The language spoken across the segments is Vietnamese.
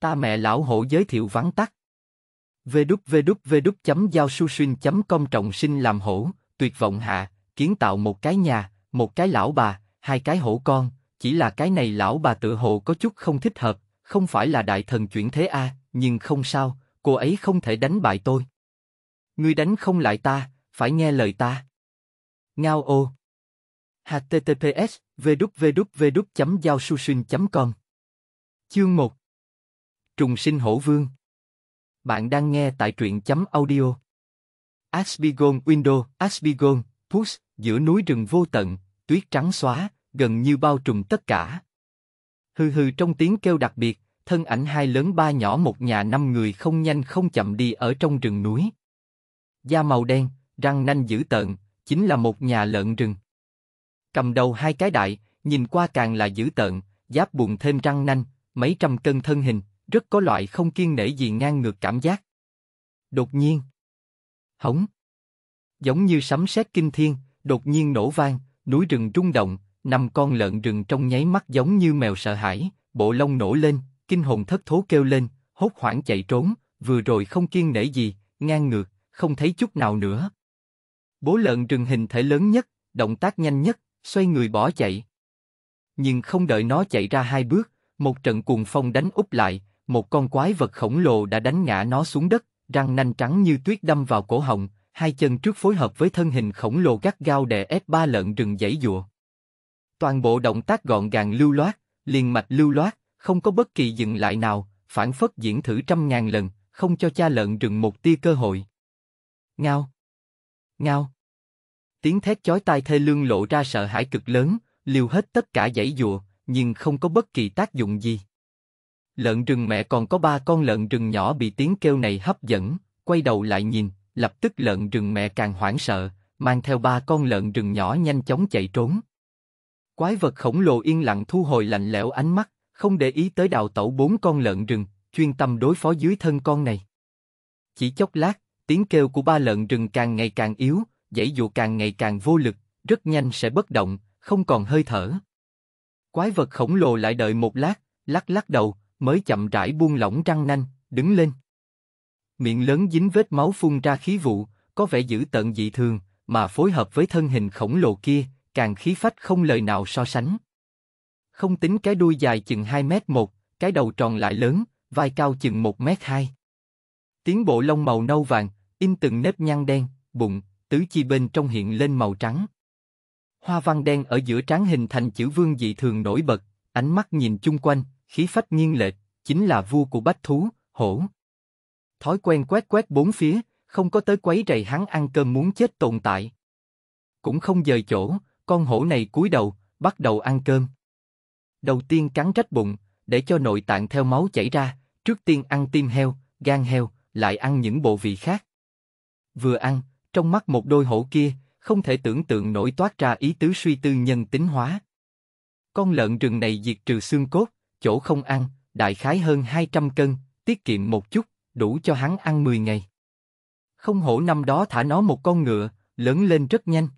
Ta mẹ lão hổ giới thiệu vắn tắt. www.giao-su-xuyên.com trọng sinh làm hổ, tuyệt vọng hạ, kiến tạo một cái nhà, một cái lão bà, hai cái hổ con, chỉ là cái này lão bà tự hộ có chút không thích hợp, không phải là đại thần chuyển thế a, à, nhưng không sao, cô ấy không thể đánh bại tôi. Ngươi đánh không lại ta, phải nghe lời ta. Ngao ô. https vdvdv.giao-su-xuyên.com Chương 1 Trùng sinh hổ vương. Bạn đang nghe tại truyện chấm audio. Asbigon Window, Asbigon, Push, giữa núi rừng vô tận, tuyết trắng xóa, gần như bao trùm tất cả. Hừ hừ trong tiếng kêu đặc biệt, thân ảnh hai lớn ba nhỏ một nhà năm người không nhanh không chậm đi ở trong rừng núi. Da màu đen, răng nanh dữ tợn, chính là một nhà lợn rừng. Cầm đầu hai cái đại, nhìn qua càng là dữ tợn, giáp bụng thêm răng nanh, mấy trăm cân thân hình, rất có loại không kiên nể gì ngang ngược cảm giác. Đột nhiên, hống, giống như sấm sét kinh thiên, đột nhiên nổ vang, núi rừng rung động, năm con lợn rừng trong nháy mắt giống như mèo sợ hãi, bộ lông nổ lên, kinh hồn thất thố kêu lên, hốt hoảng chạy trốn, vừa rồi không kiên nể gì, ngang ngược, không thấy chút nào nữa. Bố lợn rừng hình thể lớn nhất, động tác nhanh nhất, xoay người bỏ chạy. Nhưng không đợi nó chạy ra hai bước, một trận cuồng phong đánh úp lại, một con quái vật khổng lồ đã đánh ngã nó xuống đất, răng nanh trắng như tuyết đâm vào cổ họng, hai chân trước phối hợp với thân hình khổng lồ gắt gao đè ép ba lợn rừng dãy dụa. Toàn bộ động tác gọn gàng lưu loát, liền mạch lưu loát, không có bất kỳ dừng lại nào, phản phất diễn thử trăm ngàn lần, không cho cha lợn rừng một tia cơ hội. Ngao! Ngao! Tiếng thét chói tai thê lương lộ ra sợ hãi cực lớn, liều hết tất cả dãy dụa, nhưng không có bất kỳ tác dụng gì lợn rừng mẹ còn có ba con lợn rừng nhỏ bị tiếng kêu này hấp dẫn, quay đầu lại nhìn, lập tức lợn rừng mẹ càng hoảng sợ, mang theo ba con lợn rừng nhỏ nhanh chóng chạy trốn. Quái vật khổng lồ yên lặng thu hồi lạnh lẽo ánh mắt, không để ý tới đào tẩu bốn con lợn rừng, chuyên tâm đối phó dưới thân con này. Chỉ chốc lát, tiếng kêu của ba lợn rừng càng ngày càng yếu, dãy dụ càng ngày càng vô lực, rất nhanh sẽ bất động, không còn hơi thở. Quái vật khổng lồ lại đợi một lát, lắc lắc đầu, mới chậm rãi buông lỏng răng nanh, đứng lên. Miệng lớn dính vết máu phun ra khí vụ, có vẻ dữ tợn dị thường, mà phối hợp với thân hình khổng lồ kia, càng khí phách không lời nào so sánh. Không tính cái đuôi dài chừng 2 mét 1, cái đầu tròn lại lớn, vai cao chừng 1 mét 2. Tiến bộ lông màu nâu vàng, in từng nếp nhăn đen, bụng, tứ chi bên trong hiện lên màu trắng. Hoa văn đen ở giữa trán hình thành chữ vương dị thường nổi bật, ánh mắt nhìn chung quanh, khí phách nghiêng lệch, chính là vua của bách thú, hổ. Thói quen quét quét bốn phía, không có tới quấy rầy hắn ăn cơm muốn chết tồn tại. Cũng không dời chỗ, con hổ này cúi đầu, bắt đầu ăn cơm. Đầu tiên cắn rách bụng, để cho nội tạng theo máu chảy ra, trước tiên ăn tim heo, gan heo, lại ăn những bộ vị khác. Vừa ăn, trong mắt một đôi hổ kia, không thể tưởng tượng nổi toát ra ý tứ suy tư nhân tính hóa. Con lợn rừng này diệt trừ xương cốt, chỗ không ăn, đại khái hơn 200 cân, tiết kiệm một chút, đủ cho hắn ăn 10 ngày. Không hổ năm đó thả nó một con ngựa, lớn lên rất nhanh.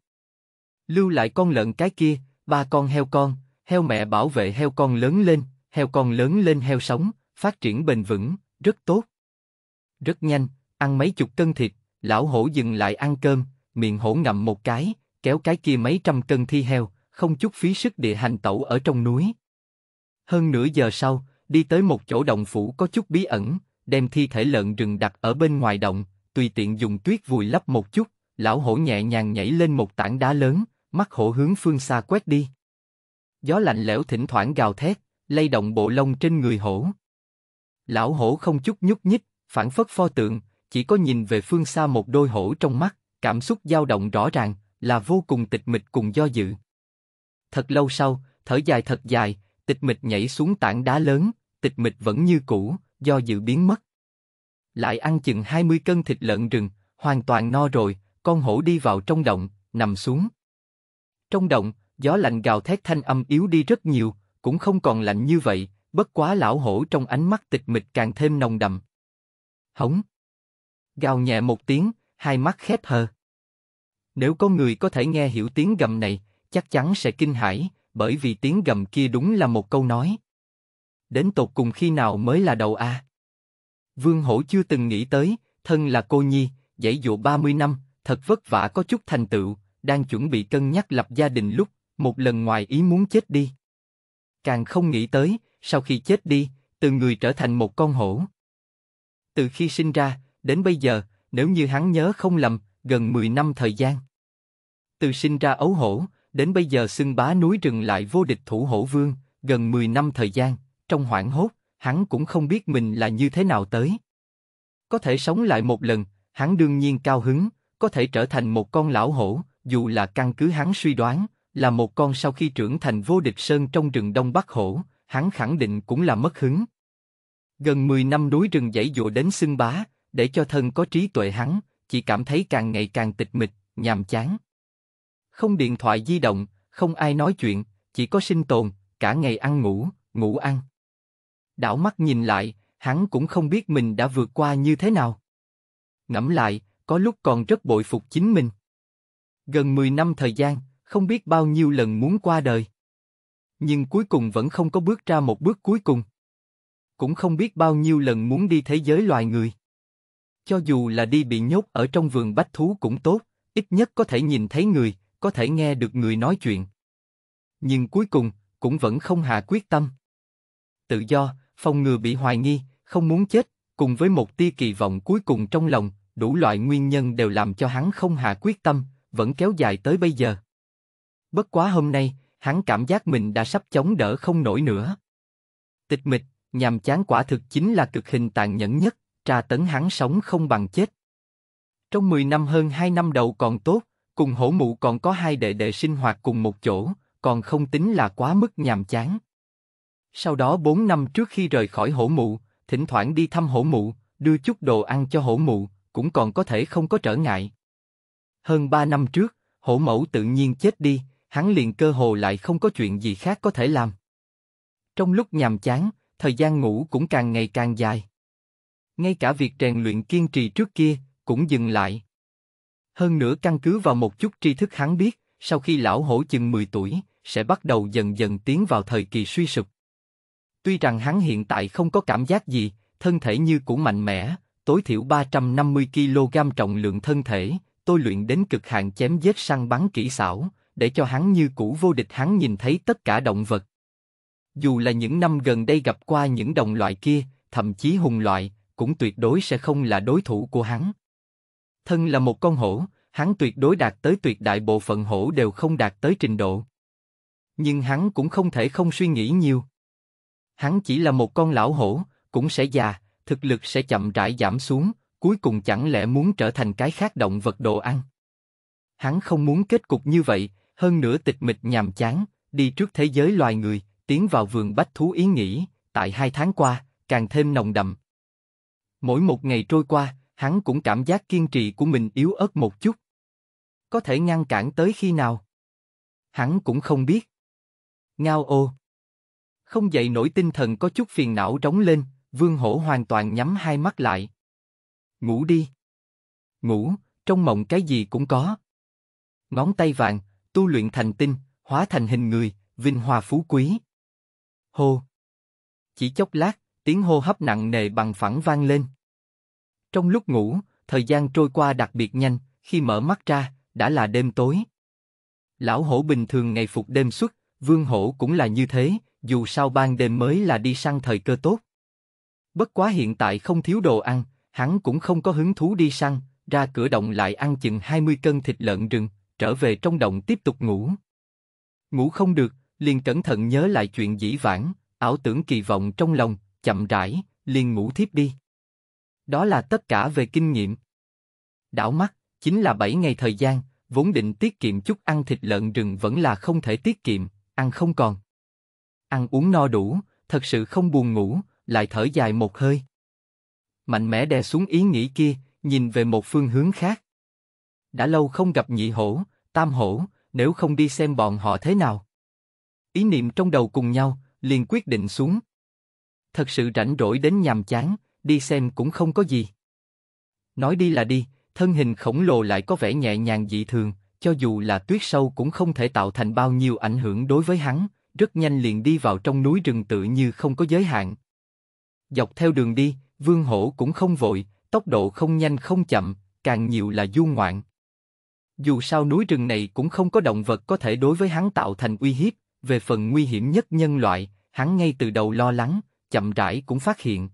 Lưu lại con lợn cái kia, ba con heo con, heo mẹ bảo vệ heo con lớn lên, heo con lớn lên heo sống, phát triển bền vững, rất tốt. Rất nhanh, ăn mấy chục cân thịt, lão hổ dừng lại ăn cơm, miệng hổ ngậm một cái, kéo cái kia mấy trăm cân thi heo, không chút phí sức địa hành tẩu ở trong núi, hơn nửa giờ sau, đi tới một chỗ động phủ có chút bí ẩn, đem thi thể lợn rừng đặt ở bên ngoài động, tùy tiện dùng tuyết vùi lấp một chút, lão hổ nhẹ nhàng nhảy lên một tảng đá lớn, mắt hổ hướng phương xa quét đi. Gió lạnh lẽo thỉnh thoảng gào thét, lay động bộ lông trên người hổ. Lão hổ không chút nhúc nhích, phản phất pho tượng, chỉ có nhìn về phương xa một đôi hổ trong mắt, cảm xúc dao động rõ ràng, là vô cùng tịch mịch cùng do dự. Thật lâu sau, thở dài thật dài, Tịch mịch nhảy xuống tảng đá lớn, tịch mịch vẫn như cũ, do dự biến mất. Lại ăn chừng 20 cân thịt lợn rừng, hoàn toàn no rồi, con hổ đi vào trong động, nằm xuống. Trong động, gió lạnh gào thét thanh âm yếu đi rất nhiều, cũng không còn lạnh như vậy, bất quá lão hổ trong ánh mắt tịch mịch càng thêm nồng đậm. Hống! Gào nhẹ một tiếng, hai mắt khép hờ. Nếu có người có thể nghe hiểu tiếng gầm này, chắc chắn sẽ kinh hãi, bởi vì tiếng gầm kia đúng là một câu nói. Đến tột cùng khi nào mới là đầu a? Vương Hổ chưa từng nghĩ tới, thân là cô nhi, dạy dụ 30 năm, thật vất vả có chút thành tựu, đang chuẩn bị cân nhắc lập gia đình lúc, một lần ngoài ý muốn chết đi. Càng không nghĩ tới, sau khi chết đi, từ người trở thành một con hổ. Từ khi sinh ra, đến bây giờ, nếu như hắn nhớ không lầm, gần 10 năm thời gian. Từ sinh ra ấu hổ, đến bây giờ xưng bá núi rừng lại vô địch thủ hổ vương, gần 10 năm thời gian, trong hoảng hốt, hắn cũng không biết mình là như thế nào tới. Có thể sống lại một lần, hắn đương nhiên cao hứng, có thể trở thành một con lão hổ, dù là căn cứ hắn suy đoán, là một con sau khi trưởng thành vô địch sơn trong rừng Đông Bắc Hổ, hắn khẳng định cũng là mất hứng. Gần 10 năm núi rừng dãy dụa đến xưng bá, để cho thân có trí tuệ hắn, chỉ cảm thấy càng ngày càng tịch mịch, nhàm chán không điện thoại di động, không ai nói chuyện, chỉ có sinh tồn, cả ngày ăn ngủ, ngủ ăn. Đảo mắt nhìn lại, hắn cũng không biết mình đã vượt qua như thế nào. Ngẫm lại, có lúc còn rất bội phục chính mình. Gần 10 năm thời gian, không biết bao nhiêu lần muốn qua đời. Nhưng cuối cùng vẫn không có bước ra một bước cuối cùng. Cũng không biết bao nhiêu lần muốn đi thế giới loài người. Cho dù là đi bị nhốt ở trong vườn bách thú cũng tốt, ít nhất có thể nhìn thấy người, có thể nghe được người nói chuyện. Nhưng cuối cùng, cũng vẫn không hạ quyết tâm. Tự do, phòng ngừa bị hoài nghi, không muốn chết, cùng với một tia kỳ vọng cuối cùng trong lòng, đủ loại nguyên nhân đều làm cho hắn không hạ quyết tâm, vẫn kéo dài tới bây giờ. Bất quá hôm nay, hắn cảm giác mình đã sắp chống đỡ không nổi nữa. Tịch mịch, nhàm chán quả thực chính là cực hình tàn nhẫn nhất, tra tấn hắn sống không bằng chết. Trong 10 năm hơn 2 năm đầu còn tốt, Cùng hổ mụ còn có hai đệ đệ sinh hoạt cùng một chỗ, còn không tính là quá mức nhàm chán. Sau đó 4 năm trước khi rời khỏi hổ mụ, thỉnh thoảng đi thăm hổ mụ, đưa chút đồ ăn cho hổ mụ, cũng còn có thể không có trở ngại. Hơn 3 năm trước, hổ mẫu tự nhiên chết đi, hắn liền cơ hồ lại không có chuyện gì khác có thể làm. Trong lúc nhàm chán, thời gian ngủ cũng càng ngày càng dài. Ngay cả việc rèn luyện kiên trì trước kia cũng dừng lại. Hơn nữa căn cứ vào một chút tri thức hắn biết, sau khi lão hổ chừng 10 tuổi, sẽ bắt đầu dần dần tiến vào thời kỳ suy sụp. Tuy rằng hắn hiện tại không có cảm giác gì, thân thể như cũ mạnh mẽ, tối thiểu 350 kg trọng lượng thân thể, tôi luyện đến cực hạn chém giết săn bắn kỹ xảo, để cho hắn như cũ vô địch hắn nhìn thấy tất cả động vật. Dù là những năm gần đây gặp qua những đồng loại kia, thậm chí hùng loại, cũng tuyệt đối sẽ không là đối thủ của hắn thân là một con hổ, hắn tuyệt đối đạt tới tuyệt đại bộ phận hổ đều không đạt tới trình độ. Nhưng hắn cũng không thể không suy nghĩ nhiều. Hắn chỉ là một con lão hổ, cũng sẽ già, thực lực sẽ chậm rãi giảm xuống, cuối cùng chẳng lẽ muốn trở thành cái khác động vật đồ ăn. Hắn không muốn kết cục như vậy, hơn nữa tịch mịch nhàm chán, đi trước thế giới loài người, tiến vào vườn bách thú ý nghĩ, tại hai tháng qua, càng thêm nồng đậm. Mỗi một ngày trôi qua, hắn cũng cảm giác kiên trì của mình yếu ớt một chút. Có thể ngăn cản tới khi nào? Hắn cũng không biết. Ngao ô. Không dậy nổi tinh thần có chút phiền não trống lên, vương hổ hoàn toàn nhắm hai mắt lại. Ngủ đi. Ngủ, trong mộng cái gì cũng có. Ngón tay vàng, tu luyện thành tinh, hóa thành hình người, vinh hoa phú quý. Hô. Chỉ chốc lát, tiếng hô hấp nặng nề bằng phẳng vang lên. Trong lúc ngủ, thời gian trôi qua đặc biệt nhanh, khi mở mắt ra, đã là đêm tối. Lão hổ bình thường ngày phục đêm xuất, vương hổ cũng là như thế, dù sao ban đêm mới là đi săn thời cơ tốt. Bất quá hiện tại không thiếu đồ ăn, hắn cũng không có hứng thú đi săn, ra cửa động lại ăn chừng 20 cân thịt lợn rừng, trở về trong động tiếp tục ngủ. Ngủ không được, liền cẩn thận nhớ lại chuyện dĩ vãng, ảo tưởng kỳ vọng trong lòng, chậm rãi, liền ngủ thiếp đi. Đó là tất cả về kinh nghiệm. Đảo mắt, chính là 7 ngày thời gian, vốn định tiết kiệm chút ăn thịt lợn rừng vẫn là không thể tiết kiệm, ăn không còn. Ăn uống no đủ, thật sự không buồn ngủ, lại thở dài một hơi. Mạnh mẽ đè xuống ý nghĩ kia, nhìn về một phương hướng khác. Đã lâu không gặp nhị hổ, tam hổ, nếu không đi xem bọn họ thế nào. Ý niệm trong đầu cùng nhau, liền quyết định xuống. Thật sự rảnh rỗi đến nhàm chán, đi xem cũng không có gì. Nói đi là đi, thân hình khổng lồ lại có vẻ nhẹ nhàng dị thường, cho dù là tuyết sâu cũng không thể tạo thành bao nhiêu ảnh hưởng đối với hắn, rất nhanh liền đi vào trong núi rừng tự như không có giới hạn. Dọc theo đường đi, vương hổ cũng không vội, tốc độ không nhanh không chậm, càng nhiều là du ngoạn. Dù sao núi rừng này cũng không có động vật có thể đối với hắn tạo thành uy hiếp, về phần nguy hiểm nhất nhân loại, hắn ngay từ đầu lo lắng, chậm rãi cũng phát hiện.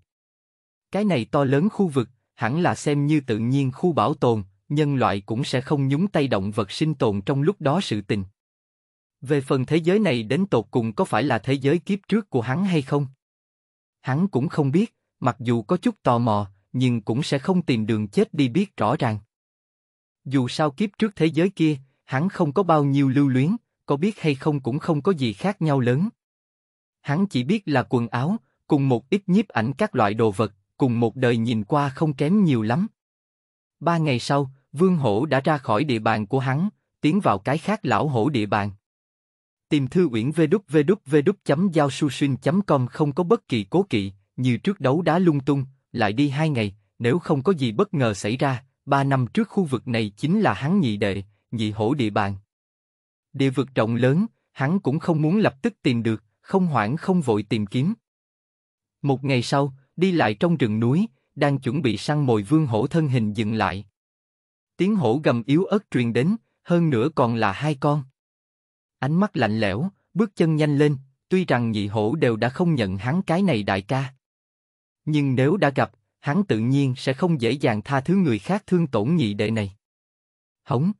Cái này to lớn khu vực, hẳn là xem như tự nhiên khu bảo tồn, nhân loại cũng sẽ không nhúng tay động vật sinh tồn trong lúc đó sự tình. Về phần thế giới này đến tột cùng có phải là thế giới kiếp trước của hắn hay không? Hắn cũng không biết, mặc dù có chút tò mò, nhưng cũng sẽ không tìm đường chết đi biết rõ ràng. Dù sao kiếp trước thế giới kia, hắn không có bao nhiêu lưu luyến, có biết hay không cũng không có gì khác nhau lớn. Hắn chỉ biết là quần áo, cùng một ít nhiếp ảnh các loại đồ vật, cùng một đời nhìn qua không kém nhiều lắm. Ba ngày sau, Vương Hổ đã ra khỏi địa bàn của hắn, tiến vào cái khác lão hổ địa bàn. Tìm thư uyển www.giao-su-shin.com không có bất kỳ cố kỵ, như trước đấu đá lung tung, lại đi hai ngày, nếu không có gì bất ngờ xảy ra, ba năm trước khu vực này chính là hắn nhị đệ, nhị hổ địa bàn. Địa vực rộng lớn, hắn cũng không muốn lập tức tìm được, không hoảng không vội tìm kiếm. Một ngày sau, đi lại trong rừng núi, đang chuẩn bị săn mồi vương hổ thân hình dừng lại. Tiếng hổ gầm yếu ớt truyền đến, hơn nữa còn là hai con. Ánh mắt lạnh lẽo, bước chân nhanh lên, tuy rằng nhị hổ đều đã không nhận hắn cái này đại ca. Nhưng nếu đã gặp, hắn tự nhiên sẽ không dễ dàng tha thứ người khác thương tổn nhị đệ này. Hống!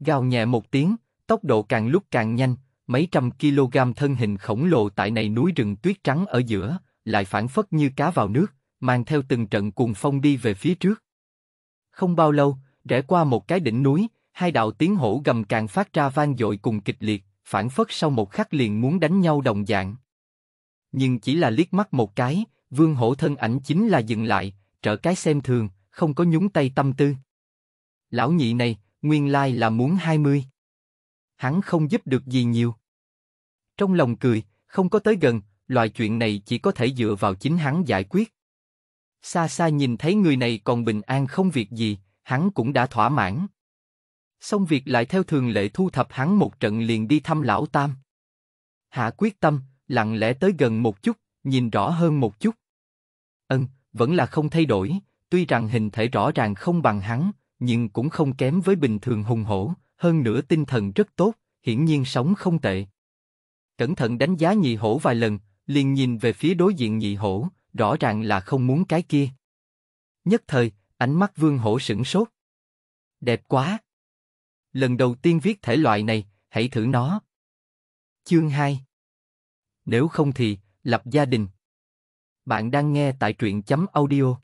Gào nhẹ một tiếng, tốc độ càng lúc càng nhanh, mấy trăm kg thân hình khổng lồ tại này núi rừng tuyết trắng ở giữa, lại phản phất như cá vào nước, mang theo từng trận cuồng phong đi về phía trước. Không bao lâu, rẽ qua một cái đỉnh núi, hai đạo tiếng hổ gầm càng phát ra vang dội cùng kịch liệt, phản phất sau một khắc liền muốn đánh nhau đồng dạng. Nhưng chỉ là liếc mắt một cái, vương hổ thân ảnh chính là dừng lại, trở cái xem thường, không có nhúng tay tâm tư. Lão nhị này, nguyên lai là muốn hai mươi. Hắn không giúp được gì nhiều. Trong lòng cười, không có tới gần, loại chuyện này chỉ có thể dựa vào chính hắn giải quyết. Xa xa nhìn thấy người này còn bình an không việc gì, hắn cũng đã thỏa mãn. Xong việc lại theo thường lệ thu thập hắn một trận liền đi thăm lão Tam. Hạ quyết tâm, lặng lẽ tới gần một chút, nhìn rõ hơn một chút. Ừm, vẫn là không thay đổi, tuy rằng hình thể rõ ràng không bằng hắn, nhưng cũng không kém với bình thường hùng hổ, hơn nữa tinh thần rất tốt, hiển nhiên sống không tệ. Cẩn thận đánh giá nhị hổ vài lần, liền nhìn về phía đối diện nhị hổ, rõ ràng là không muốn cái kia. Nhất thời, ánh mắt vương hổ sửng sốt. Đẹp quá! Lần đầu tiên viết thể loại này, hãy thử nó. Chương 2 Nếu không thì, lập gia đình. Bạn đang nghe tại truyện chấm audio.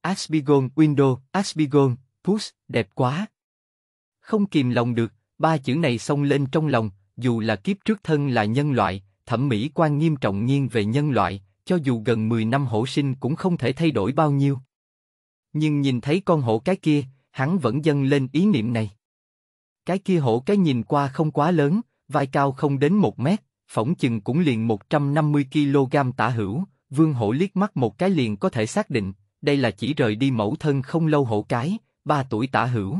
Asbigon Window, Asbigon, Push, đẹp quá. Không kìm lòng được, ba chữ này xông lên trong lòng, dù là kiếp trước thân là nhân loại, thẩm mỹ quan nghiêm trọng nghiêng về nhân loại, cho dù gần 10 năm hổ sinh cũng không thể thay đổi bao nhiêu. Nhưng nhìn thấy con hổ cái kia, hắn vẫn dâng lên ý niệm này. Cái kia hổ cái nhìn qua không quá lớn, vai cao không đến một mét, phỏng chừng cũng liền 150kg tả hữu, vương hổ liếc mắt một cái liền có thể xác định, đây là chỉ rời đi mẫu thân không lâu hổ cái, 3 tuổi tả hữu.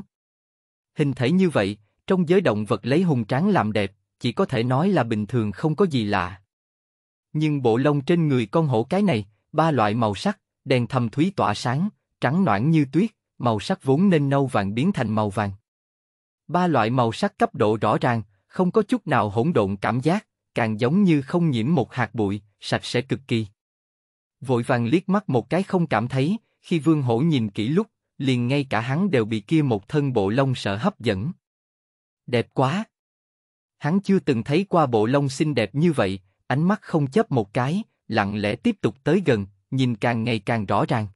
Hình thể như vậy, trong giới động vật lấy hùng tráng làm đẹp, chỉ có thể nói là bình thường không có gì lạ. Nhưng bộ lông trên người con hổ cái này, ba loại màu sắc, đèn thầm thúy tỏa sáng, trắng noãn như tuyết, màu sắc vốn nên nâu vàng biến thành màu vàng. Ba loại màu sắc cấp độ rõ ràng, không có chút nào hỗn độn cảm giác, càng giống như không nhiễm một hạt bụi, sạch sẽ cực kỳ. Vội vàng liếc mắt một cái không cảm thấy, khi vương hổ nhìn kỹ lúc, liền ngay cả hắn đều bị kia một thân bộ lông sợ hấp dẫn. Đẹp quá! hắn chưa từng thấy qua bộ lông xinh đẹp như vậy, ánh mắt không chấp một cái, lặng lẽ tiếp tục tới gần, nhìn càng ngày càng rõ ràng.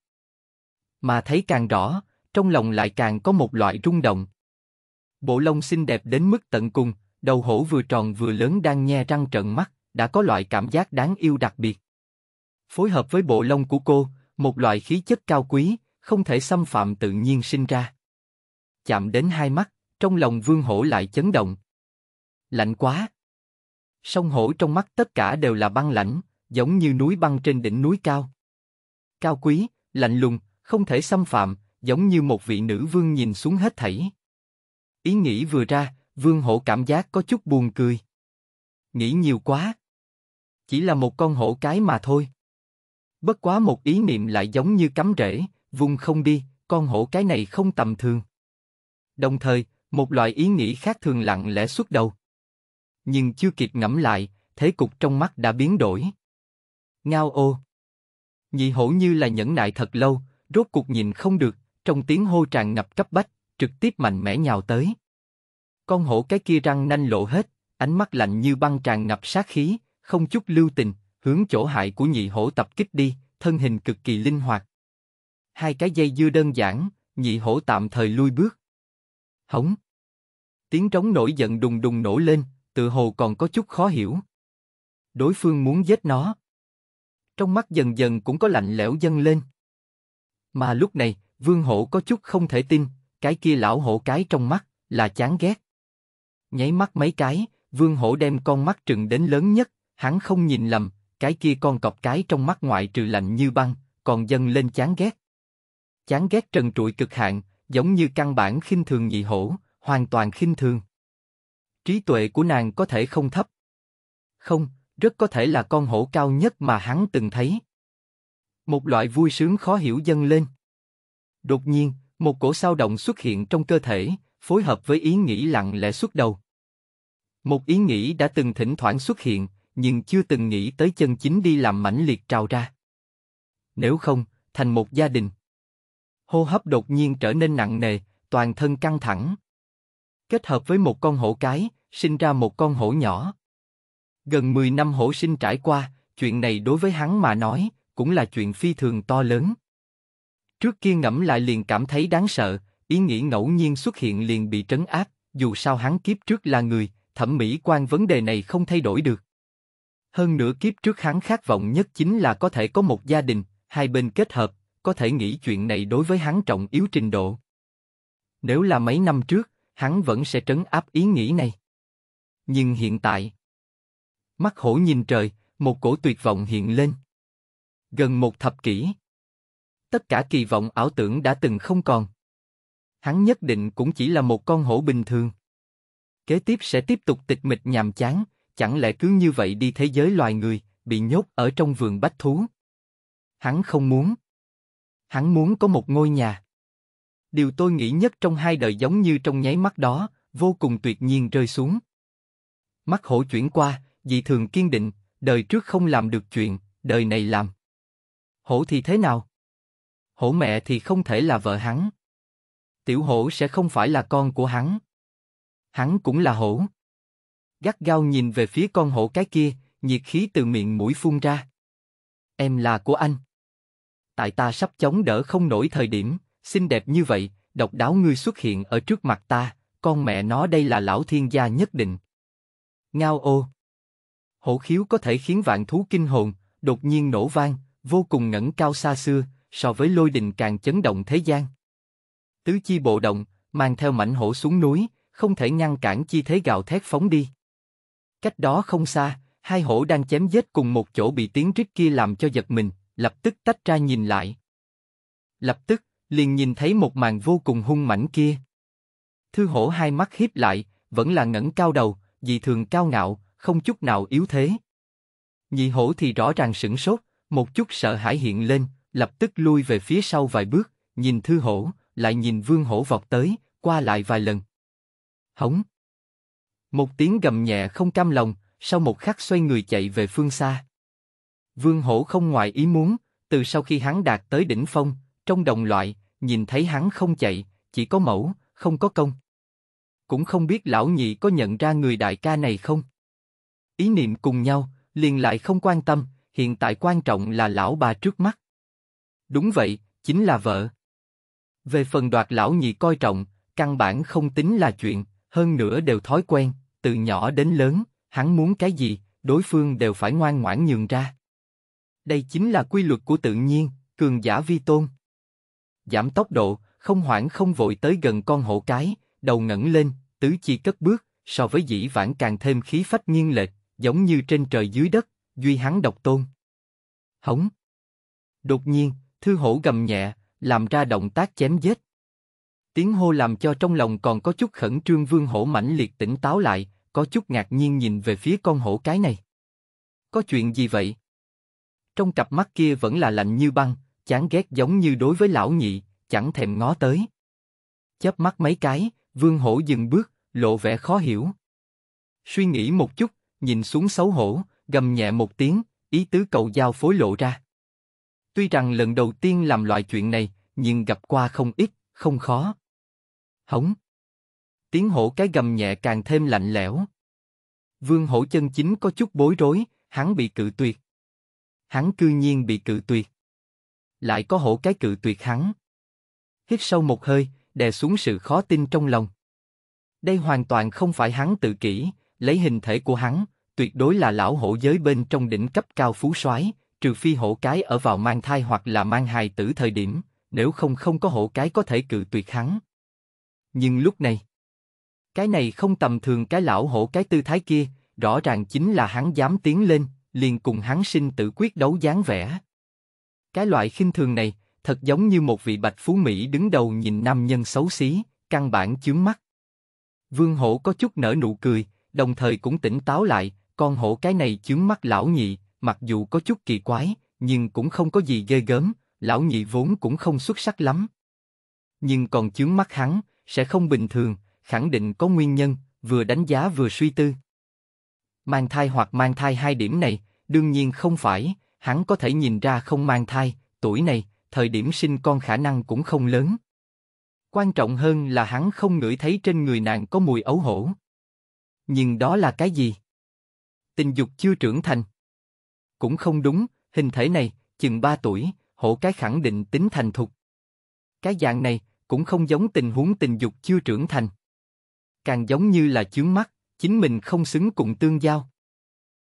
Mà thấy càng rõ, trong lòng lại càng có một loại rung động. Bộ lông xinh đẹp đến mức tận cùng, đầu hổ vừa tròn vừa lớn đang nhe răng trận mắt, đã có loại cảm giác đáng yêu đặc biệt. Phối hợp với bộ lông của cô, một loại khí chất cao quý, không thể xâm phạm tự nhiên sinh ra. Chạm đến hai mắt, trong lòng vương hổ lại chấn động, Lạnh quá. Sông hổ trong mắt tất cả đều là băng lãnh, giống như núi băng trên đỉnh núi cao. Cao quý, lạnh lùng, không thể xâm phạm, giống như một vị nữ vương nhìn xuống hết thảy. Ý nghĩ vừa ra, vương hổ cảm giác có chút buồn cười. Nghĩ nhiều quá. Chỉ là một con hổ cái mà thôi. Bất quá một ý niệm lại giống như cắm rễ, vùng không đi, con hổ cái này không tầm thường. Đồng thời, một loại ý nghĩ khác thường lặng lẽ xuất đầu nhưng chưa kịp ngẫm lại, thế cục trong mắt đã biến đổi. Ngao ô. Nhị hổ như là nhẫn nại thật lâu, rốt cuộc nhìn không được, trong tiếng hô tràn ngập cấp bách, trực tiếp mạnh mẽ nhào tới. Con hổ cái kia răng nanh lộ hết, ánh mắt lạnh như băng tràn ngập sát khí, không chút lưu tình, hướng chỗ hại của nhị hổ tập kích đi, thân hình cực kỳ linh hoạt. Hai cái dây dưa đơn giản, nhị hổ tạm thời lui bước. Hống. Tiếng trống nổi giận đùng đùng nổ lên, tự hồ còn có chút khó hiểu. Đối phương muốn giết nó. Trong mắt dần dần cũng có lạnh lẽo dâng lên. Mà lúc này, vương hổ có chút không thể tin, cái kia lão hổ cái trong mắt, là chán ghét. Nháy mắt mấy cái, vương hổ đem con mắt trừng đến lớn nhất, hắn không nhìn lầm, cái kia con cọp cái trong mắt ngoại trừ lạnh như băng, còn dâng lên chán ghét. Chán ghét trần trụi cực hạn, giống như căn bản khinh thường nhị hổ, hoàn toàn khinh thường. Trí tuệ của nàng có thể không thấp. Không, rất có thể là con hổ cao nhất mà hắn từng thấy. Một loại vui sướng khó hiểu dâng lên. Đột nhiên, một cổ sao động xuất hiện trong cơ thể, phối hợp với ý nghĩ lặng lẽ xuất đầu. Một ý nghĩ đã từng thỉnh thoảng xuất hiện, nhưng chưa từng nghĩ tới chân chính đi làm mãnh liệt trào ra. Nếu không, thành một gia đình. Hô hấp đột nhiên trở nên nặng nề, toàn thân căng thẳng kết hợp với một con hổ cái, sinh ra một con hổ nhỏ. Gần 10 năm hổ sinh trải qua, chuyện này đối với hắn mà nói, cũng là chuyện phi thường to lớn. Trước kia ngẫm lại liền cảm thấy đáng sợ, ý nghĩ ngẫu nhiên xuất hiện liền bị trấn áp, dù sao hắn kiếp trước là người, thẩm mỹ quan vấn đề này không thay đổi được. Hơn nữa kiếp trước hắn khát vọng nhất chính là có thể có một gia đình, hai bên kết hợp, có thể nghĩ chuyện này đối với hắn trọng yếu trình độ. Nếu là mấy năm trước, hắn vẫn sẽ trấn áp ý nghĩ này. Nhưng hiện tại, mắt hổ nhìn trời, một cổ tuyệt vọng hiện lên. Gần một thập kỷ, tất cả kỳ vọng ảo tưởng đã từng không còn. Hắn nhất định cũng chỉ là một con hổ bình thường. Kế tiếp sẽ tiếp tục tịch mịch nhàm chán, chẳng lẽ cứ như vậy đi thế giới loài người, bị nhốt ở trong vườn bách thú. Hắn không muốn. Hắn muốn có một ngôi nhà điều tôi nghĩ nhất trong hai đời giống như trong nháy mắt đó, vô cùng tuyệt nhiên rơi xuống. Mắt hổ chuyển qua, dị thường kiên định, đời trước không làm được chuyện, đời này làm. Hổ thì thế nào? Hổ mẹ thì không thể là vợ hắn. Tiểu hổ sẽ không phải là con của hắn. Hắn cũng là hổ. Gắt gao nhìn về phía con hổ cái kia, nhiệt khí từ miệng mũi phun ra. Em là của anh. Tại ta sắp chống đỡ không nổi thời điểm xinh đẹp như vậy, độc đáo ngươi xuất hiện ở trước mặt ta, con mẹ nó đây là lão thiên gia nhất định. Ngao ô. Hổ khiếu có thể khiến vạn thú kinh hồn, đột nhiên nổ vang, vô cùng ngẩng cao xa xưa, so với lôi đình càng chấn động thế gian. Tứ chi bộ động, mang theo mảnh hổ xuống núi, không thể ngăn cản chi thế gào thét phóng đi. Cách đó không xa, hai hổ đang chém giết cùng một chỗ bị tiếng rít kia làm cho giật mình, lập tức tách ra nhìn lại. Lập tức, liền nhìn thấy một màn vô cùng hung mãnh kia. Thư hổ hai mắt hiếp lại, vẫn là ngẩng cao đầu, dị thường cao ngạo, không chút nào yếu thế. Nhị hổ thì rõ ràng sửng sốt, một chút sợ hãi hiện lên, lập tức lui về phía sau vài bước, nhìn thư hổ, lại nhìn vương hổ vọt tới, qua lại vài lần. Hống! Một tiếng gầm nhẹ không cam lòng, sau một khắc xoay người chạy về phương xa. Vương hổ không ngoài ý muốn, từ sau khi hắn đạt tới đỉnh phong, trong đồng loại, nhìn thấy hắn không chạy, chỉ có mẫu, không có công. Cũng không biết lão nhị có nhận ra người đại ca này không? Ý niệm cùng nhau, liền lại không quan tâm, hiện tại quan trọng là lão bà trước mắt. Đúng vậy, chính là vợ. Về phần đoạt lão nhị coi trọng, căn bản không tính là chuyện, hơn nữa đều thói quen, từ nhỏ đến lớn, hắn muốn cái gì, đối phương đều phải ngoan ngoãn nhường ra. Đây chính là quy luật của tự nhiên, cường giả vi tôn giảm tốc độ, không hoảng không vội tới gần con hổ cái, đầu ngẩng lên, tứ chi cất bước, so với dĩ vãng càng thêm khí phách nghiêng lệch, giống như trên trời dưới đất, duy hắn độc tôn. Hống. Đột nhiên, thư hổ gầm nhẹ, làm ra động tác chém giết. Tiếng hô làm cho trong lòng còn có chút khẩn trương vương hổ mãnh liệt tỉnh táo lại, có chút ngạc nhiên nhìn về phía con hổ cái này. Có chuyện gì vậy? Trong cặp mắt kia vẫn là lạnh như băng, chán ghét giống như đối với lão nhị, chẳng thèm ngó tới. Chớp mắt mấy cái, vương hổ dừng bước, lộ vẻ khó hiểu. Suy nghĩ một chút, nhìn xuống xấu hổ, gầm nhẹ một tiếng, ý tứ cầu giao phối lộ ra. Tuy rằng lần đầu tiên làm loại chuyện này, nhưng gặp qua không ít, không khó. Hống. Tiếng hổ cái gầm nhẹ càng thêm lạnh lẽo. Vương hổ chân chính có chút bối rối, hắn bị cự tuyệt. Hắn cư nhiên bị cự tuyệt lại có hổ cái cự tuyệt hắn. Hít sâu một hơi, đè xuống sự khó tin trong lòng. Đây hoàn toàn không phải hắn tự kỷ, lấy hình thể của hắn, tuyệt đối là lão hổ giới bên trong đỉnh cấp cao phú soái, trừ phi hổ cái ở vào mang thai hoặc là mang hài tử thời điểm, nếu không không có hổ cái có thể cự tuyệt hắn. Nhưng lúc này, cái này không tầm thường cái lão hổ cái tư thái kia, rõ ràng chính là hắn dám tiến lên, liền cùng hắn sinh tử quyết đấu dáng vẻ. Cái loại khinh thường này, thật giống như một vị bạch phú Mỹ đứng đầu nhìn nam nhân xấu xí, căn bản chướng mắt. Vương hổ có chút nở nụ cười, đồng thời cũng tỉnh táo lại, con hổ cái này chướng mắt lão nhị, mặc dù có chút kỳ quái, nhưng cũng không có gì ghê gớm, lão nhị vốn cũng không xuất sắc lắm. Nhưng còn chướng mắt hắn, sẽ không bình thường, khẳng định có nguyên nhân, vừa đánh giá vừa suy tư. Mang thai hoặc mang thai hai điểm này, đương nhiên không phải, hắn có thể nhìn ra không mang thai, tuổi này, thời điểm sinh con khả năng cũng không lớn. Quan trọng hơn là hắn không ngửi thấy trên người nàng có mùi ấu hổ. Nhưng đó là cái gì? Tình dục chưa trưởng thành. Cũng không đúng, hình thể này, chừng 3 tuổi, hổ cái khẳng định tính thành thục. Cái dạng này cũng không giống tình huống tình dục chưa trưởng thành. Càng giống như là chướng mắt, chính mình không xứng cùng tương giao.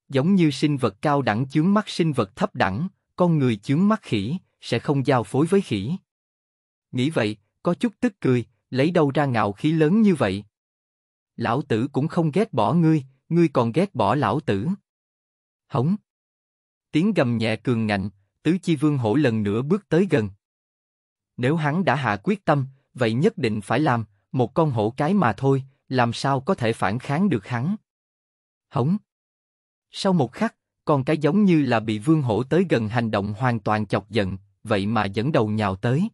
Giống như sinh vật cao đẳng chướng mắt sinh vật thấp đẳng, con người chướng mắt khỉ, sẽ không giao phối với khỉ. Nghĩ vậy, có chút tức cười, lấy đâu ra ngạo khí lớn như vậy. Lão tử cũng không ghét bỏ ngươi, ngươi còn ghét bỏ lão tử. Hống. Tiếng gầm nhẹ cường ngạnh, tứ chi vương hổ lần nữa bước tới gần. Nếu hắn đã hạ quyết tâm, vậy nhất định phải làm, một con hổ cái mà thôi, làm sao có thể phản kháng được hắn. Hống. Sau một khắc, con cái giống như là bị vương hổ tới gần hành động hoàn toàn chọc giận, vậy mà dẫn đầu nhào tới.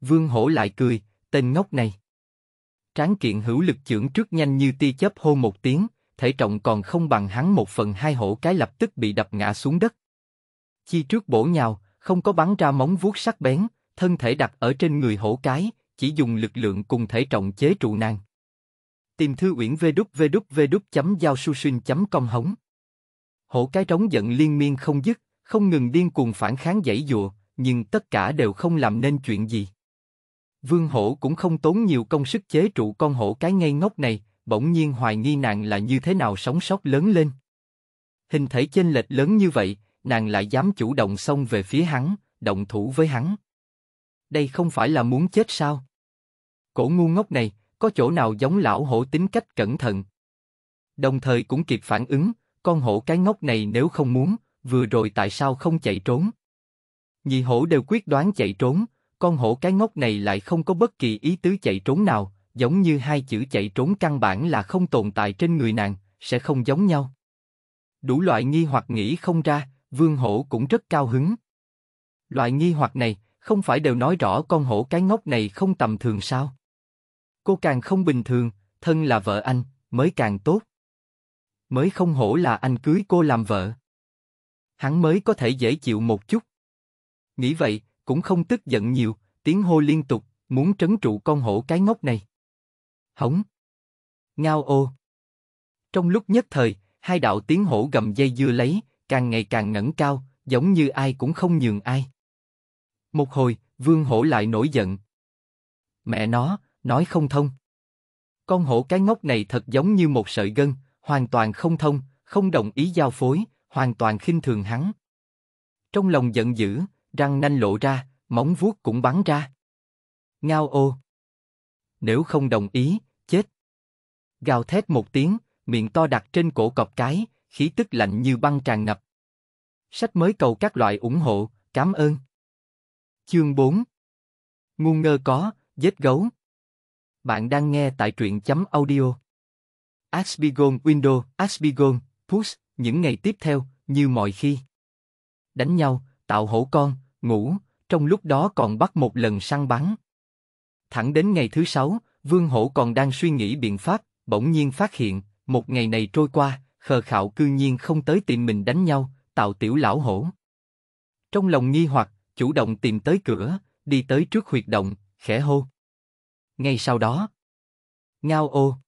Vương hổ lại cười, tên ngốc này. Tráng kiện hữu lực trưởng trước nhanh như ti chớp hô một tiếng, thể trọng còn không bằng hắn một phần hai hổ cái lập tức bị đập ngã xuống đất. Chi trước bổ nhào, không có bắn ra móng vuốt sắc bén, thân thể đặt ở trên người hổ cái, chỉ dùng lực lượng cùng thể trọng chế trụ nàng. Tìm thư uyển vê đúc vê đúc vê đúc chấm giao su xuyên chấm công hống. Hổ cái trống giận liên miên không dứt, không ngừng điên cuồng phản kháng dãy dùa, nhưng tất cả đều không làm nên chuyện gì. Vương hổ cũng không tốn nhiều công sức chế trụ con hổ cái ngây ngốc này, bỗng nhiên hoài nghi nàng là như thế nào sống sót lớn lên. Hình thể chênh lệch lớn như vậy, nàng lại dám chủ động xông về phía hắn, động thủ với hắn. Đây không phải là muốn chết sao? Cổ ngu ngốc này, có chỗ nào giống lão hổ tính cách cẩn thận? Đồng thời cũng kịp phản ứng, con hổ cái ngốc này nếu không muốn, vừa rồi tại sao không chạy trốn? Nhị hổ đều quyết đoán chạy trốn, con hổ cái ngốc này lại không có bất kỳ ý tứ chạy trốn nào, giống như hai chữ chạy trốn căn bản là không tồn tại trên người nàng, sẽ không giống nhau. Đủ loại nghi hoặc nghĩ không ra, vương hổ cũng rất cao hứng. Loại nghi hoặc này, không phải đều nói rõ con hổ cái ngốc này không tầm thường sao? Cô càng không bình thường, thân là vợ anh, mới càng tốt mới không hổ là anh cưới cô làm vợ. Hắn mới có thể dễ chịu một chút. Nghĩ vậy, cũng không tức giận nhiều, tiếng hô liên tục, muốn trấn trụ con hổ cái ngốc này. Hống. Ngao ô. Trong lúc nhất thời, hai đạo tiếng hổ gầm dây dưa lấy, càng ngày càng ngẩng cao, giống như ai cũng không nhường ai. Một hồi, vương hổ lại nổi giận. Mẹ nó, nói không thông. Con hổ cái ngốc này thật giống như một sợi gân, hoàn toàn không thông, không đồng ý giao phối, hoàn toàn khinh thường hắn. Trong lòng giận dữ, răng nanh lộ ra, móng vuốt cũng bắn ra. Ngao ô. Nếu không đồng ý, chết. Gào thét một tiếng, miệng to đặt trên cổ cọp cái, khí tức lạnh như băng tràn ngập. Sách mới cầu các loại ủng hộ, cảm ơn. Chương 4 Ngu ngơ có, dết gấu. Bạn đang nghe tại truyện chấm audio. Asbigon Window, Asbigon, Push, những ngày tiếp theo, như mọi khi. Đánh nhau, tạo hổ con, ngủ, trong lúc đó còn bắt một lần săn bắn. Thẳng đến ngày thứ sáu, vương hổ còn đang suy nghĩ biện pháp, bỗng nhiên phát hiện, một ngày này trôi qua, khờ khạo cư nhiên không tới tìm mình đánh nhau, tạo tiểu lão hổ. Trong lòng nghi hoặc, chủ động tìm tới cửa, đi tới trước huyệt động, khẽ hô. Ngay sau đó, ngao ô.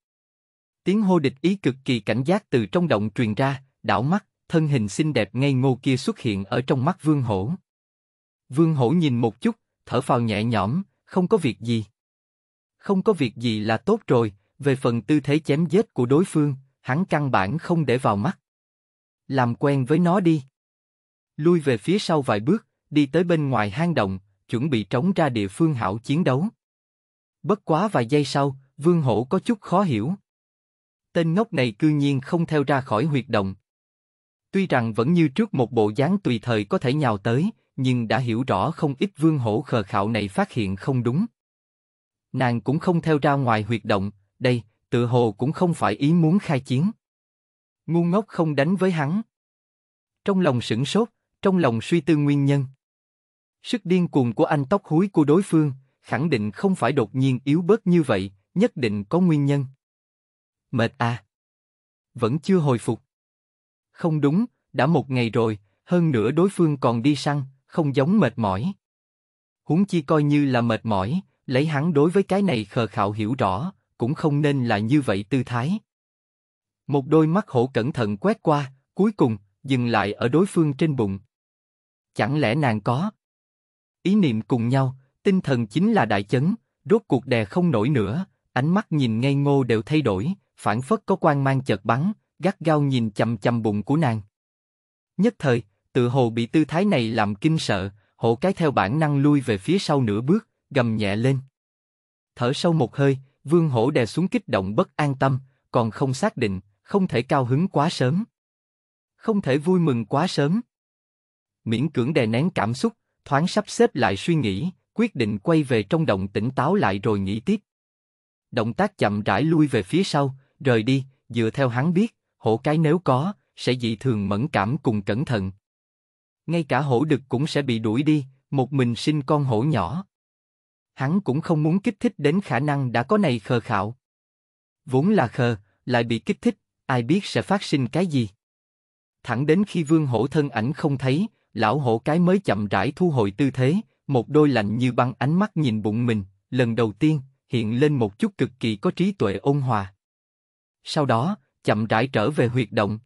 Tiếng hô địch ý cực kỳ cảnh giác từ trong động truyền ra, đảo mắt, thân hình xinh đẹp ngây ngô kia xuất hiện ở trong mắt Vương Hổ. Vương Hổ nhìn một chút, thở phào nhẹ nhõm, không có việc gì. Không có việc gì là tốt rồi, về phần tư thế chém giết của đối phương, hắn căn bản không để vào mắt. Làm quen với nó đi. Lui về phía sau vài bước, đi tới bên ngoài hang động, chuẩn bị trống ra địa phương hảo chiến đấu. Bất quá vài giây sau, Vương Hổ có chút khó hiểu tên ngốc này cư nhiên không theo ra khỏi huyệt động. Tuy rằng vẫn như trước một bộ dáng tùy thời có thể nhào tới, nhưng đã hiểu rõ không ít vương hổ khờ khạo này phát hiện không đúng. Nàng cũng không theo ra ngoài huyệt động, đây, tự hồ cũng không phải ý muốn khai chiến. Ngu ngốc không đánh với hắn. Trong lòng sửng sốt, trong lòng suy tư nguyên nhân. Sức điên cuồng của anh tóc húi của đối phương, khẳng định không phải đột nhiên yếu bớt như vậy, nhất định có nguyên nhân. Mệt à? Vẫn chưa hồi phục. Không đúng, đã một ngày rồi, hơn nữa đối phương còn đi săn, không giống mệt mỏi. Huống chi coi như là mệt mỏi, lấy hắn đối với cái này khờ khạo hiểu rõ, cũng không nên là như vậy tư thái. Một đôi mắt hổ cẩn thận quét qua, cuối cùng, dừng lại ở đối phương trên bụng. Chẳng lẽ nàng có? Ý niệm cùng nhau, tinh thần chính là đại chấn, rốt cuộc đè không nổi nữa, ánh mắt nhìn ngây ngô đều thay đổi, phản phất có quan mang chợt bắn, gắt gao nhìn chầm chầm bụng của nàng. Nhất thời, tự hồ bị tư thái này làm kinh sợ, hổ cái theo bản năng lui về phía sau nửa bước, gầm nhẹ lên. Thở sâu một hơi, vương hổ đè xuống kích động bất an tâm, còn không xác định, không thể cao hứng quá sớm. Không thể vui mừng quá sớm. Miễn cưỡng đè nén cảm xúc, thoáng sắp xếp lại suy nghĩ, quyết định quay về trong động tỉnh táo lại rồi nghĩ tiếp. Động tác chậm rãi lui về phía sau, rời đi, dựa theo hắn biết, hổ cái nếu có, sẽ dị thường mẫn cảm cùng cẩn thận. Ngay cả hổ đực cũng sẽ bị đuổi đi, một mình sinh con hổ nhỏ. Hắn cũng không muốn kích thích đến khả năng đã có này khờ khạo. Vốn là khờ, lại bị kích thích, ai biết sẽ phát sinh cái gì. Thẳng đến khi vương hổ thân ảnh không thấy, lão hổ cái mới chậm rãi thu hồi tư thế, một đôi lạnh như băng ánh mắt nhìn bụng mình, lần đầu tiên, hiện lên một chút cực kỳ có trí tuệ ôn hòa sau đó, chậm rãi trở về huyệt động.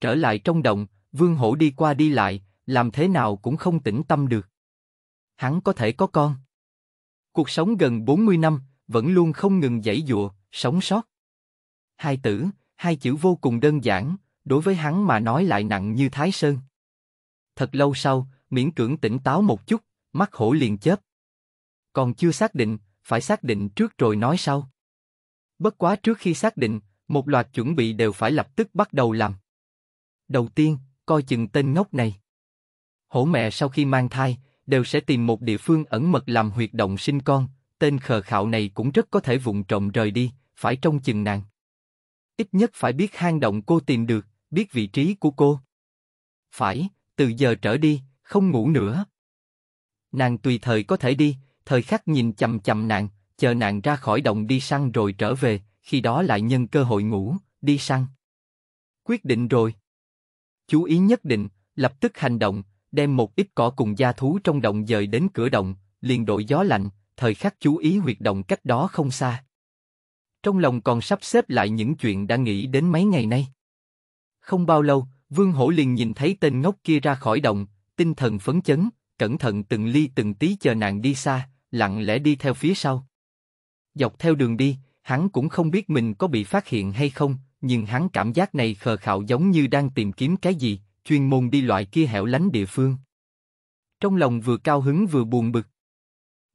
Trở lại trong động, vương hổ đi qua đi lại, làm thế nào cũng không tĩnh tâm được. Hắn có thể có con. Cuộc sống gần 40 năm, vẫn luôn không ngừng dãy dụa, sống sót. Hai tử, hai chữ vô cùng đơn giản, đối với hắn mà nói lại nặng như thái sơn. Thật lâu sau, miễn cưỡng tỉnh táo một chút, mắt hổ liền chớp. Còn chưa xác định, phải xác định trước rồi nói sau. Bất quá trước khi xác định, một loạt chuẩn bị đều phải lập tức bắt đầu làm. Đầu tiên, coi chừng tên ngốc này. Hổ mẹ sau khi mang thai, đều sẽ tìm một địa phương ẩn mật làm huyệt động sinh con, tên khờ khạo này cũng rất có thể vụng trộm rời đi, phải trông chừng nàng. Ít nhất phải biết hang động cô tìm được, biết vị trí của cô. Phải, từ giờ trở đi, không ngủ nữa. Nàng tùy thời có thể đi, thời khắc nhìn chầm chầm nàng, chờ nàng ra khỏi động đi săn rồi trở về, khi đó lại nhân cơ hội ngủ, đi săn. Quyết định rồi. Chú ý nhất định, lập tức hành động, đem một ít cỏ cùng gia thú trong động dời đến cửa động, liền đội gió lạnh, thời khắc chú ý huyệt động cách đó không xa. Trong lòng còn sắp xếp lại những chuyện đã nghĩ đến mấy ngày nay. Không bao lâu, Vương Hổ liền nhìn thấy tên ngốc kia ra khỏi động, tinh thần phấn chấn, cẩn thận từng ly từng tí chờ nàng đi xa, lặng lẽ đi theo phía sau. Dọc theo đường đi, hắn cũng không biết mình có bị phát hiện hay không, nhưng hắn cảm giác này khờ khạo giống như đang tìm kiếm cái gì, chuyên môn đi loại kia hẻo lánh địa phương. Trong lòng vừa cao hứng vừa buồn bực.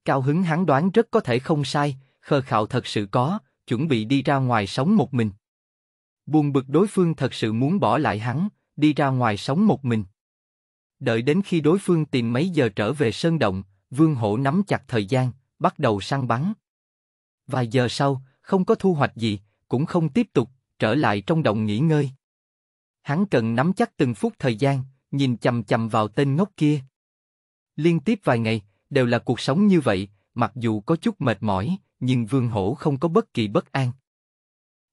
Cao hứng hắn đoán rất có thể không sai, khờ khạo thật sự có, chuẩn bị đi ra ngoài sống một mình. Buồn bực đối phương thật sự muốn bỏ lại hắn, đi ra ngoài sống một mình. Đợi đến khi đối phương tìm mấy giờ trở về sơn động, Vương Hổ nắm chặt thời gian, bắt đầu săn bắn. Vài giờ sau, không có thu hoạch gì, cũng không tiếp tục, trở lại trong động nghỉ ngơi. Hắn cần nắm chắc từng phút thời gian, nhìn chầm chầm vào tên ngốc kia. Liên tiếp vài ngày, đều là cuộc sống như vậy, mặc dù có chút mệt mỏi, nhưng Vương Hổ không có bất kỳ bất an.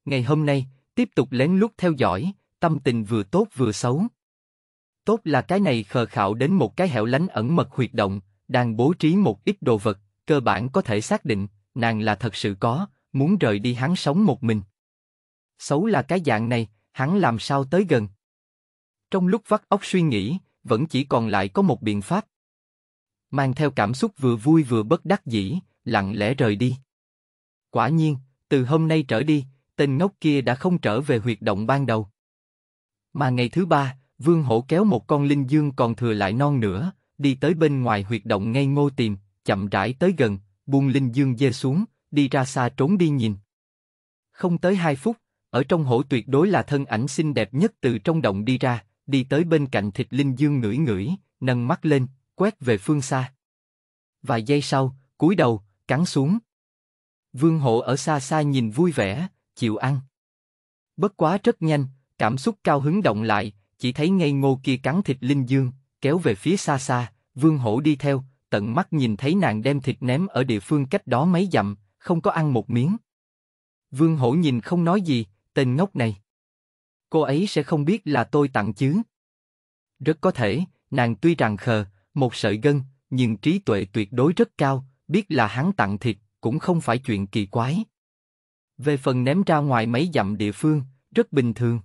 Ngày hôm nay, tiếp tục lén lút theo dõi, tâm tình vừa tốt vừa xấu. Tốt là cái này khờ khạo đến một cái hẻo lánh ẩn mật huyệt động, đang bố trí một ít đồ vật, cơ bản có thể xác định, nàng là thật sự có, muốn rời đi hắn sống một mình. Xấu là cái dạng này, hắn làm sao tới gần. Trong lúc vắt óc suy nghĩ, vẫn chỉ còn lại có một biện pháp. Mang theo cảm xúc vừa vui vừa bất đắc dĩ, lặng lẽ rời đi. Quả nhiên, từ hôm nay trở đi, tên ngốc kia đã không trở về huyệt động ban đầu. Mà ngày thứ ba, Vương Hổ kéo một con linh dương còn thừa lại non nữa, đi tới bên ngoài huyệt động ngay ngô tìm, chậm rãi tới gần, buông linh dương dê xuống, đi ra xa trốn đi nhìn. Không tới hai phút, ở trong hổ tuyệt đối là thân ảnh xinh đẹp nhất từ trong động đi ra, đi tới bên cạnh thịt linh dương ngửi ngửi, nâng mắt lên, quét về phương xa. Vài giây sau, cúi đầu, cắn xuống. Vương hộ ở xa xa nhìn vui vẻ, chịu ăn. Bất quá rất nhanh, cảm xúc cao hứng động lại, chỉ thấy ngây ngô kia cắn thịt linh dương, kéo về phía xa xa, vương hổ đi theo, tận mắt nhìn thấy nàng đem thịt ném ở địa phương cách đó mấy dặm, không có ăn một miếng. Vương Hổ nhìn không nói gì, tên ngốc này. Cô ấy sẽ không biết là tôi tặng chứ. Rất có thể, nàng tuy rằng khờ, một sợi gân, nhưng trí tuệ tuyệt đối rất cao, biết là hắn tặng thịt, cũng không phải chuyện kỳ quái. Về phần ném ra ngoài mấy dặm địa phương, rất bình thường.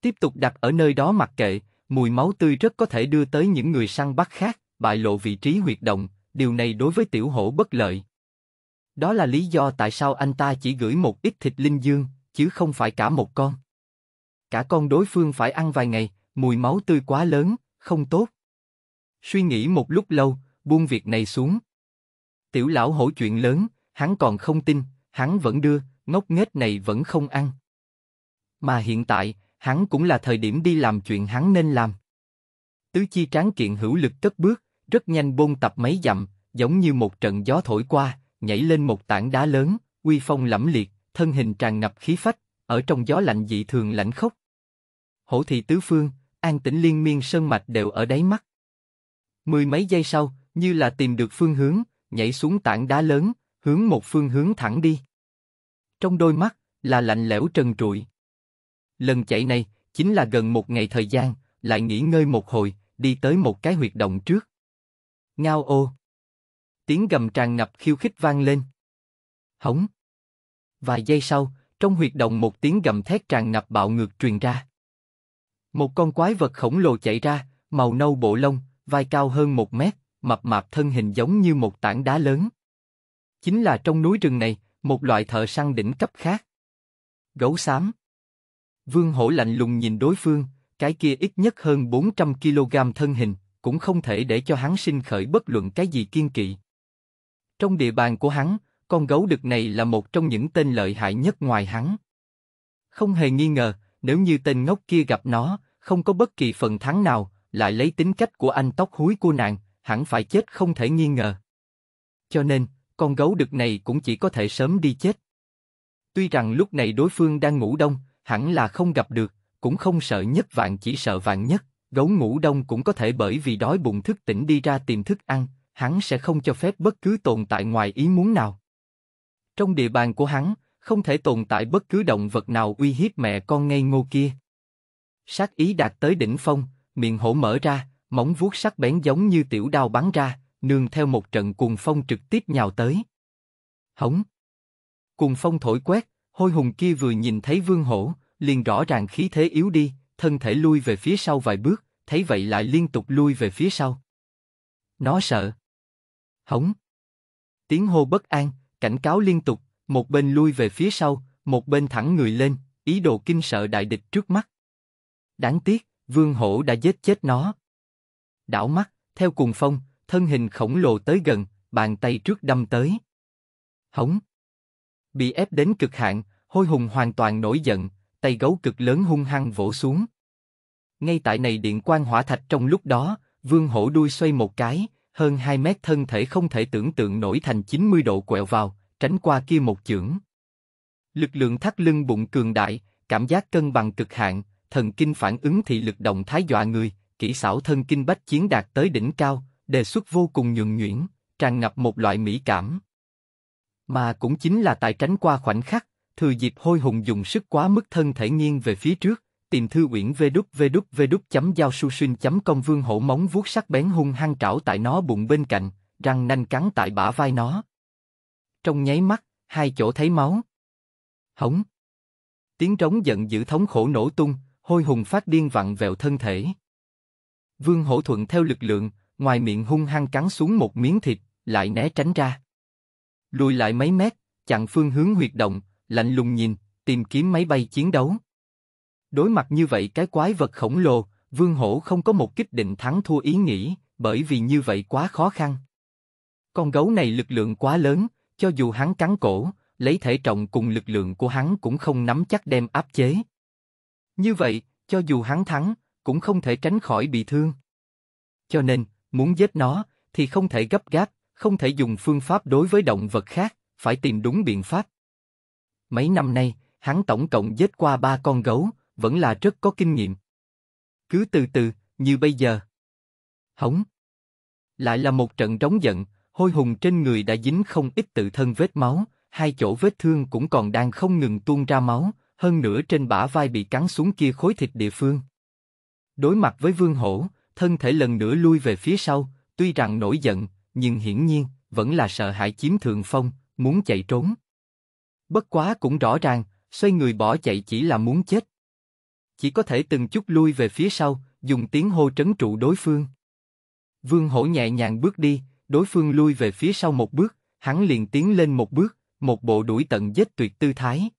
Tiếp tục đặt ở nơi đó mặc kệ, mùi máu tươi rất có thể đưa tới những người săn bắt khác, bại lộ vị trí huyệt động, điều này đối với tiểu hổ bất lợi. Đó là lý do tại sao anh ta chỉ gửi một ít thịt linh dương, chứ không phải cả một con. Cả con đối phương phải ăn vài ngày, mùi máu tươi quá lớn, không tốt. Suy nghĩ một lúc lâu, buông việc này xuống. Tiểu lão hổ chuyện lớn, hắn còn không tin, hắn vẫn đưa, ngốc nghếch này vẫn không ăn. Mà hiện tại, hắn cũng là thời điểm đi làm chuyện hắn nên làm. Tứ chi tráng kiện hữu lực cất bước, rất nhanh bôn tập mấy dặm, giống như một trận gió thổi qua, nhảy lên một tảng đá lớn, uy phong lẫm liệt, thân hình tràn ngập khí phách, ở trong gió lạnh dị thường lạnh khốc. Hổ thị tứ phương, an tĩnh liên miên sơn mạch đều ở đáy mắt. Mười mấy giây sau, như là tìm được phương hướng, nhảy xuống tảng đá lớn, hướng một phương hướng thẳng đi. Trong đôi mắt là lạnh lẽo trần trụi. Lần chạy này chính là gần một ngày thời gian, lại nghỉ ngơi một hồi, đi tới một cái huyệt động trước. Ngao ô. Tiếng gầm tràn ngập khiêu khích vang lên. Hống. Vài giây sau, trong huyệt động một tiếng gầm thét tràn ngập bạo ngược truyền ra. Một con quái vật khổng lồ chạy ra, màu nâu bộ lông, vai cao hơn một mét, mập mạp thân hình giống như một tảng đá lớn. Chính là trong núi rừng này, một loại thợ săn đỉnh cấp khác. Gấu xám. Vương hổ lạnh lùng nhìn đối phương, cái kia ít nhất hơn 400 kg thân hình, cũng không thể để cho hắn sinh khởi bất luận cái gì kiên kỵ. Trong địa bàn của hắn, con gấu đực này là một trong những tên lợi hại nhất ngoài hắn. Không hề nghi ngờ, nếu như tên ngốc kia gặp nó, không có bất kỳ phần thắng nào, lại lấy tính cách của anh tóc húi của nàng, hẳn phải chết không thể nghi ngờ. Cho nên, con gấu đực này cũng chỉ có thể sớm đi chết. Tuy rằng lúc này đối phương đang ngủ đông, hẳn là không gặp được, cũng không sợ nhất vạn chỉ sợ vạn nhất. Gấu ngủ đông cũng có thể bởi vì đói bụng thức tỉnh đi ra tìm thức ăn, hắn sẽ không cho phép bất cứ tồn tại ngoài ý muốn nào. Trong địa bàn của hắn, không thể tồn tại bất cứ động vật nào uy hiếp mẹ con ngây ngô kia. Sát ý đạt tới đỉnh phong, miệng hổ mở ra, móng vuốt sắc bén giống như tiểu đao bắn ra, nương theo một trận cuồng phong trực tiếp nhào tới. Hống! Cuồng phong thổi quét, hôi hùng kia vừa nhìn thấy vương hổ, liền rõ ràng khí thế yếu đi, thân thể lui về phía sau vài bước, thấy vậy lại liên tục lui về phía sau. Nó sợ. Hống. Tiếng hô bất an, cảnh cáo liên tục, một bên lui về phía sau, một bên thẳng người lên, ý đồ kinh sợ đại địch trước mắt. Đáng tiếc, vương hổ đã giết chết nó. Đảo mắt, theo cùng phong, thân hình khổng lồ tới gần, bàn tay trước đâm tới. Hống. Bị ép đến cực hạn, hôi hùng hoàn toàn nổi giận, tay gấu cực lớn hung hăng vỗ xuống. Ngay tại này điện quang hỏa thạch trong lúc đó, vương hổ đuôi xoay một cái, hơn 2 mét thân thể không thể tưởng tượng nổi thành 90 độ quẹo vào, tránh qua kia một chưởng. Lực lượng thắt lưng bụng cường đại, cảm giác cân bằng cực hạn, thần kinh phản ứng thị lực động thái dọa người, kỹ xảo thân kinh bách chiến đạt tới đỉnh cao, đề xuất vô cùng nhường nhuyễn, tràn ngập một loại mỹ cảm. Mà cũng chính là tại tránh qua khoảnh khắc, thừa dịp hôi hùng dùng sức quá mức thân thể nghiêng về phía trước, tìm thư uyển vê đút vê đút vê đút chấm dao su xuyên chấm công vương hổ móng vuốt sắc bén hung hăng trảo tại nó bụng bên cạnh, răng nanh cắn tại bả vai nó. Trong nháy mắt, hai chỗ thấy máu. Hống. Tiếng trống giận dữ thống khổ nổ tung, hôi hùng phát điên vặn vẹo thân thể. Vương hổ thuận theo lực lượng, ngoài miệng hung hăng cắn xuống một miếng thịt, lại né tránh ra. Lùi lại mấy mét, chặn phương hướng huyệt động, lạnh lùng nhìn, tìm kiếm máy bay chiến đấu. Đối mặt như vậy cái quái vật khổng lồ, Vương Hổ không có một kích định thắng thua ý nghĩ, bởi vì như vậy quá khó khăn. Con gấu này lực lượng quá lớn, cho dù hắn cắn cổ, lấy thể trọng cùng lực lượng của hắn cũng không nắm chắc đem áp chế. Như vậy, cho dù hắn thắng, cũng không thể tránh khỏi bị thương. Cho nên, muốn giết nó, thì không thể gấp gáp, không thể dùng phương pháp đối với động vật khác, phải tìm đúng biện pháp. Mấy năm nay, hắn tổng cộng giết qua ba con gấu, vẫn là rất có kinh nghiệm. Cứ từ từ, như bây giờ. Hống. Lại là một trận trống giận, hôi hùng trên người đã dính không ít tự thân vết máu, hai chỗ vết thương cũng còn đang không ngừng tuôn ra máu, hơn nữa trên bả vai bị cắn xuống kia khối thịt địa phương. Đối mặt với vương hổ, thân thể lần nữa lui về phía sau, tuy rằng nổi giận, nhưng hiển nhiên, vẫn là sợ hãi chiếm thượng phong, muốn chạy trốn. Bất quá cũng rõ ràng, xoay người bỏ chạy chỉ là muốn chết. Chỉ có thể từng chút lui về phía sau, dùng tiếng hô trấn trụ đối phương. Vương hổ nhẹ nhàng bước đi, đối phương lui về phía sau một bước, hắn liền tiến lên một bước, một bộ đuổi tận giết tuyệt tư thái.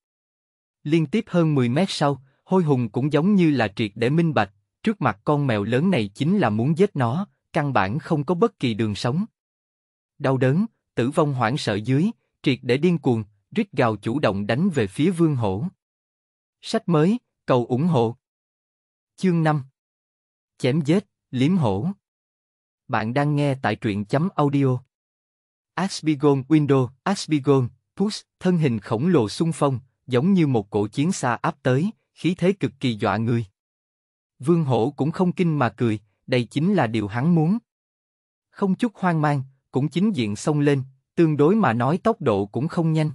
Liên tiếp hơn 10 mét sau, hôi hùng cũng giống như là triệt để minh bạch, trước mặt con mèo lớn này chính là muốn giết nó, căn bản không có bất kỳ đường sống. Đau đớn, tử vong hoảng sợ dưới, triệt để điên cuồng, Rít gào chủ động đánh về phía Vương Hổ. Sách mới, cầu ủng hộ. Chương 5 Chém dết liếm hổ. Bạn đang nghe tại truyện chấm audio. AspiGon Window, AspiGon Push, thân hình khổng lồ xung phong, giống như một cổ chiến xa áp tới, khí thế cực kỳ dọa người. Vương hổ cũng không kinh mà cười, đây chính là điều hắn muốn. Không chút hoang mang, cũng chính diện xông lên, tương đối mà nói tốc độ cũng không nhanh.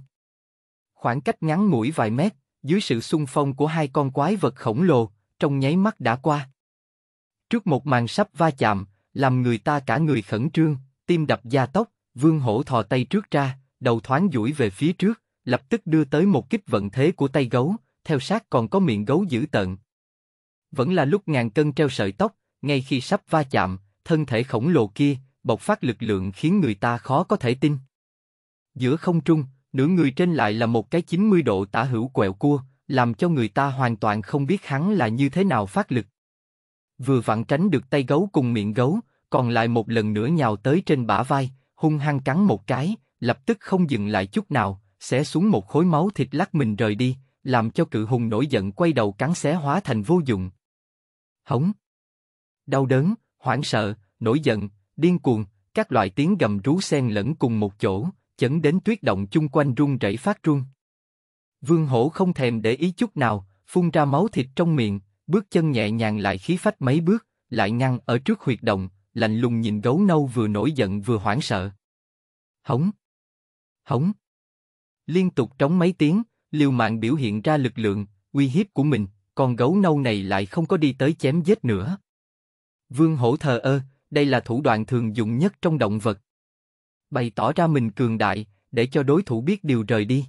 Khoảng cách ngắn ngủi vài mét, dưới sự xung phong của hai con quái vật khổng lồ, trong nháy mắt đã qua. Trước một màn sắp va chạm, làm người ta cả người khẩn trương, tim đập gia tốc, vương hổ thò tay trước ra, đầu thoáng duỗi về phía trước, lập tức đưa tới một kích vận thế của tay gấu, theo sát còn có miệng gấu dữ tợn. Vẫn là lúc ngàn cân treo sợi tóc, ngay khi sắp va chạm, thân thể khổng lồ kia, bộc phát lực lượng khiến người ta khó có thể tin. Giữa không trung, nửa người trên lại là một cái 90 độ tả hữu quẹo cua, làm cho người ta hoàn toàn không biết hắn là như thế nào phát lực. Vừa vặn tránh được tay gấu cùng miệng gấu, còn lại một lần nữa nhào tới trên bả vai, hung hăng cắn một cái, lập tức không dừng lại chút nào, xé xuống một khối máu thịt lắc mình rời đi, làm cho cự hùng nổi giận quay đầu cắn xé hóa thành vô dụng. Hống! Đau đớn, hoảng sợ, nổi giận, điên cuồng, các loại tiếng gầm rú xen lẫn cùng một chỗ, chấn đến tuyết động chung quanh rung rẩy phát run. Vương hổ không thèm để ý chút nào, phun ra máu thịt trong miệng, bước chân nhẹ nhàng lại khí phách mấy bước, lại ngăn ở trước huyệt động, lạnh lùng nhìn gấu nâu vừa nổi giận vừa hoảng sợ. Hống! Hống! Liên tục trống mấy tiếng, liều mạng biểu hiện ra lực lượng, uy hiếp của mình, còn gấu nâu này lại không có đi tới chém giết nữa. Vương hổ thờ ơ, đây là thủ đoạn thường dùng nhất trong động vật, bày tỏ ra mình cường đại, để cho đối thủ biết điều rời đi.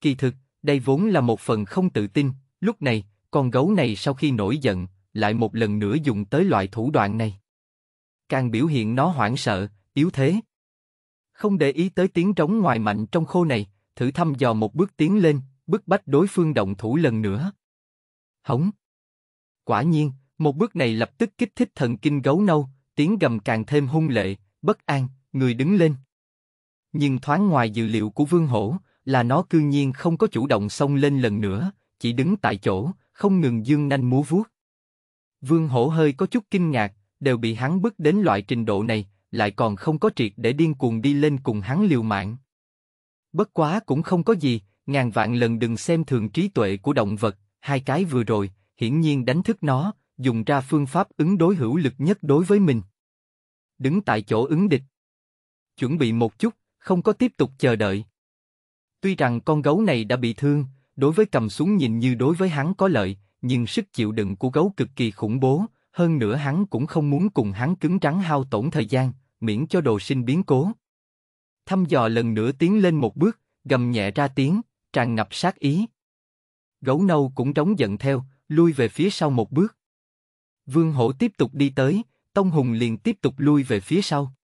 Kỳ thực, đây vốn là một phần không tự tin, lúc này, con gấu này sau khi nổi giận, lại một lần nữa dùng tới loại thủ đoạn này. Càng biểu hiện nó hoảng sợ, yếu thế. Không để ý tới tiếng trống ngoài mạnh trong khô này, thử thăm dò một bước tiến lên, bức bách đối phương động thủ lần nữa. Hống. Quả nhiên, một bước này lập tức kích thích thần kinh gấu nâu, tiếng gầm càng thêm hung lệ, bất an, người đứng lên. Nhưng thoáng ngoài dự liệu của Vương Hổ, là nó cư nhiên không có chủ động xông lên lần nữa, chỉ đứng tại chỗ, không ngừng dương nanh múa vuốt. Vương Hổ hơi có chút kinh ngạc, đều bị hắn bước đến loại trình độ này, lại còn không có triệt để điên cuồng đi lên cùng hắn liều mạng. Bất quá cũng không có gì, ngàn vạn lần đừng xem thường trí tuệ của động vật, hai cái vừa rồi, hiển nhiên đánh thức nó, dùng ra phương pháp ứng đối hữu lực nhất đối với mình. Đứng tại chỗ ứng địch chuẩn bị một chút, không có tiếp tục chờ đợi. Tuy rằng con gấu này đã bị thương, đối với cầm súng nhìn như đối với hắn có lợi, nhưng sức chịu đựng của gấu cực kỳ khủng bố, hơn nữa hắn cũng không muốn cùng hắn cứng rắn hao tổn thời gian, miễn cho đồ sinh biến cố. Thăm dò lần nữa tiến lên một bước, gầm nhẹ ra tiếng, tràn ngập sát ý. Gấu nâu cũng trống giận theo, lui về phía sau một bước. Vương hổ tiếp tục đi tới, Tông Hùng liền tiếp tục lui về phía sau.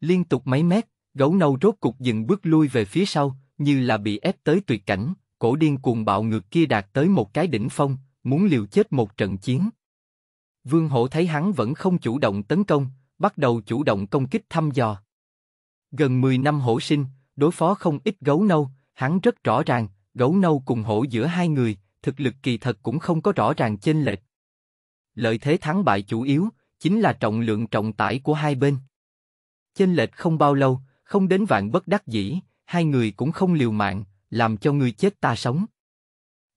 Liên tục mấy mét, gấu nâu rốt cục dừng bước lui về phía sau, như là bị ép tới tuyệt cảnh, cổ điên cuồng bạo ngược kia đạt tới một cái đỉnh phong, muốn liều chết một trận chiến. Vương Hổ thấy hắn vẫn không chủ động tấn công, bắt đầu chủ động công kích thăm dò. Gần 10 năm hổ sinh, đối phó không ít gấu nâu, hắn rất rõ ràng, gấu nâu cùng hổ giữa hai người, thực lực kỳ thật cũng không có rõ ràng chênh lệch. Lợi thế thắng bại chủ yếu chính là trọng lượng trọng tải của hai bên chênh lệch không bao lâu, không đến vạn bất đắc dĩ, hai người cũng không liều mạng, làm cho người chết ta sống.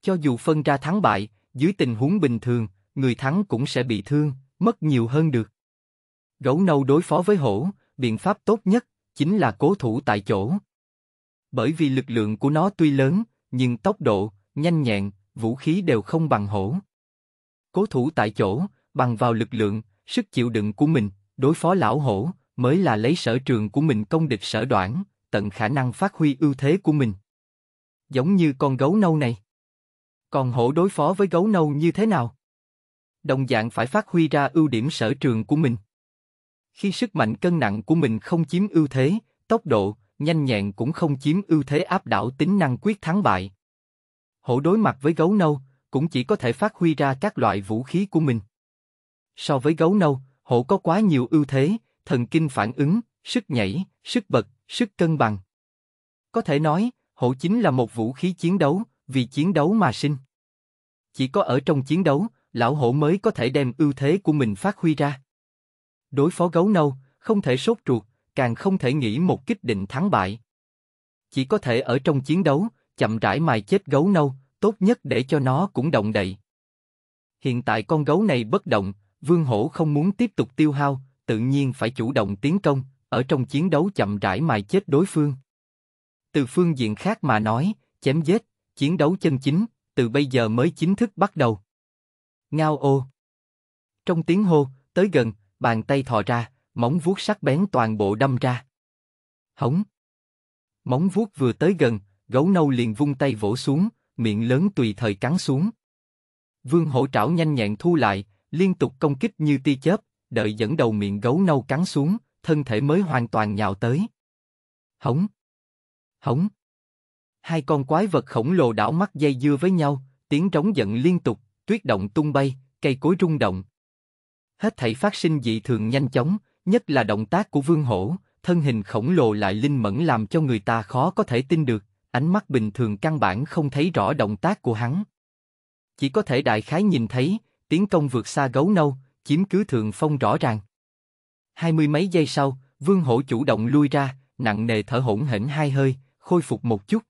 Cho dù phân ra thắng bại, dưới tình huống bình thường, người thắng cũng sẽ bị thương, mất nhiều hơn được. Gấu nâu đối phó với hổ, biện pháp tốt nhất chính là cố thủ tại chỗ. Bởi vì lực lượng của nó tuy lớn, nhưng tốc độ, nhanh nhẹn, vũ khí đều không bằng hổ. Cố thủ tại chỗ, bằng vào lực lượng, sức chịu đựng của mình, đối phó lão hổ, mới là lấy sở trường của mình công địch sở đoản, tận khả năng phát huy ưu thế của mình. Giống như con gấu nâu này. Còn hổ đối phó với gấu nâu như thế nào? Đồng dạng phải phát huy ra ưu điểm sở trường của mình. Khi sức mạnh cân nặng của mình không chiếm ưu thế, tốc độ, nhanh nhẹn cũng không chiếm ưu thế áp đảo tính năng quyết thắng bại. Hổ đối mặt với gấu nâu, cũng chỉ có thể phát huy ra các loại vũ khí của mình. So với gấu nâu, hổ có quá nhiều ưu thế, thần kinh phản ứng, sức nhảy, sức bật, sức cân bằng. Có thể nói, hộ chính là một vũ khí chiến đấu, vì chiến đấu mà sinh. Chỉ có ở trong chiến đấu, lão hổ mới có thể đem ưu thế của mình phát huy ra. Đối phó gấu nâu, không thể sốt ruột, càng không thể nghĩ một kích định thắng bại. Chỉ có thể ở trong chiến đấu, chậm rãi mài chết gấu nâu, tốt nhất để cho nó cũng động đậy. Hiện tại con gấu này bất động, vương hổ không muốn tiếp tục tiêu hao, tự nhiên phải chủ động tiến công, ở trong chiến đấu chậm rãi mài chết đối phương. Từ phương diện khác mà nói, chém giết, chiến đấu chân chính, từ bây giờ mới chính thức bắt đầu. Ngao ô. Trong tiếng hô, tới gần, bàn tay thò ra, móng vuốt sắc bén toàn bộ đâm ra. Hống. Móng vuốt vừa tới gần, gấu nâu liền vung tay vỗ xuống, miệng lớn tùy thời cắn xuống. Vương hổ trảo nhanh nhẹn thu lại, liên tục công kích như ti chớp, đợi dẫn đầu miệng gấu nâu cắn xuống, thân thể mới hoàn toàn nhào tới. Hống! Hống! Hai con quái vật khổng lồ đảo mắt dây dưa với nhau, tiếng trống giận liên tục, tuyết động tung bay, cây cối rung động. Hết thảy phát sinh dị thường nhanh chóng, nhất là động tác của vương hổ, thân hình khổng lồ lại linh mẫn làm cho người ta khó có thể tin được, ánh mắt bình thường căn bản không thấy rõ động tác của hắn. Chỉ có thể đại khái nhìn thấy, tiến công vượt xa gấu nâu, chiếm cứ thượng phong rõ ràng. Hai mươi mấy giây sau, Vương Hổ chủ động lui ra, nặng nề thở hổn hển hai hơi, khôi phục một chút.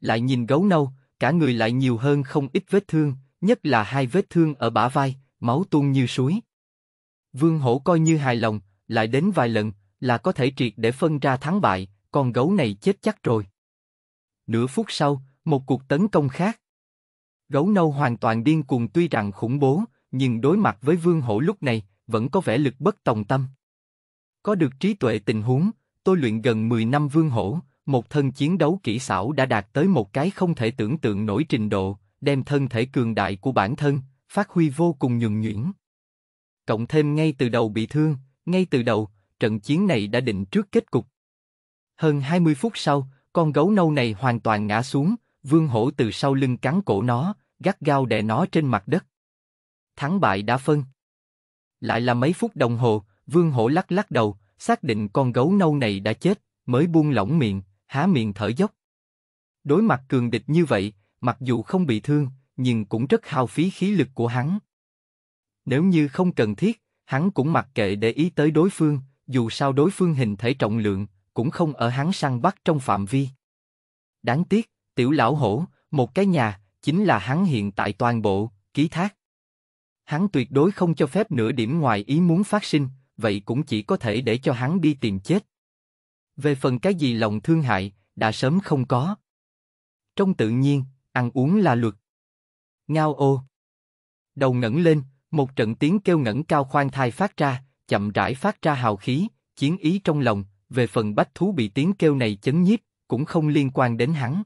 Lại nhìn gấu nâu, cả người lại nhiều hơn không ít vết thương, nhất là hai vết thương ở bả vai, máu tuôn như suối. Vương Hổ coi như hài lòng, lại đến vài lần, là có thể triệt để phân ra thắng bại, con gấu này chết chắc rồi. Nửa phút sau, một cuộc tấn công khác. Gấu nâu hoàn toàn điên cuồng tuy rằng khủng bố, nhưng đối mặt với vương hổ lúc này, vẫn có vẻ lực bất tòng tâm. Có được trí tuệ tình huống, tôi luyện gần 10 năm vương hổ, một thân chiến đấu kỹ xảo đã đạt tới một cái không thể tưởng tượng nổi trình độ, đem thân thể cường đại của bản thân, phát huy vô cùng nhường nhuyễn. Cộng thêm ngay từ đầu bị thương, ngay từ đầu, trận chiến này đã định trước kết cục. Hơn 20 phút sau, con gấu nâu này hoàn toàn ngã xuống, vương hổ từ sau lưng cắn cổ nó, gắt gao đè nó trên mặt đất thắng bại đã phân. Lại là mấy phút đồng hồ, Vương Hổ lắc lắc đầu, xác định con gấu nâu này đã chết, mới buông lỏng miệng, há miệng thở dốc. Đối mặt cường địch như vậy, mặc dù không bị thương, nhưng cũng rất hao phí khí lực của hắn. Nếu như không cần thiết, hắn cũng mặc kệ để ý tới đối phương, dù sao đối phương hình thể trọng lượng, cũng không ở hắn săn bắt trong phạm vi. Đáng tiếc, tiểu lão hổ, một cái nhà, chính là hắn hiện tại toàn bộ, ký thác hắn tuyệt đối không cho phép nửa điểm ngoài ý muốn phát sinh, vậy cũng chỉ có thể để cho hắn đi tìm chết. Về phần cái gì lòng thương hại, đã sớm không có. Trong tự nhiên, ăn uống là luật. Ngao ô. Đầu ngẩng lên, một trận tiếng kêu ngẩng cao khoan thai phát ra, chậm rãi phát ra hào khí, chiến ý trong lòng, về phần bách thú bị tiếng kêu này chấn nhiếp, cũng không liên quan đến hắn.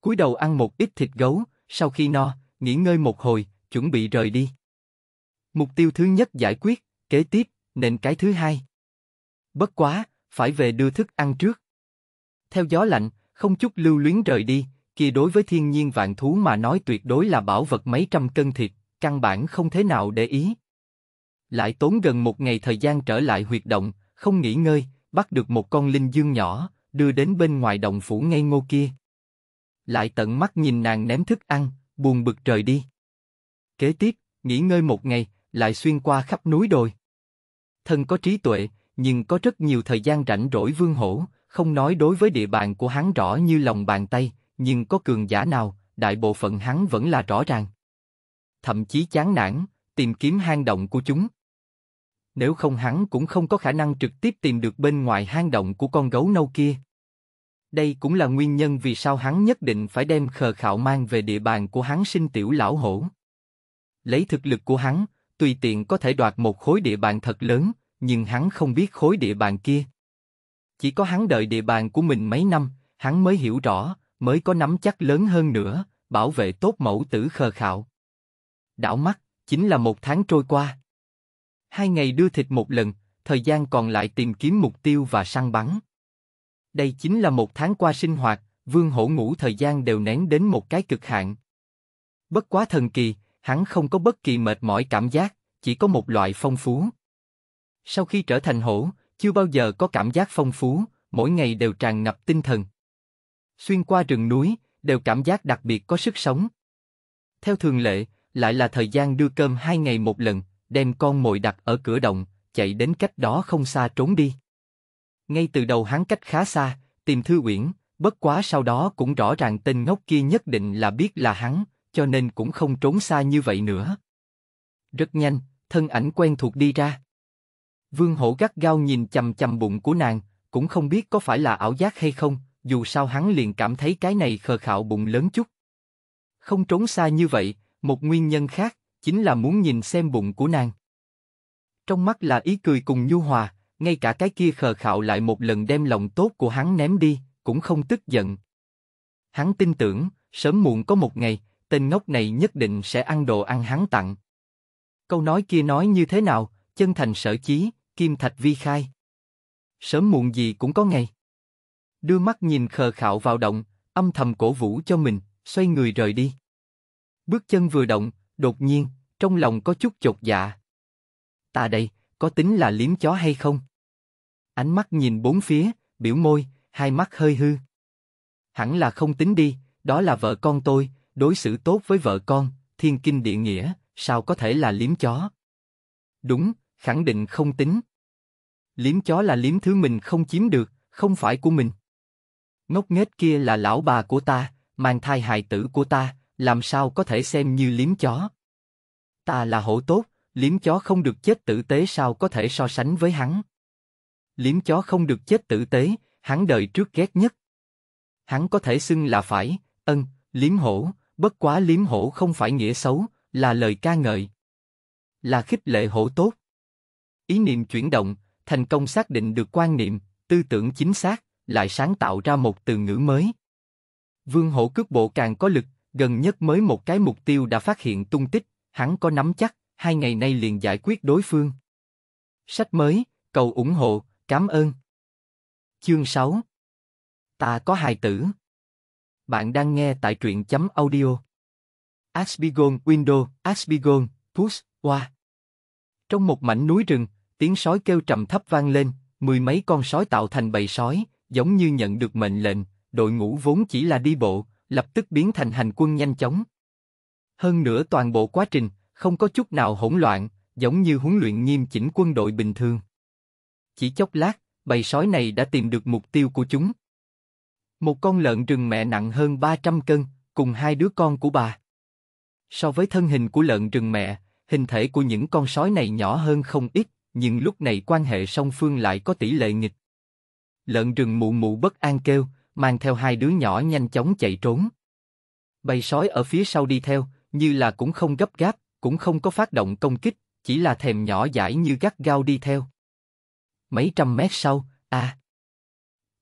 cúi đầu ăn một ít thịt gấu, sau khi no, nghỉ ngơi một hồi, chuẩn bị rời đi. Mục tiêu thứ nhất giải quyết, kế tiếp, nên cái thứ hai. Bất quá, phải về đưa thức ăn trước. Theo gió lạnh, không chút lưu luyến rời đi, kia đối với thiên nhiên vạn thú mà nói tuyệt đối là bảo vật mấy trăm cân thịt, căn bản không thế nào để ý. Lại tốn gần một ngày thời gian trở lại huyệt động, không nghỉ ngơi, bắt được một con linh dương nhỏ, đưa đến bên ngoài đồng phủ ngay ngô kia. Lại tận mắt nhìn nàng ném thức ăn, buồn bực trời đi. Kế tiếp, nghỉ ngơi một ngày, lại xuyên qua khắp núi đồi. Thần có trí tuệ, nhưng có rất nhiều thời gian rảnh rỗi vương hổ, không nói đối với địa bàn của hắn rõ như lòng bàn tay, nhưng có cường giả nào, đại bộ phận hắn vẫn là rõ ràng. Thậm chí chán nản, tìm kiếm hang động của chúng. Nếu không hắn cũng không có khả năng trực tiếp tìm được bên ngoài hang động của con gấu nâu kia. Đây cũng là nguyên nhân vì sao hắn nhất định phải đem khờ khạo mang về địa bàn của hắn sinh tiểu lão hổ. Lấy thực lực của hắn, tùy tiện có thể đoạt một khối địa bàn thật lớn, nhưng hắn không biết khối địa bàn kia. Chỉ có hắn đợi địa bàn của mình mấy năm, hắn mới hiểu rõ, mới có nắm chắc lớn hơn nữa, bảo vệ tốt mẫu tử khờ khạo. Đảo mắt, chính là một tháng trôi qua. Hai ngày đưa thịt một lần, thời gian còn lại tìm kiếm mục tiêu và săn bắn. Đây chính là một tháng qua sinh hoạt, vương hổ ngủ thời gian đều nén đến một cái cực hạn. Bất quá thần kỳ, hắn không có bất kỳ mệt mỏi cảm giác, chỉ có một loại phong phú. Sau khi trở thành hổ, chưa bao giờ có cảm giác phong phú, mỗi ngày đều tràn ngập tinh thần. Xuyên qua rừng núi, đều cảm giác đặc biệt có sức sống. Theo thường lệ, lại là thời gian đưa cơm hai ngày một lần, đem con mồi đặt ở cửa động, chạy đến cách đó không xa trốn đi. Ngay từ đầu hắn cách khá xa, tìm thư uyển, bất quá sau đó cũng rõ ràng tên ngốc kia nhất định là biết là hắn, cho nên cũng không trốn xa như vậy nữa. Rất nhanh, thân ảnh quen thuộc đi ra. Vương hổ gắt gao nhìn chầm chầm bụng của nàng, cũng không biết có phải là ảo giác hay không, dù sao hắn liền cảm thấy cái này khờ khạo bụng lớn chút. Không trốn xa như vậy, một nguyên nhân khác, chính là muốn nhìn xem bụng của nàng. Trong mắt là ý cười cùng nhu hòa, ngay cả cái kia khờ khạo lại một lần đem lòng tốt của hắn ném đi, cũng không tức giận. Hắn tin tưởng, sớm muộn có một ngày, tên ngốc này nhất định sẽ ăn đồ ăn hắn tặng. Câu nói kia nói như thế nào, chân thành sở chí, kim thạch vi khai. Sớm muộn gì cũng có ngày. Đưa mắt nhìn khờ khạo vào động, âm thầm cổ vũ cho mình, xoay người rời đi. Bước chân vừa động, đột nhiên, trong lòng có chút chột dạ. Ta đây, có tính là liếm chó hay không? Ánh mắt nhìn bốn phía, biểu môi, hai mắt hơi hư. Hẳn là không tính đi, đó là vợ con tôi, đối xử tốt với vợ con, thiên kinh địa nghĩa, sao có thể là liếm chó? Đúng, khẳng định không tính. Liếm chó là liếm thứ mình không chiếm được, không phải của mình. Ngốc nghếch kia là lão bà của ta, mang thai hài tử của ta, làm sao có thể xem như liếm chó? Ta là hổ tốt, liếm chó không được chết tử tế sao có thể so sánh với hắn? Liếm chó không được chết tử tế, hắn đời trước ghét nhất. Hắn có thể xưng là phải, ân, liếm hổ, Bất quá liếm hổ không phải nghĩa xấu, là lời ca ngợi. Là khích lệ hổ tốt. Ý niệm chuyển động, thành công xác định được quan niệm, tư tưởng chính xác, lại sáng tạo ra một từ ngữ mới. Vương hổ cước bộ càng có lực, gần nhất mới một cái mục tiêu đã phát hiện tung tích, hắn có nắm chắc, hai ngày nay liền giải quyết đối phương. Sách mới, cầu ủng hộ, cảm ơn. Chương 6 Ta có hài tử bạn đang nghe tại truyện chấm audio. Asbigon Window, Asbigon, Push, qua Trong một mảnh núi rừng, tiếng sói kêu trầm thấp vang lên, mười mấy con sói tạo thành bầy sói, giống như nhận được mệnh lệnh, đội ngũ vốn chỉ là đi bộ, lập tức biến thành hành quân nhanh chóng. Hơn nữa toàn bộ quá trình, không có chút nào hỗn loạn, giống như huấn luyện nghiêm chỉnh quân đội bình thường. Chỉ chốc lát, bầy sói này đã tìm được mục tiêu của chúng, một con lợn rừng mẹ nặng hơn 300 cân, cùng hai đứa con của bà. So với thân hình của lợn rừng mẹ, hình thể của những con sói này nhỏ hơn không ít, nhưng lúc này quan hệ song phương lại có tỷ lệ nghịch. Lợn rừng mụ mụ bất an kêu, mang theo hai đứa nhỏ nhanh chóng chạy trốn. Bầy sói ở phía sau đi theo, như là cũng không gấp gáp, cũng không có phát động công kích, chỉ là thèm nhỏ dãi như gắt gao đi theo. Mấy trăm mét sau, à,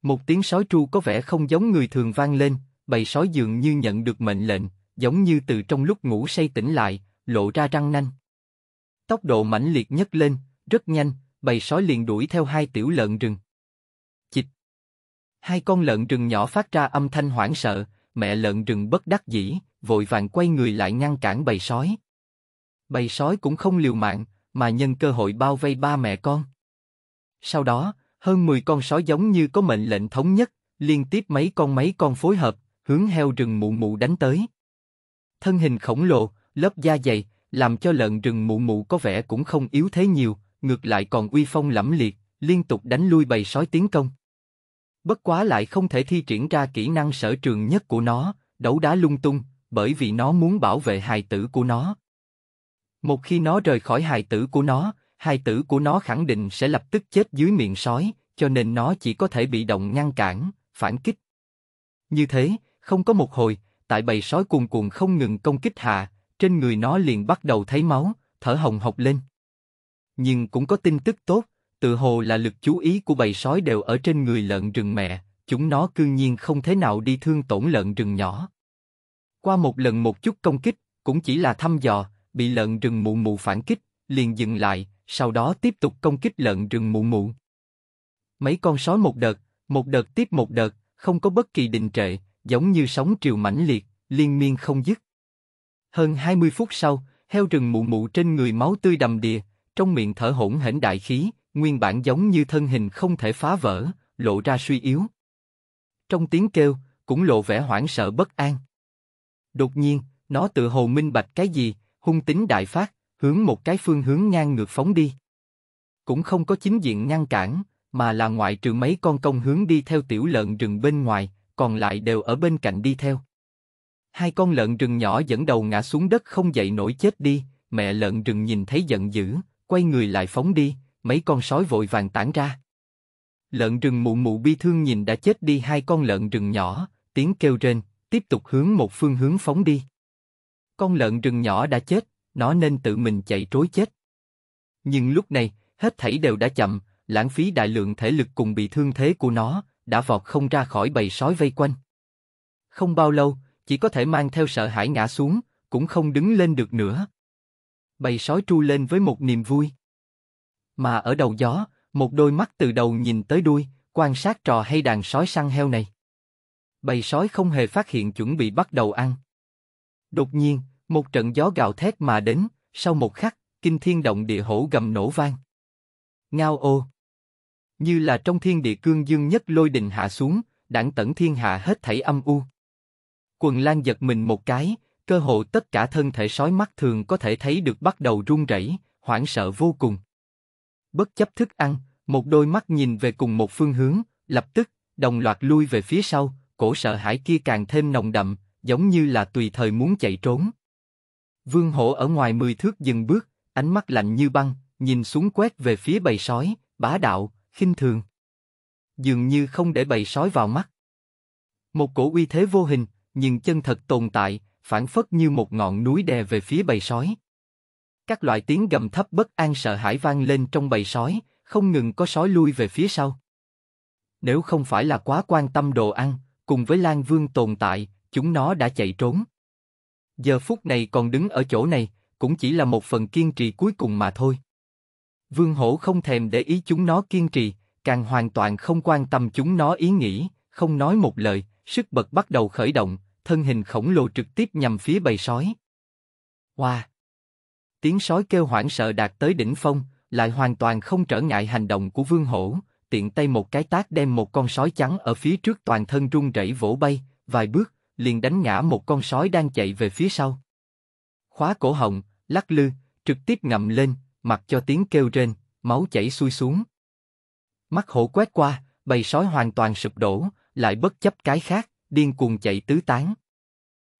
một tiếng sói tru có vẻ không giống người thường vang lên, bầy sói dường như nhận được mệnh lệnh, giống như từ trong lúc ngủ say tỉnh lại, lộ ra răng nanh. Tốc độ mãnh liệt nhất lên, rất nhanh, bầy sói liền đuổi theo hai tiểu lợn rừng. Chịch. Hai con lợn rừng nhỏ phát ra âm thanh hoảng sợ, mẹ lợn rừng bất đắc dĩ, vội vàng quay người lại ngăn cản bầy sói. Bầy sói cũng không liều mạng, mà nhân cơ hội bao vây ba mẹ con. Sau đó, hơn 10 con sói giống như có mệnh lệnh thống nhất, liên tiếp mấy con mấy con phối hợp, hướng heo rừng mụ mụ đánh tới. Thân hình khổng lồ, lớp da dày, làm cho lợn rừng mụ mụ có vẻ cũng không yếu thế nhiều, ngược lại còn uy phong lẫm liệt, liên tục đánh lui bầy sói tiến công. Bất quá lại không thể thi triển ra kỹ năng sở trường nhất của nó, đấu đá lung tung, bởi vì nó muốn bảo vệ hài tử của nó. Một khi nó rời khỏi hài tử của nó, hai tử của nó khẳng định sẽ lập tức chết dưới miệng sói, cho nên nó chỉ có thể bị động ngăn cản, phản kích. Như thế, không có một hồi, tại bầy sói cuồn cuộn không ngừng công kích hạ, trên người nó liền bắt đầu thấy máu, thở hồng hộc lên. Nhưng cũng có tin tức tốt, tự hồ là lực chú ý của bầy sói đều ở trên người lợn rừng mẹ, chúng nó cương nhiên không thế nào đi thương tổn lợn rừng nhỏ. Qua một lần một chút công kích, cũng chỉ là thăm dò, bị lợn rừng mụ mụ phản kích, liền dừng lại, sau đó tiếp tục công kích lợn rừng mụ mụ. Mấy con sói một đợt, một đợt tiếp một đợt, không có bất kỳ đình trệ, giống như sóng triều mãnh liệt, liên miên không dứt. Hơn 20 phút sau, heo rừng mụ mụ trên người máu tươi đầm đìa, trong miệng thở hỗn hển đại khí, nguyên bản giống như thân hình không thể phá vỡ, lộ ra suy yếu. Trong tiếng kêu, cũng lộ vẻ hoảng sợ bất an. Đột nhiên, nó tự hồ minh bạch cái gì, hung tính đại phát, hướng một cái phương hướng ngang ngược phóng đi. Cũng không có chính diện ngăn cản, mà là ngoại trừ mấy con công hướng đi theo tiểu lợn rừng bên ngoài, còn lại đều ở bên cạnh đi theo. Hai con lợn rừng nhỏ dẫn đầu ngã xuống đất không dậy nổi chết đi, mẹ lợn rừng nhìn thấy giận dữ, quay người lại phóng đi, mấy con sói vội vàng tản ra. Lợn rừng mụ mụ bi thương nhìn đã chết đi hai con lợn rừng nhỏ, tiếng kêu trên tiếp tục hướng một phương hướng phóng đi. Con lợn rừng nhỏ đã chết, nó nên tự mình chạy trối chết. Nhưng lúc này, hết thảy đều đã chậm, lãng phí đại lượng thể lực cùng bị thương thế của nó, đã vọt không ra khỏi bầy sói vây quanh. Không bao lâu, chỉ có thể mang theo sợ hãi ngã xuống, cũng không đứng lên được nữa. Bầy sói tru lên với một niềm vui. Mà ở đầu gió, một đôi mắt từ đầu nhìn tới đuôi, quan sát trò hay đàn sói săn heo này. Bầy sói không hề phát hiện chuẩn bị bắt đầu ăn. Đột nhiên, một trận gió gào thét mà đến, sau một khắc, kinh thiên động địa hổ gầm nổ vang. Ngao ô! Như là trong thiên địa cương dương nhất lôi đình hạ xuống, đảng tận thiên hạ hết thảy âm u. Quần lan giật mình một cái, cơ hồ tất cả thân thể sói mắt thường có thể thấy được bắt đầu run rẩy, hoảng sợ vô cùng. Bất chấp thức ăn, một đôi mắt nhìn về cùng một phương hướng, lập tức, đồng loạt lui về phía sau, cổ sợ hãi kia càng thêm nồng đậm, giống như là tùy thời muốn chạy trốn. Vương hổ ở ngoài mười thước dừng bước, ánh mắt lạnh như băng, nhìn xuống quét về phía bầy sói, bá đạo, khinh thường. Dường như không để bầy sói vào mắt. Một cổ uy thế vô hình, nhưng chân thật tồn tại, phản phất như một ngọn núi đè về phía bầy sói. Các loại tiếng gầm thấp bất an sợ hãi vang lên trong bầy sói, không ngừng có sói lui về phía sau. Nếu không phải là quá quan tâm đồ ăn, cùng với Lan Vương tồn tại, chúng nó đã chạy trốn. Giờ phút này còn đứng ở chỗ này, cũng chỉ là một phần kiên trì cuối cùng mà thôi. Vương hổ không thèm để ý chúng nó kiên trì, càng hoàn toàn không quan tâm chúng nó ý nghĩ, không nói một lời, sức bật bắt đầu khởi động, thân hình khổng lồ trực tiếp nhằm phía bầy sói. Hoa! Wow. Tiếng sói kêu hoảng sợ đạt tới đỉnh phong, lại hoàn toàn không trở ngại hành động của vương hổ, tiện tay một cái tác đem một con sói trắng ở phía trước toàn thân rung rẩy vỗ bay, vài bước, liền đánh ngã một con sói đang chạy về phía sau. Khóa cổ họng, lắc lư, trực tiếp ngậm lên, mặc cho tiếng kêu rên, máu chảy xuôi xuống. Mắt hổ quét qua, bầy sói hoàn toàn sụp đổ, lại bất chấp cái khác, điên cuồng chạy tứ tán.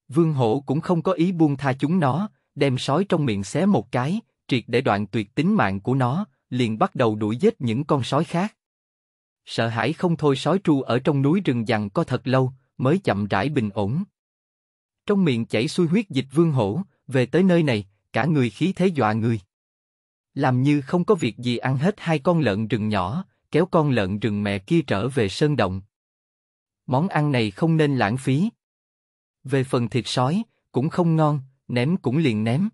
Vương hổ cũng không có ý buông tha chúng nó, đem sói trong miệng xé một cái, triệt để đoạn tuyệt tính mạng của nó, liền bắt đầu đuổi giết những con sói khác. Sợ hãi không thôi sói tru ở trong núi rừng dằn có thật lâu, mới chậm rãi bình ổn. Trong miệng chảy xuôi huyết dịch vương hổ, về tới nơi này, cả người khí thế dọa người. Làm như không có việc gì ăn hết hai con lợn rừng nhỏ, kéo con lợn rừng mẹ kia trở về sơn động. Món ăn này không nên lãng phí. Về phần thịt sói, cũng không ngon, ném cũng liền ném.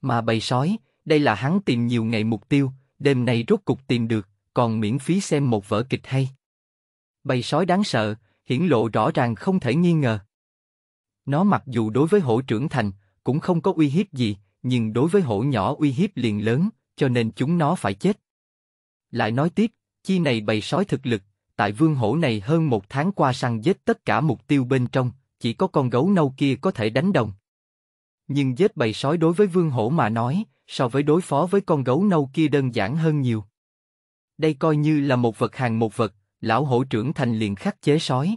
Mà bầy sói, đây là hắn tìm nhiều ngày mục tiêu, đêm nay rốt cục tìm được, còn miễn phí xem một vở kịch hay. Bầy sói đáng sợ, hiển lộ rõ ràng không thể nghi ngờ. Nó mặc dù đối với hổ trưởng thành, cũng không có uy hiếp gì, nhưng đối với hổ nhỏ uy hiếp liền lớn, cho nên chúng nó phải chết. Lại nói tiếp, chi này bày sói thực lực, tại vương hổ này hơn một tháng qua săn giết tất cả mục tiêu bên trong, chỉ có con gấu nâu kia có thể đánh đồng. Nhưng giết bầy sói đối với vương hổ mà nói, so với đối phó với con gấu nâu kia đơn giản hơn nhiều. Đây coi như là một vật hàng một vật, lão hổ trưởng thành liền khắc chế sói.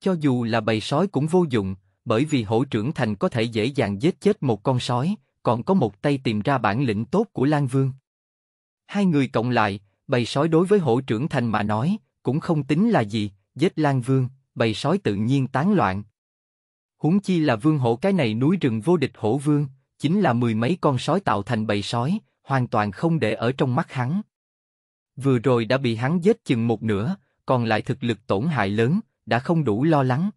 Cho dù là bầy sói cũng vô dụng, bởi vì hổ trưởng thành có thể dễ dàng giết chết một con sói, còn có một tay tìm ra bản lĩnh tốt của Lan Vương. Hai người cộng lại, bầy sói đối với hổ trưởng thành mà nói, cũng không tính là gì, giết Lan Vương, bầy sói tự nhiên tán loạn. Húng chi là vương hổ cái này núi rừng vô địch hổ vương, chính là mười mấy con sói tạo thành bầy sói, hoàn toàn không để ở trong mắt hắn. Vừa rồi đã bị hắn giết chừng một nửa, còn lại thực lực tổn hại lớn, đã không đủ lo lắng.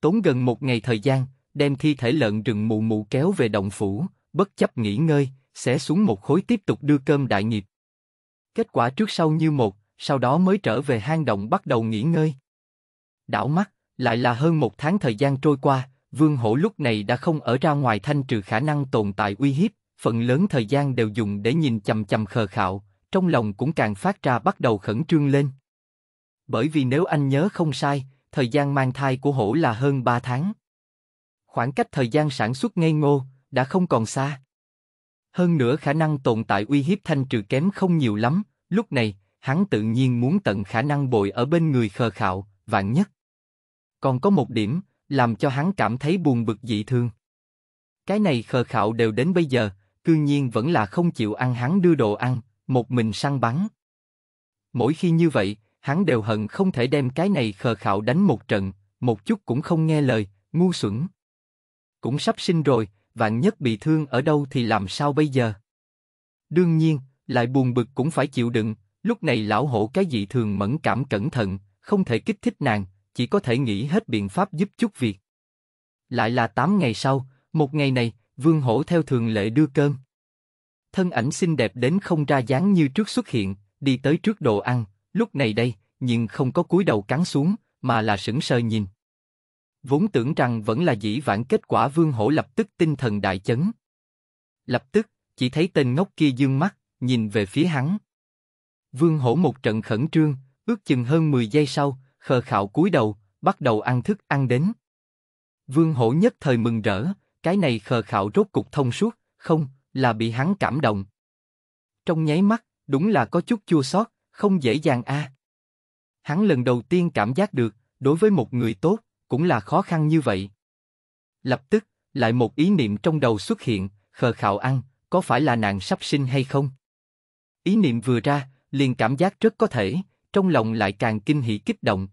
Tốn gần một ngày thời gian, đem thi thể lợn rừng mù mù kéo về động phủ, bất chấp nghỉ ngơi, sẽ xuống một khối tiếp tục đưa cơm đại nghiệp. Kết quả trước sau như một, sau đó mới trở về hang động bắt đầu nghỉ ngơi. Đảo mắt, lại là hơn một tháng thời gian trôi qua, vương hổ lúc này đã không ở ra ngoài thanh trừ khả năng tồn tại uy hiếp, phần lớn thời gian đều dùng để nhìn chầm chầm khờ khạo, trong lòng cũng càng phát ra bắt đầu khẩn trương lên. Bởi vì nếu anh nhớ không sai, thời gian mang thai của hổ là hơn 3 tháng. Khoảng cách thời gian sản xuất ngây ngô đã không còn xa. Hơn nữa khả năng tồn tại uy hiếp thanh trừ kém không nhiều lắm, lúc này, hắn tự nhiên muốn tận khả năng bồi ở bên người khờ khạo, vạn nhất. Còn có một điểm, làm cho hắn cảm thấy buồn bực dị thương Cái này khờ khạo đều đến bây giờ, cư nhiên vẫn là không chịu ăn hắn đưa đồ ăn, một mình săn bắn. Mỗi khi như vậy, hắn đều hận không thể đem cái này khờ khạo đánh một trận, một chút cũng không nghe lời, ngu xuẩn. Cũng sắp sinh rồi, vạn nhất bị thương ở đâu thì làm sao bây giờ? Đương nhiên, lại buồn bực cũng phải chịu đựng, lúc này lão hổ cái gì thường mẫn cảm cẩn thận, không thể kích thích nàng, chỉ có thể nghĩ hết biện pháp giúp chút việc. Lại là 8 ngày sau, một ngày này, vương hổ theo thường lệ đưa cơm thân ảnh xinh đẹp đến không ra dáng như trước xuất hiện, đi tới trước đồ ăn, lúc này đây, nhưng không có cúi đầu cắn xuống, mà là sững sờ nhìn. Vốn tưởng rằng vẫn là dĩ vãng kết quả vương hổ lập tức tinh thần đại chấn. Lập tức, chỉ thấy tên ngốc kia dương mắt, nhìn về phía hắn. Vương hổ một trận khẩn trương, ước chừng hơn 10 giây sau, khờ khạo cúi đầu, bắt đầu ăn thức ăn đến. Vương hổ nhất thời mừng rỡ, cái này khờ khạo rốt cục thông suốt, không, là bị hắn cảm động. Trong nháy mắt, đúng là có chút chua xót, không dễ dàng a. À. Hắn lần đầu tiên cảm giác được, đối với một người tốt, cũng là khó khăn như vậy. Lập tức, lại một ý niệm trong đầu xuất hiện, khờ khạo ăn, có phải là nàng sắp sinh hay không? Ý niệm vừa ra, liền cảm giác rất có thể, trong lòng lại càng kinh hỉ kích động.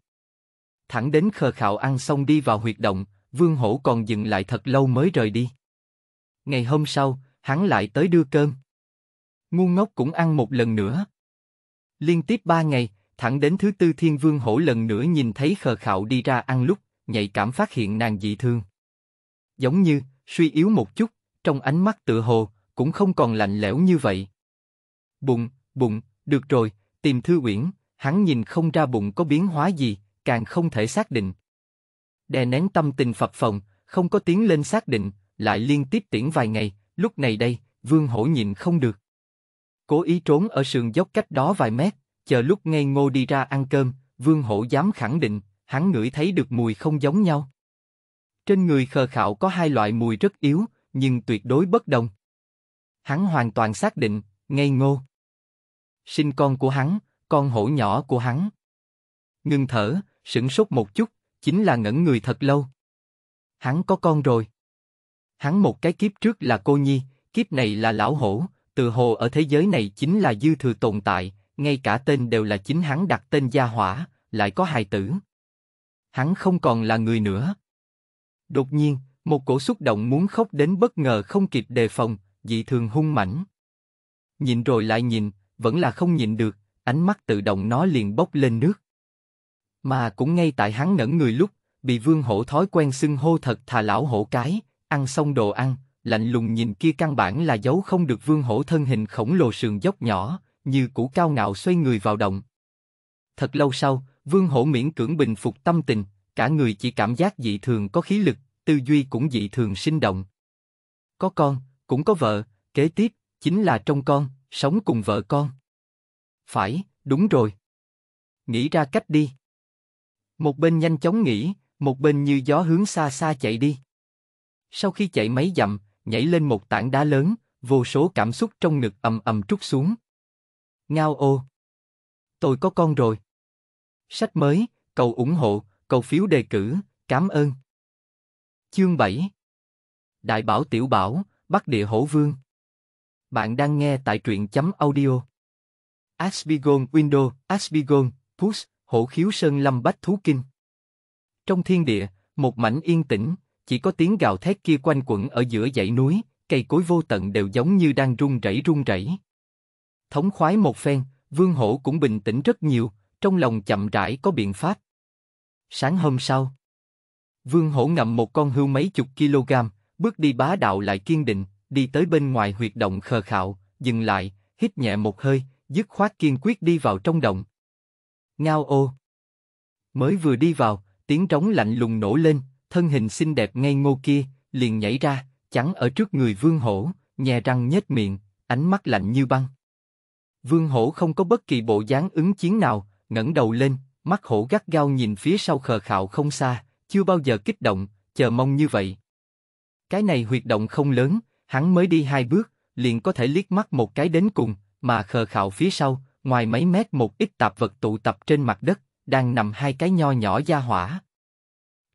Thẳng đến khờ khạo ăn xong đi vào huyệt động, vương hổ còn dừng lại thật lâu mới rời đi. Ngày hôm sau, hắn lại tới đưa cơm. Ngu ngốc cũng ăn một lần nữa. Liên tiếp ba ngày, thẳng đến thứ tư thiên vương hổ lần nữa nhìn thấy khờ khạo đi ra ăn lúc, nhạy cảm phát hiện nàng dị thương. Giống như, suy yếu một chút, trong ánh mắt tựa hồ, cũng không còn lạnh lẽo như vậy. Bụng, bụng, được rồi, tìm thư uyển, hắn nhìn không ra bụng có biến hóa gì, càng không thể xác định. Đè nén tâm tình phập phồng, không có tiếng lên xác định, lại liên tiếp tiễn vài ngày, Lúc này đây, Vương Hổ nhìn không được. Cố ý trốn ở sườn dốc cách đó vài mét, chờ lúc ngây ngô đi ra ăn cơm, Vương Hổ dám khẳng định, hắn ngửi thấy được mùi không giống nhau. Trên người khờ khạo có hai loại mùi rất yếu, nhưng tuyệt đối bất đồng. Hắn hoàn toàn xác định, ngây ngô. Sinh con của hắn, con hổ nhỏ của hắn. ngưng thở, sững sốt một chút, chính là ngẩn người thật lâu. Hắn có con rồi. Hắn một cái kiếp trước là cô nhi, kiếp này là lão hổ, từ hồ ở thế giới này chính là dư thừa tồn tại, ngay cả tên đều là chính hắn đặt tên gia hỏa, lại có hài tử. Hắn không còn là người nữa. Đột nhiên, một cổ xúc động muốn khóc đến bất ngờ không kịp đề phòng, dị thường hung mãnh. Nhìn rồi lại nhìn, vẫn là không nhìn được, ánh mắt tự động nó liền bốc lên nước. Mà cũng ngay tại hắn ngẩn người lúc, bị vương hổ thói quen xưng hô thật thà lão hổ cái, ăn xong đồ ăn, lạnh lùng nhìn kia căn bản là dấu không được vương hổ thân hình khổng lồ sườn dốc nhỏ, như củ cao ngạo xoay người vào động. Thật lâu sau, vương hổ miễn cưỡng bình phục tâm tình, cả người chỉ cảm giác dị thường có khí lực, tư duy cũng dị thường sinh động. Có con, cũng có vợ, kế tiếp, chính là trong con, sống cùng vợ con. Phải, đúng rồi. Nghĩ ra cách đi. Một bên nhanh chóng nghĩ, một bên như gió hướng xa xa chạy đi. Sau khi chạy mấy dặm, nhảy lên một tảng đá lớn, vô số cảm xúc trong ngực ầm ầm trút xuống. Ngao ô. Tôi có con rồi. Sách mới, cầu ủng hộ, cầu phiếu đề cử, cảm ơn. Chương 7 Đại bảo tiểu bảo, Bắc địa hổ vương. Bạn đang nghe tại truyện chấm audio. Asbigon Window, Asbigon, Push, hổ khiếu sơn lâm bách thú kinh. Trong thiên địa, một mảnh yên tĩnh, chỉ có tiếng gào thét kia quanh quẩn ở giữa dãy núi, cây cối vô tận đều giống như đang run rẩy run rẩy. Thống khoái một phen, Vương Hổ cũng bình tĩnh rất nhiều, trong lòng chậm rãi có biện pháp. Sáng hôm sau, Vương Hổ ngậm một con hươu mấy chục kg, bước đi bá đạo lại kiên định, đi tới bên ngoài huyệt động khờ khạo, dừng lại, hít nhẹ một hơi, dứt khoát kiên quyết đi vào trong động. Ngao ô. Mới vừa đi vào, tiếng trống lạnh lùng nổ lên, thân hình xinh đẹp ngây ngô kia, liền nhảy ra, chắn ở trước người vương hổ, nhè răng nhếch miệng, ánh mắt lạnh như băng. Vương hổ không có bất kỳ bộ dáng ứng chiến nào, ngẩng đầu lên, mắt hổ gắt gao nhìn phía sau khờ khạo không xa, chưa bao giờ kích động, chờ mong như vậy. Cái này huyệt động không lớn, hắn mới đi hai bước, liền có thể liếc mắt một cái đến cùng, mà khờ khạo phía sau, ngoài mấy mét một ít tạp vật tụ tập trên mặt đất, đang nằm hai cái nho nhỏ da hỏa.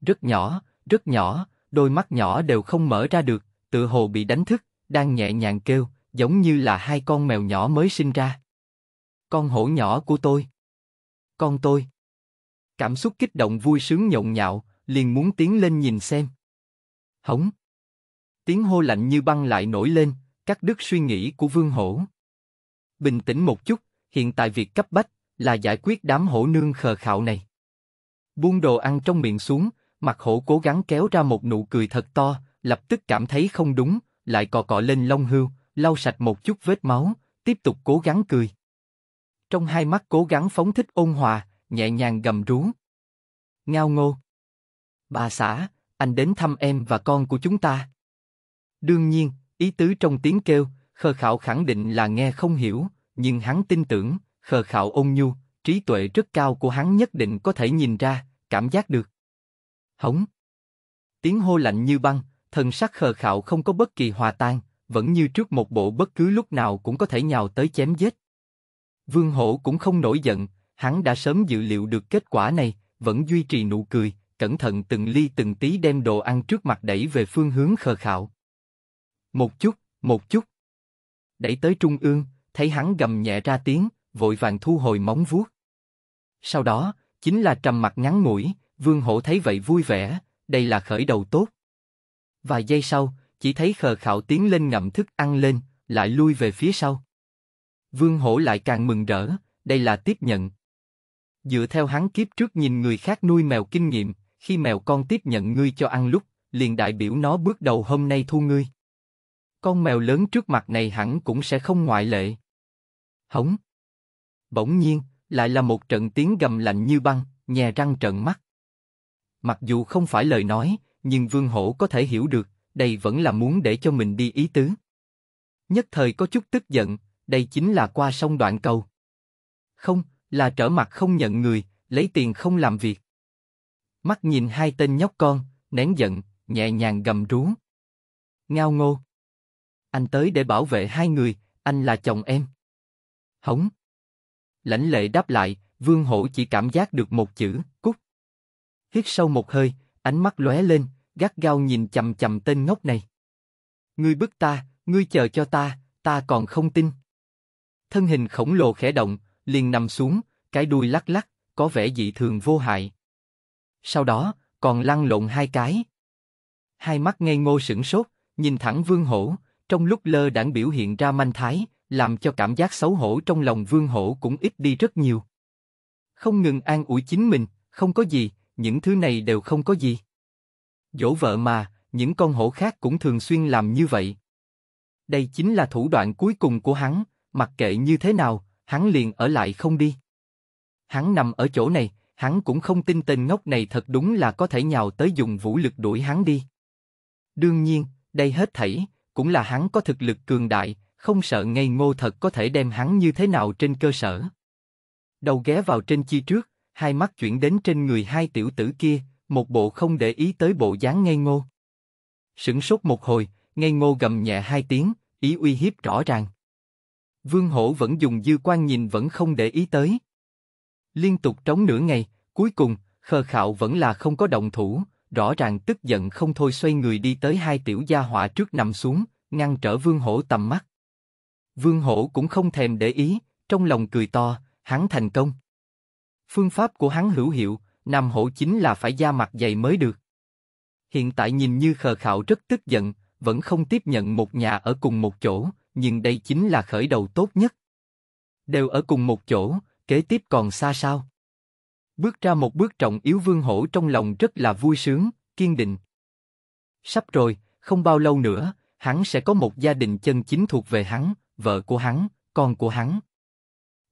Rất nhỏ, rất nhỏ, đôi mắt nhỏ đều không mở ra được, tựa hồ bị đánh thức, đang nhẹ nhàng kêu, giống như là hai con mèo nhỏ mới sinh ra. Con hổ nhỏ của tôi. Con tôi. Cảm xúc kích động vui sướng nhộn nhạo, liền muốn tiến lên nhìn xem. Hống. Tiếng hô lạnh như băng lại nổi lên, cắt đứt suy nghĩ của vương hổ. Bình tĩnh một chút, hiện tại việc cấp bách là giải quyết đám hổ nương khờ khạo này. Buông đồ ăn trong miệng xuống, Mặt hổ cố gắng kéo ra một nụ cười thật to, lập tức cảm thấy không đúng, lại cọ cọ lên lông hưu, lau sạch một chút vết máu, tiếp tục cố gắng cười. Trong hai mắt cố gắng phóng thích ôn hòa, nhẹ nhàng gầm rú. Ngao ngô. Bà xã, anh đến thăm em và con của chúng ta. Đương nhiên, ý tứ trong tiếng kêu, khờ khảo khẳng định là nghe không hiểu, nhưng hắn tin tưởng, khờ khảo ôn nhu, trí tuệ rất cao của hắn nhất định có thể nhìn ra, cảm giác được. Hống. Tiếng hô lạnh như băng, thần sắc khờ khạo không có bất kỳ hòa tan, vẫn như trước một bộ bất cứ lúc nào cũng có thể nhào tới chém giết. Vương hổ cũng không nổi giận, hắn đã sớm dự liệu được kết quả này, vẫn duy trì nụ cười, cẩn thận từng ly từng tí đem đồ ăn trước mặt đẩy về phương hướng khờ khạo. Một chút, một chút. Đẩy tới trung ương, thấy hắn gầm nhẹ ra tiếng, vội vàng thu hồi móng vuốt. Sau đó, chính là trầm mặt ngắn mũi, Vương Hổ thấy vậy vui vẻ, đây là khởi đầu tốt. Vài giây sau, chỉ thấy khờ khạo tiến lên ngậm thức ăn lên, lại lui về phía sau. Vương Hổ lại càng mừng rỡ, đây là tiếp nhận. Dựa theo hắn kiếp trước nhìn người khác nuôi mèo kinh nghiệm, khi mèo con tiếp nhận ngươi cho ăn lúc, liền đại biểu nó bước đầu hôm nay thu ngươi. Con mèo lớn trước mặt này hẳn cũng sẽ không ngoại lệ. Hống. Bỗng nhiên, lại là một trận tiếng gầm lạnh như băng, nhè răng trận mắt. Mặc dù không phải lời nói, nhưng Vương Hổ có thể hiểu được, đây vẫn là muốn để cho mình đi ý tứ. Nhất thời có chút tức giận, đây chính là qua sông đoạn cầu. Không, là trở mặt không nhận người, lấy tiền không làm việc. Mắt nhìn hai tên nhóc con, nén giận, nhẹ nhàng gầm rú. Ngao ngô. Anh tới để bảo vệ hai người, anh là chồng em. Hống. Lãnh lệ đáp lại, vương hổ chỉ cảm giác được một chữ, cút hít sâu một hơi, ánh mắt lóe lên, gắt gao nhìn chầm chầm tên ngốc này. Ngươi bức ta, ngươi chờ cho ta, ta còn không tin. Thân hình khổng lồ khẽ động, liền nằm xuống, cái đuôi lắc lắc, có vẻ dị thường vô hại. Sau đó, còn lăn lộn hai cái. Hai mắt ngây ngô sửng sốt, nhìn thẳng vương hổ, trong lúc lơ đãng biểu hiện ra manh thái, làm cho cảm giác xấu hổ trong lòng vương hổ cũng ít đi rất nhiều. Không ngừng an ủi chính mình, không có gì, những thứ này đều không có gì. Dỗ vợ mà, những con hổ khác cũng thường xuyên làm như vậy. Đây chính là thủ đoạn cuối cùng của hắn, mặc kệ như thế nào, hắn liền ở lại không đi. Hắn nằm ở chỗ này, hắn cũng không tin tên ngốc này thật đúng là có thể nhào tới dùng vũ lực đuổi hắn đi. Đương nhiên, đây hết thảy, cũng là hắn có thực lực cường đại, không sợ ngây ngô thật có thể đem hắn như thế nào trên cơ sở. Đầu ghé vào trên chi trước, hai mắt chuyển đến trên người hai tiểu tử kia, một bộ không để ý tới bộ dáng ngây ngô. Sửng sốt một hồi, ngây ngô gầm nhẹ hai tiếng, ý uy hiếp rõ ràng. Vương hổ vẫn dùng dư quan nhìn vẫn không để ý tới. Liên tục trống nửa ngày, cuối cùng, khờ khạo vẫn là không có động thủ, rõ ràng tức giận không thôi xoay người đi tới hai tiểu gia hỏa trước nằm xuống, ngăn trở vương hổ tầm mắt. Vương hổ cũng không thèm để ý, trong lòng cười to, hắn thành công. Phương pháp của hắn hữu hiệu, Nam Hổ chính là phải da mặt dày mới được. Hiện tại nhìn như khờ khạo rất tức giận, vẫn không tiếp nhận một nhà ở cùng một chỗ, nhưng đây chính là khởi đầu tốt nhất. Đều ở cùng một chỗ, kế tiếp còn xa sao. Bước ra một bước trọng yếu vương hổ trong lòng rất là vui sướng, kiên định. Sắp rồi, không bao lâu nữa, hắn sẽ có một gia đình chân chính thuộc về hắn, vợ của hắn, con của hắn.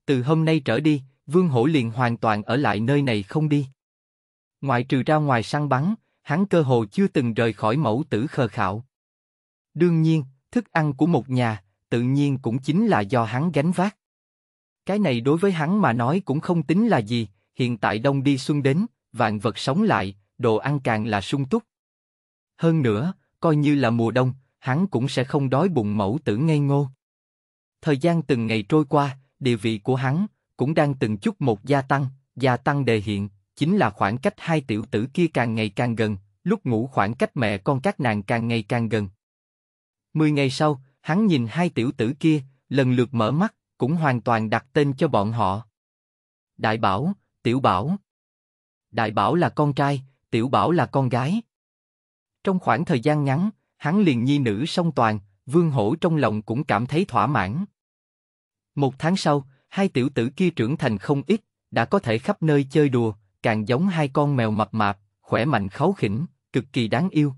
Từ hôm nay trở đi, Vương Hổ liền hoàn toàn ở lại nơi này không đi. Ngoại trừ ra ngoài săn bắn, hắn cơ hồ chưa từng rời khỏi mẫu tử khờ khạo. Đương nhiên, thức ăn của một nhà, tự nhiên cũng chính là do hắn gánh vác. Cái này đối với hắn mà nói cũng không tính là gì, hiện tại đông đi xuân đến, vạn vật sống lại, đồ ăn càng là sung túc. Hơn nữa, coi như là mùa đông, hắn cũng sẽ không đói bụng mẫu tử ngây ngô. Thời gian từng ngày trôi qua, địa vị của hắn, cũng đang từng chút một gia tăng, gia tăng đề hiện, chính là khoảng cách hai tiểu tử kia càng ngày càng gần, lúc ngủ khoảng cách mẹ con các nàng càng ngày càng gần. Mười ngày sau, hắn nhìn hai tiểu tử kia, lần lượt mở mắt, cũng hoàn toàn đặt tên cho bọn họ. Đại Bảo, Tiểu Bảo. Đại Bảo là con trai, Tiểu Bảo là con gái. Trong khoảng thời gian ngắn, hắn liền nhi nữ song toàn, Vương Hổ trong lòng cũng cảm thấy thỏa mãn. Một tháng sau, Hai tiểu tử kia trưởng thành không ít, đã có thể khắp nơi chơi đùa, càng giống hai con mèo mập mạp, khỏe mạnh kháu khỉnh, cực kỳ đáng yêu.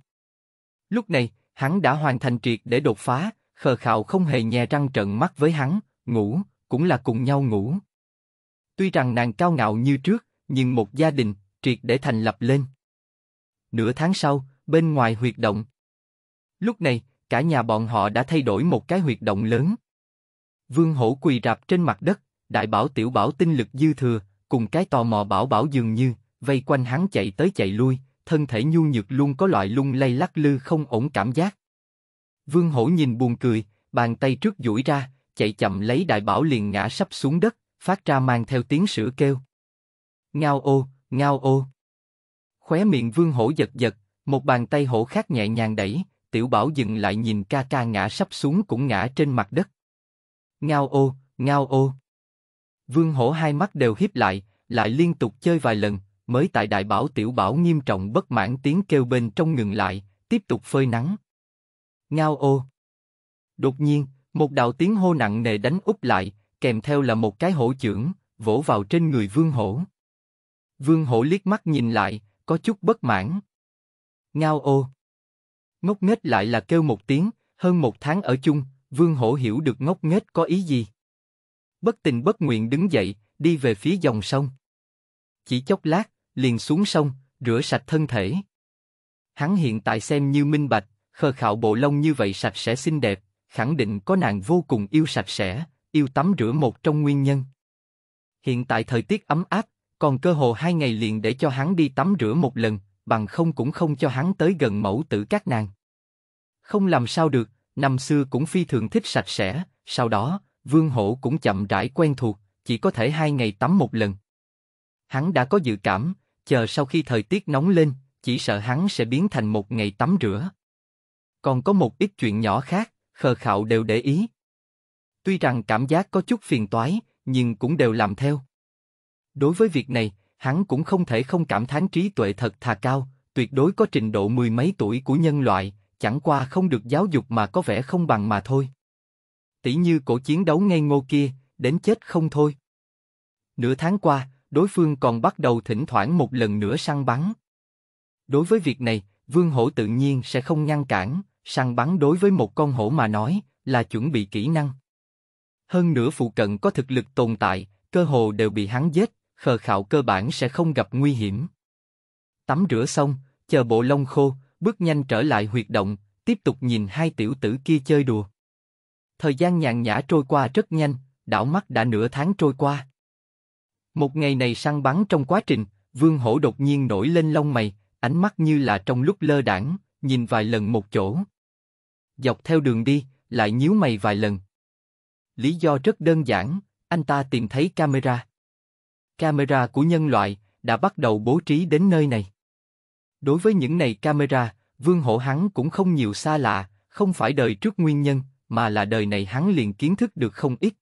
Lúc này, hắn đã hoàn thành triệt để đột phá, khờ khạo không hề nhè răng trận mắt với hắn, ngủ, cũng là cùng nhau ngủ. Tuy rằng nàng cao ngạo như trước, nhưng một gia đình, triệt để thành lập lên. Nửa tháng sau, bên ngoài huyệt động. Lúc này, cả nhà bọn họ đã thay đổi một cái huyệt động lớn. Vương hổ quỳ rạp trên mặt đất, đại bảo tiểu bảo tinh lực dư thừa, cùng cái tò mò bảo bảo dường như, vây quanh hắn chạy tới chạy lui, thân thể nhu nhược luôn có loại lung lay lắc lư không ổn cảm giác. Vương hổ nhìn buồn cười, bàn tay trước duỗi ra, chạy chậm lấy đại bảo liền ngã sắp xuống đất, phát ra mang theo tiếng sữa kêu. Ngao ô, ngao ô. Khóe miệng vương hổ giật giật, một bàn tay hổ khác nhẹ nhàng đẩy, tiểu bảo dừng lại nhìn ca ca ngã sắp xuống cũng ngã trên mặt đất. Ngao ô, ngao ô. Vương hổ hai mắt đều hiếp lại, lại liên tục chơi vài lần, mới tại đại bảo tiểu bảo nghiêm trọng bất mãn tiếng kêu bên trong ngừng lại, tiếp tục phơi nắng. Ngao ô. Đột nhiên, một đạo tiếng hô nặng nề đánh úp lại, kèm theo là một cái hổ trưởng vỗ vào trên người vương hổ. Vương hổ liếc mắt nhìn lại, có chút bất mãn. Ngao ô. Ngốc nghếch lại là kêu một tiếng, hơn một tháng ở chung, Vương Hổ hiểu được ngốc nghếch có ý gì. Bất tình bất nguyện đứng dậy, đi về phía dòng sông. Chỉ chốc lát, liền xuống sông, rửa sạch thân thể. Hắn hiện tại xem như minh bạch, khờ khạo bộ lông như vậy sạch sẽ xinh đẹp, khẳng định có nàng vô cùng yêu sạch sẽ, yêu tắm rửa một trong nguyên nhân. Hiện tại thời tiết ấm áp, còn cơ hồ hai ngày liền để cho hắn đi tắm rửa một lần, bằng không cũng không cho hắn tới gần mẫu tử các nàng. Không làm sao được, năm xưa cũng phi thường thích sạch sẽ, sau đó, Vương Hổ cũng chậm rãi quen thuộc, chỉ có thể hai ngày tắm một lần. Hắn đã có dự cảm, chờ sau khi thời tiết nóng lên, chỉ sợ hắn sẽ biến thành một ngày tắm rửa. Còn có một ít chuyện nhỏ khác, khờ khạo đều để ý. Tuy rằng cảm giác có chút phiền toái, nhưng cũng đều làm theo. Đối với việc này, hắn cũng không thể không cảm thán trí tuệ thật thà cao, tuyệt đối có trình độ mười mấy tuổi của nhân loại, chẳng qua không được giáo dục mà có vẻ không bằng mà thôi. Tỷ như cổ chiến đấu ngay ngô kia, đến chết không thôi. Nửa tháng qua, đối phương còn bắt đầu thỉnh thoảng một lần nữa săn bắn. Đối với việc này, vương hổ tự nhiên sẽ không ngăn cản, săn bắn đối với một con hổ mà nói là chuẩn bị kỹ năng. Hơn nữa phụ cận có thực lực tồn tại, cơ hồ đều bị hắn giết, khờ khạo cơ bản sẽ không gặp nguy hiểm. Tắm rửa xong, chờ bộ lông khô, bước nhanh trở lại huyệt động, tiếp tục nhìn hai tiểu tử kia chơi đùa. Thời gian nhàn nhã trôi qua rất nhanh, đảo mắt đã nửa tháng trôi qua. Một ngày này săn bắn trong quá trình, Vương Hổ đột nhiên nổi lên lông mày, ánh mắt như là trong lúc lơ đảng, nhìn vài lần một chỗ. Dọc theo đường đi, lại nhíu mày vài lần. Lý do rất đơn giản, anh ta tìm thấy camera. Camera của nhân loại đã bắt đầu bố trí đến nơi này. Đối với những này camera, Vương Hổ hắn cũng không nhiều xa lạ, không phải đời trước nguyên nhân, mà là đời này hắn liền kiến thức được không ít.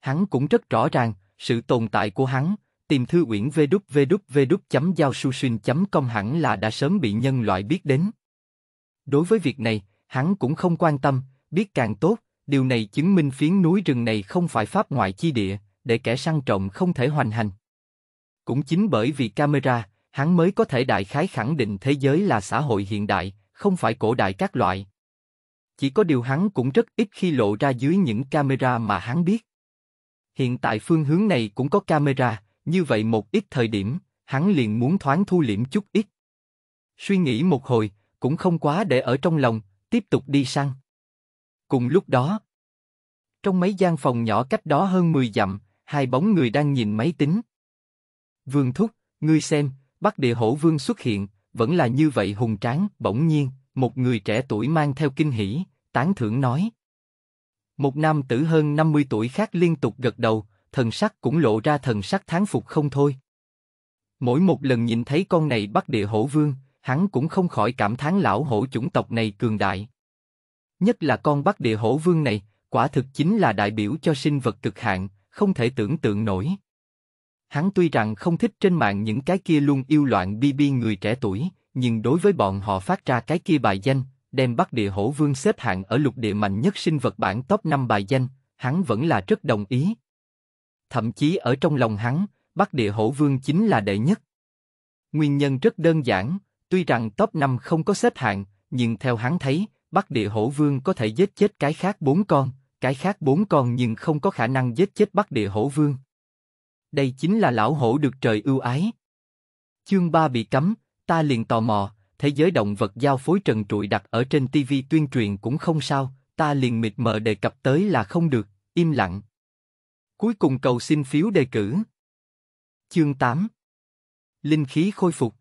Hắn cũng rất rõ ràng, sự tồn tại của hắn, tìm thư uyển www.giao-su-xuyên.com hẳn là đã sớm bị nhân loại biết đến. Đối với việc này, hắn cũng không quan tâm, biết càng tốt, điều này chứng minh phiến núi rừng này không phải pháp ngoại chi địa, để kẻ săn trộm không thể hoành hành. Cũng chính bởi vì camera, hắn mới có thể đại khái khẳng định thế giới là xã hội hiện đại, không phải cổ đại các loại. Chỉ có điều hắn cũng rất ít khi lộ ra dưới những camera mà hắn biết. Hiện tại phương hướng này cũng có camera, như vậy một ít thời điểm, hắn liền muốn thoáng thu liễm chút ít. Suy nghĩ một hồi, cũng không quá để ở trong lòng, tiếp tục đi săn. Cùng lúc đó, trong mấy gian phòng nhỏ cách đó hơn 10 dặm, hai bóng người đang nhìn máy tính. Vương Thúc, ngươi xem, Bắc Địa Hổ Vương xuất hiện, vẫn là như vậy hùng tráng, bỗng nhiên, một người trẻ tuổi mang theo kinh hỉ, tán thưởng nói. Một nam tử hơn 50 tuổi khác liên tục gật đầu, thần sắc cũng lộ ra thần sắc tháng phục không thôi. Mỗi một lần nhìn thấy con này Bắc Địa Hổ Vương, hắn cũng không khỏi cảm thán lão hổ chủng tộc này cường đại. Nhất là con Bắc Địa Hổ Vương này, quả thực chính là đại biểu cho sinh vật cực hạn, không thể tưởng tượng nổi. Hắn tuy rằng không thích trên mạng những cái kia luôn yêu loạn bi bi người trẻ tuổi, nhưng đối với bọn họ phát ra cái kia bài danh, đem Bắc Địa Hổ Vương xếp hạng ở lục địa mạnh nhất sinh vật bản top 5 bài danh, hắn vẫn là rất đồng ý. Thậm chí ở trong lòng hắn, Bắc Địa Hổ Vương chính là đệ nhất. Nguyên nhân rất đơn giản, tuy rằng top 5 không có xếp hạng, nhưng theo hắn thấy, Bắc Địa Hổ Vương có thể giết chết cái khác bốn con, cái khác bốn con nhưng không có khả năng giết chết Bắc Địa Hổ Vương đây chính là lão hổ được trời ưu ái. Chương 3 bị cấm, ta liền tò mò, thế giới động vật giao phối trần trụi đặt ở trên TV tuyên truyền cũng không sao, ta liền mịt mờ đề cập tới là không được, im lặng. Cuối cùng cầu xin phiếu đề cử. Chương 8 Linh khí khôi phục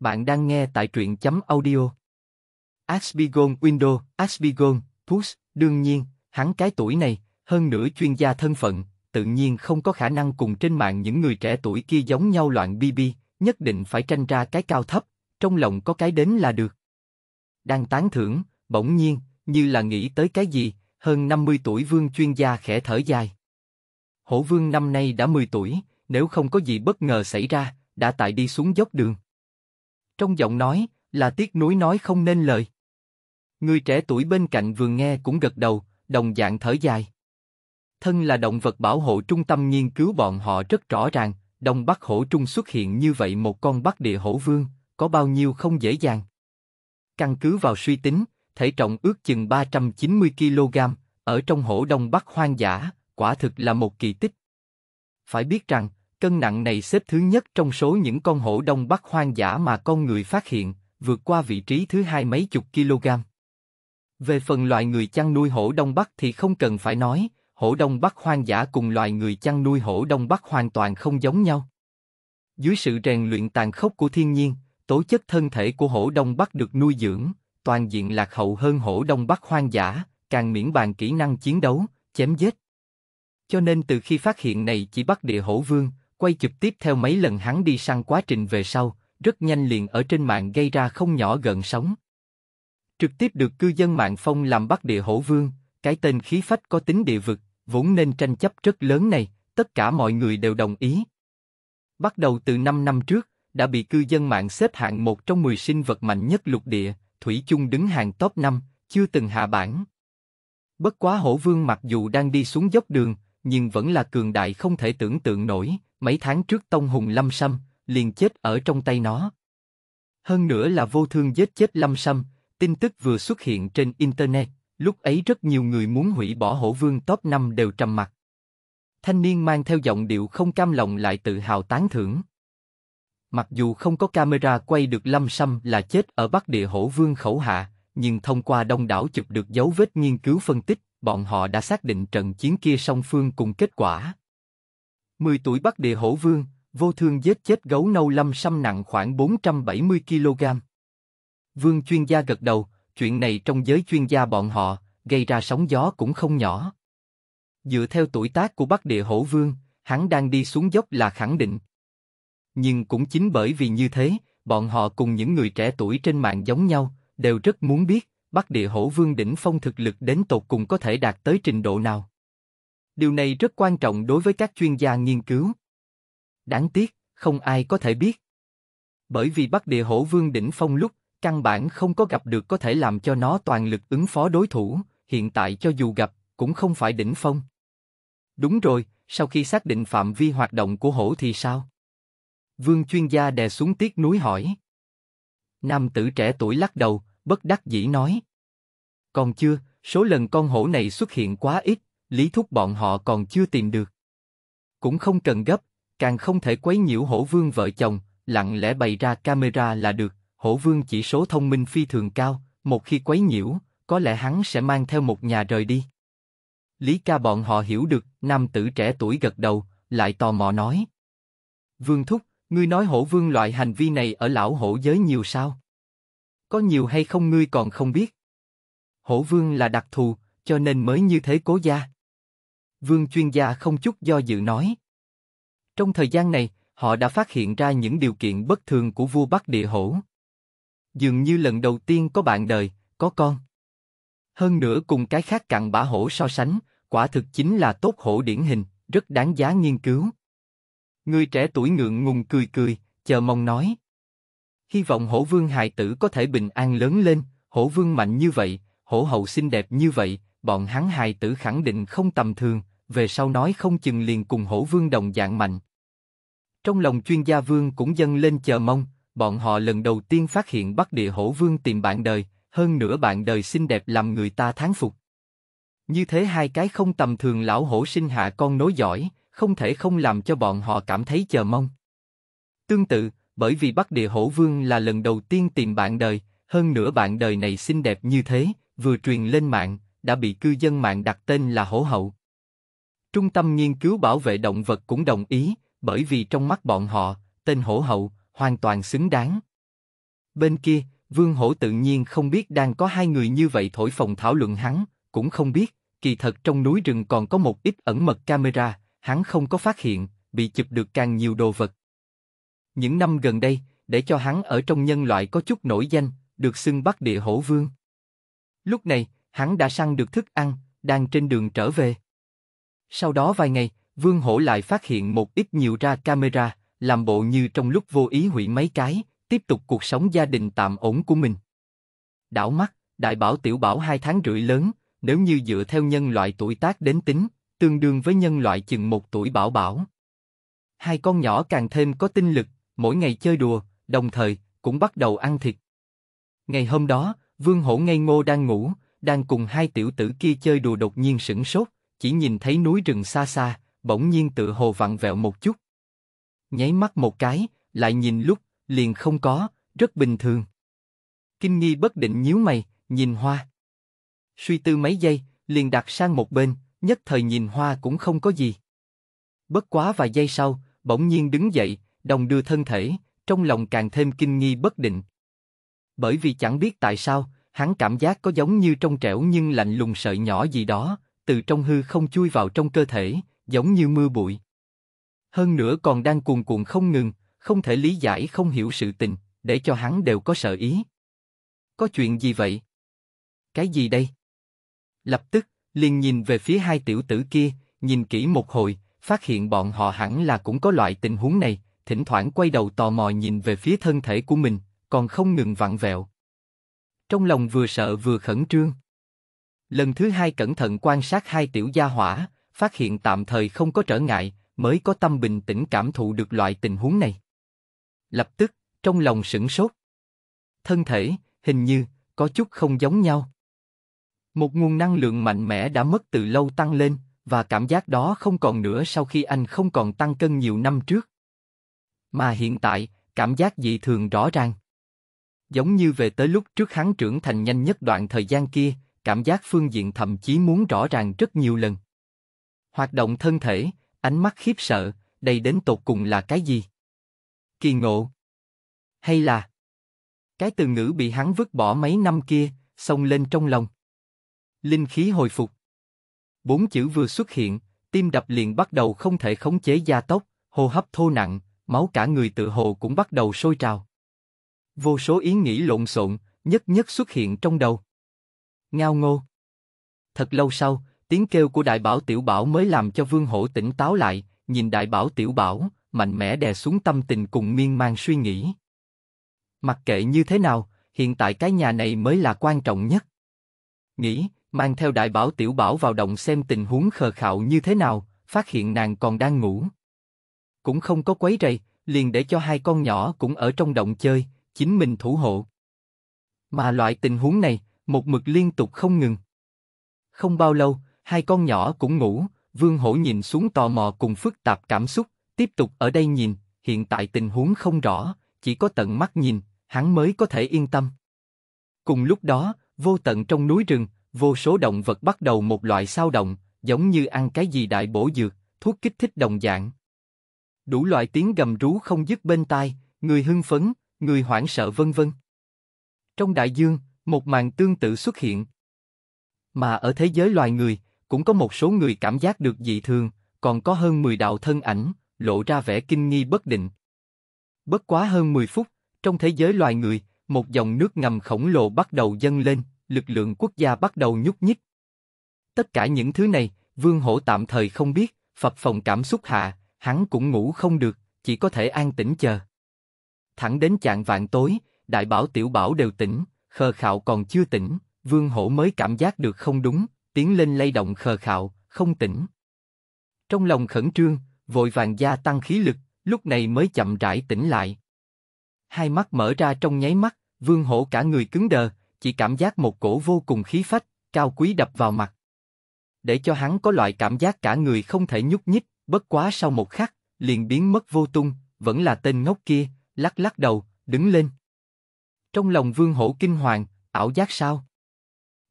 Bạn đang nghe tại truyện chấm audio. Asbigon Window, Asbigon, Push, đương nhiên, hắn cái tuổi này, hơn nửa chuyên gia thân phận, tự nhiên không có khả năng cùng trên mạng những người trẻ tuổi kia giống nhau loạn bi bi, nhất định phải tranh ra cái cao thấp, trong lòng có cái đến là được. Đang tán thưởng, bỗng nhiên, như là nghĩ tới cái gì, hơn 50 tuổi vương chuyên gia khẽ thở dài. Hổ vương năm nay đã 10 tuổi, nếu không có gì bất ngờ xảy ra, đã tại đi xuống dốc đường. Trong giọng nói, là tiếc nuối nói không nên lời. Người trẻ tuổi bên cạnh vừa nghe cũng gật đầu, đồng dạng thở dài thân là động vật bảo hộ trung tâm nghiên cứu bọn họ rất rõ ràng, Đông Bắc Hổ Trung xuất hiện như vậy một con Bắc Địa Hổ Vương, có bao nhiêu không dễ dàng. Căn cứ vào suy tính, thể trọng ước chừng 390 kg, ở trong hổ Đông Bắc hoang dã, quả thực là một kỳ tích. Phải biết rằng, cân nặng này xếp thứ nhất trong số những con hổ Đông Bắc hoang dã mà con người phát hiện, vượt qua vị trí thứ hai mấy chục kg. Về phần loại người chăn nuôi hổ Đông Bắc thì không cần phải nói, hổ đông bắc hoang dã cùng loài người chăn nuôi hổ đông bắc hoàn toàn không giống nhau. Dưới sự rèn luyện tàn khốc của thiên nhiên, tố chất thân thể của hổ đông bắc được nuôi dưỡng, toàn diện lạc hậu hơn hổ đông bắc hoang dã, càng miễn bàn kỹ năng chiến đấu, chém giết. Cho nên từ khi phát hiện này chỉ bắt địa hổ vương, quay trực tiếp theo mấy lần hắn đi săn quá trình về sau, rất nhanh liền ở trên mạng gây ra không nhỏ gợn sóng. Trực tiếp được cư dân mạng phong làm bắt địa hổ vương, cái tên khí phách có tính địa vực, vốn nên tranh chấp rất lớn này, tất cả mọi người đều đồng ý. Bắt đầu từ 5 năm trước, đã bị cư dân mạng xếp hạng một trong 10 sinh vật mạnh nhất lục địa, Thủy chung đứng hàng top 5, chưa từng hạ bảng. Bất quá hổ vương mặc dù đang đi xuống dốc đường, nhưng vẫn là cường đại không thể tưởng tượng nổi, mấy tháng trước Tông Hùng Lâm Sâm, liền chết ở trong tay nó. Hơn nữa là vô thương giết chết Lâm Sâm, tin tức vừa xuất hiện trên Internet. Lúc ấy rất nhiều người muốn hủy bỏ hổ vương top 5 đều trầm mặt. Thanh niên mang theo giọng điệu không cam lòng lại tự hào tán thưởng. Mặc dù không có camera quay được lâm sâm là chết ở bắc địa hổ vương khẩu hạ, nhưng thông qua đông đảo chụp được dấu vết nghiên cứu phân tích, bọn họ đã xác định trận chiến kia song phương cùng kết quả. 10 tuổi bắc địa hổ vương, vô thương giết chết gấu nâu lâm sâm nặng khoảng 470 kg. Vương chuyên gia gật đầu, chuyện này trong giới chuyên gia bọn họ gây ra sóng gió cũng không nhỏ. Dựa theo tuổi tác của Bắc Địa Hổ Vương, hắn đang đi xuống dốc là khẳng định. Nhưng cũng chính bởi vì như thế, bọn họ cùng những người trẻ tuổi trên mạng giống nhau, đều rất muốn biết Bắc Địa Hổ Vương đỉnh phong thực lực đến tột cùng có thể đạt tới trình độ nào. Điều này rất quan trọng đối với các chuyên gia nghiên cứu. Đáng tiếc, không ai có thể biết. Bởi vì Bắc Địa Hổ Vương đỉnh phong lúc, căn bản không có gặp được có thể làm cho nó toàn lực ứng phó đối thủ, hiện tại cho dù gặp, cũng không phải đỉnh phong. Đúng rồi, sau khi xác định phạm vi hoạt động của hổ thì sao? Vương chuyên gia đè xuống tiếc núi hỏi. Nam tử trẻ tuổi lắc đầu, bất đắc dĩ nói. Còn chưa, số lần con hổ này xuất hiện quá ít, lý thúc bọn họ còn chưa tìm được. Cũng không cần gấp, càng không thể quấy nhiễu hổ vương vợ chồng, lặng lẽ bày ra camera là được, hổ vương chỉ số thông minh phi thường cao, một khi quấy nhiễu, có lẽ hắn sẽ mang theo một nhà rời đi. Lý ca bọn họ hiểu được, nam tử trẻ tuổi gật đầu, lại tò mò nói. Vương Thúc, ngươi nói hổ vương loại hành vi này ở lão hổ giới nhiều sao? Có nhiều hay không ngươi còn không biết. Hổ vương là đặc thù, cho nên mới như thế cố gia. Vương chuyên gia không chút do dự nói. Trong thời gian này, họ đã phát hiện ra những điều kiện bất thường của vua Bắc Địa Hổ, dường như lần đầu tiên có bạn đời, có con. Hơn nữa cùng cái khác cặn bã hổ so sánh, quả thực chính là tốt hổ điển hình, rất đáng giá nghiên cứu. Người trẻ tuổi ngượng ngùng cười cười, chờ mong nói. Hy vọng hổ vương hài tử có thể bình an lớn lên, hổ vương mạnh như vậy, hổ hậu xinh đẹp như vậy, bọn hắn hài tử khẳng định không tầm thường, về sau nói không chừng liền cùng hổ vương đồng dạng mạnh. Trong lòng chuyên gia vương cũng dâng lên chờ mong, bọn họ lần đầu tiên phát hiện Bắc Địa Hổ Vương tìm bạn đời, hơn nữa bạn đời xinh đẹp làm người ta thán phục. Như thế hai cái không tầm thường lão hổ sinh hạ con nối giỏi, không thể không làm cho bọn họ cảm thấy chờ mong. Tương tự, bởi vì Bắc Địa Hổ Vương là lần đầu tiên tìm bạn đời, hơn nữa bạn đời này xinh đẹp như thế, vừa truyền lên mạng, đã bị cư dân mạng đặt tên là Hổ Hậu. Trung tâm nghiên cứu bảo vệ động vật cũng đồng ý, bởi vì trong mắt bọn họ, tên Hổ Hậu hoàn toàn xứng đáng. Bên kia, Vương Hổ tự nhiên không biết đang có hai người như vậy thổi phòng thảo luận hắn, cũng không biết, kỳ thật trong núi rừng còn có một ít ẩn mật camera, hắn không có phát hiện, bị chụp được càng nhiều đồ vật. Những năm gần đây, để cho hắn ở trong nhân loại có chút nổi danh, được xưng bắt Địa Hổ Vương. Lúc này, hắn đã săn được thức ăn, đang trên đường trở về. Sau đó vài ngày, Vương Hổ lại phát hiện một ít nhiều ra camera, làm bộ như trong lúc vô ý hủy mấy cái, tiếp tục cuộc sống gia đình tạm ổn của mình. Đảo mắt, đại bảo tiểu bảo hai tháng rưỡi lớn, nếu như dựa theo nhân loại tuổi tác đến tính, tương đương với nhân loại chừng một tuổi bảo bảo. Hai con nhỏ càng thêm có tinh lực, mỗi ngày chơi đùa, đồng thời cũng bắt đầu ăn thịt. Ngày hôm đó, Vương Hổ ngây ngô đang ngủ, đang cùng hai tiểu tử kia chơi đùa đột nhiên sững sốt, chỉ nhìn thấy núi rừng xa xa, bỗng nhiên tự hồ vặn vẹo một chút nháy mắt một cái, lại nhìn lúc, liền không có, rất bình thường. Kinh nghi bất định nhíu mày, nhìn hoa. Suy tư mấy giây, liền đặt sang một bên, nhất thời nhìn hoa cũng không có gì. Bất quá vài giây sau, bỗng nhiên đứng dậy, đồng đưa thân thể, trong lòng càng thêm kinh nghi bất định. Bởi vì chẳng biết tại sao, hắn cảm giác có giống như trong trẻo nhưng lạnh lùng sợi nhỏ gì đó, từ trong hư không chui vào trong cơ thể, giống như mưa bụi hơn nữa còn đang cuồn cuộn không ngừng, không thể lý giải không hiểu sự tình, để cho hắn đều có sợ ý. Có chuyện gì vậy? Cái gì đây? Lập tức, liền nhìn về phía hai tiểu tử kia, nhìn kỹ một hồi, phát hiện bọn họ hẳn là cũng có loại tình huống này, thỉnh thoảng quay đầu tò mò nhìn về phía thân thể của mình, còn không ngừng vặn vẹo. Trong lòng vừa sợ vừa khẩn trương. Lần thứ hai cẩn thận quan sát hai tiểu gia hỏa, phát hiện tạm thời không có trở ngại, mới có tâm bình tĩnh cảm thụ được loại tình huống này. Lập tức, trong lòng sửng sốt. Thân thể, hình như, có chút không giống nhau. Một nguồn năng lượng mạnh mẽ đã mất từ lâu tăng lên, và cảm giác đó không còn nữa sau khi anh không còn tăng cân nhiều năm trước. Mà hiện tại, cảm giác dị thường rõ ràng. Giống như về tới lúc trước hắn trưởng thành nhanh nhất đoạn thời gian kia, cảm giác phương diện thậm chí muốn rõ ràng rất nhiều lần. Hoạt động thân thể, ánh mắt khiếp sợ, đây đến tột cùng là cái gì? Kỳ ngộ? Hay là... Cái từ ngữ bị hắn vứt bỏ mấy năm kia, xông lên trong lòng. Linh khí hồi phục. Bốn chữ vừa xuất hiện, tim đập liền bắt đầu không thể khống chế gia tốc, hô hấp thô nặng, máu cả người tự hồ cũng bắt đầu sôi trào. Vô số ý nghĩ lộn xộn, nhất nhất xuất hiện trong đầu. Ngao ngô. Thật lâu sau, Tiếng kêu của đại bảo tiểu bảo mới làm cho vương hổ tỉnh táo lại, nhìn đại bảo tiểu bảo, mạnh mẽ đè xuống tâm tình cùng miên man suy nghĩ. Mặc kệ như thế nào, hiện tại cái nhà này mới là quan trọng nhất. Nghĩ, mang theo đại bảo tiểu bảo vào động xem tình huống khờ khạo như thế nào, phát hiện nàng còn đang ngủ. Cũng không có quấy rầy, liền để cho hai con nhỏ cũng ở trong động chơi, chính mình thủ hộ. Mà loại tình huống này, một mực liên tục không ngừng. Không bao lâu, hai con nhỏ cũng ngủ, Vương Hổ nhìn xuống tò mò cùng phức tạp cảm xúc, tiếp tục ở đây nhìn, hiện tại tình huống không rõ, chỉ có tận mắt nhìn, hắn mới có thể yên tâm. Cùng lúc đó, vô tận trong núi rừng, vô số động vật bắt đầu một loại sao động, giống như ăn cái gì đại bổ dược, thuốc kích thích đồng dạng. Đủ loại tiếng gầm rú không dứt bên tai, người hưng phấn, người hoảng sợ vân vân. Trong đại dương, một màn tương tự xuất hiện. Mà ở thế giới loài người, cũng có một số người cảm giác được dị thường, còn có hơn 10 đạo thân ảnh, lộ ra vẻ kinh nghi bất định. Bất quá hơn 10 phút, trong thế giới loài người, một dòng nước ngầm khổng lồ bắt đầu dâng lên, lực lượng quốc gia bắt đầu nhúc nhích. Tất cả những thứ này, Vương Hổ tạm thời không biết, phập phòng cảm xúc hạ, hắn cũng ngủ không được, chỉ có thể an tĩnh chờ. Thẳng đến chạng vạn tối, đại bảo tiểu bảo đều tỉnh, khờ khạo còn chưa tỉnh, Vương Hổ mới cảm giác được không đúng, tiến lên lay động khờ khạo, không tỉnh. Trong lòng khẩn trương, vội vàng gia tăng khí lực, lúc này mới chậm rãi tỉnh lại. Hai mắt mở ra trong nháy mắt, vương hổ cả người cứng đờ, chỉ cảm giác một cổ vô cùng khí phách, cao quý đập vào mặt. Để cho hắn có loại cảm giác cả người không thể nhúc nhích, bất quá sau một khắc, liền biến mất vô tung, vẫn là tên ngốc kia, lắc lắc đầu, đứng lên. Trong lòng vương hổ kinh hoàng, ảo giác sao?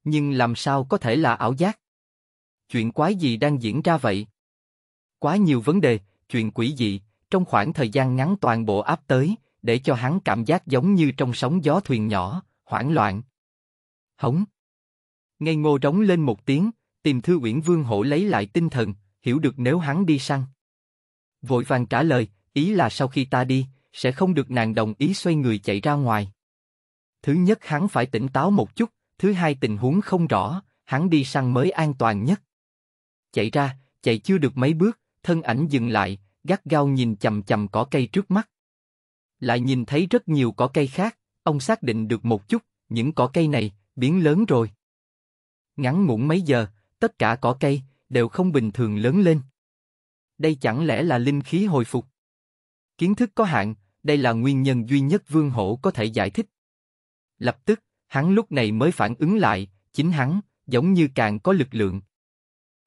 Nhưng làm sao có thể là ảo giác? Chuyện quái gì đang diễn ra vậy? Quá nhiều vấn đề, chuyện quỷ dị, trong khoảng thời gian ngắn toàn bộ áp tới, để cho hắn cảm giác giống như trong sóng gió thuyền nhỏ, hoảng loạn. Hống. Ngây ngô rống lên một tiếng, tìm Thư Uyển Vương hổ lấy lại tinh thần, hiểu được nếu hắn đi săn. Vội vàng trả lời, ý là sau khi ta đi, sẽ không được nàng đồng ý xoay người chạy ra ngoài. Thứ nhất hắn phải tỉnh táo một chút, thứ hai tình huống không rõ, hắn đi săn mới an toàn nhất. Chạy ra, chạy chưa được mấy bước, thân ảnh dừng lại, gắt gao nhìn chầm chầm cỏ cây trước mắt. Lại nhìn thấy rất nhiều cỏ cây khác, ông xác định được một chút, những cỏ cây này, biến lớn rồi. Ngắn ngủn mấy giờ, tất cả cỏ cây, đều không bình thường lớn lên. Đây chẳng lẽ là linh khí hồi phục? Kiến thức có hạn, đây là nguyên nhân duy nhất Vương Hổ có thể giải thích. Lập tức, Hắn lúc này mới phản ứng lại, chính hắn, giống như càng có lực lượng.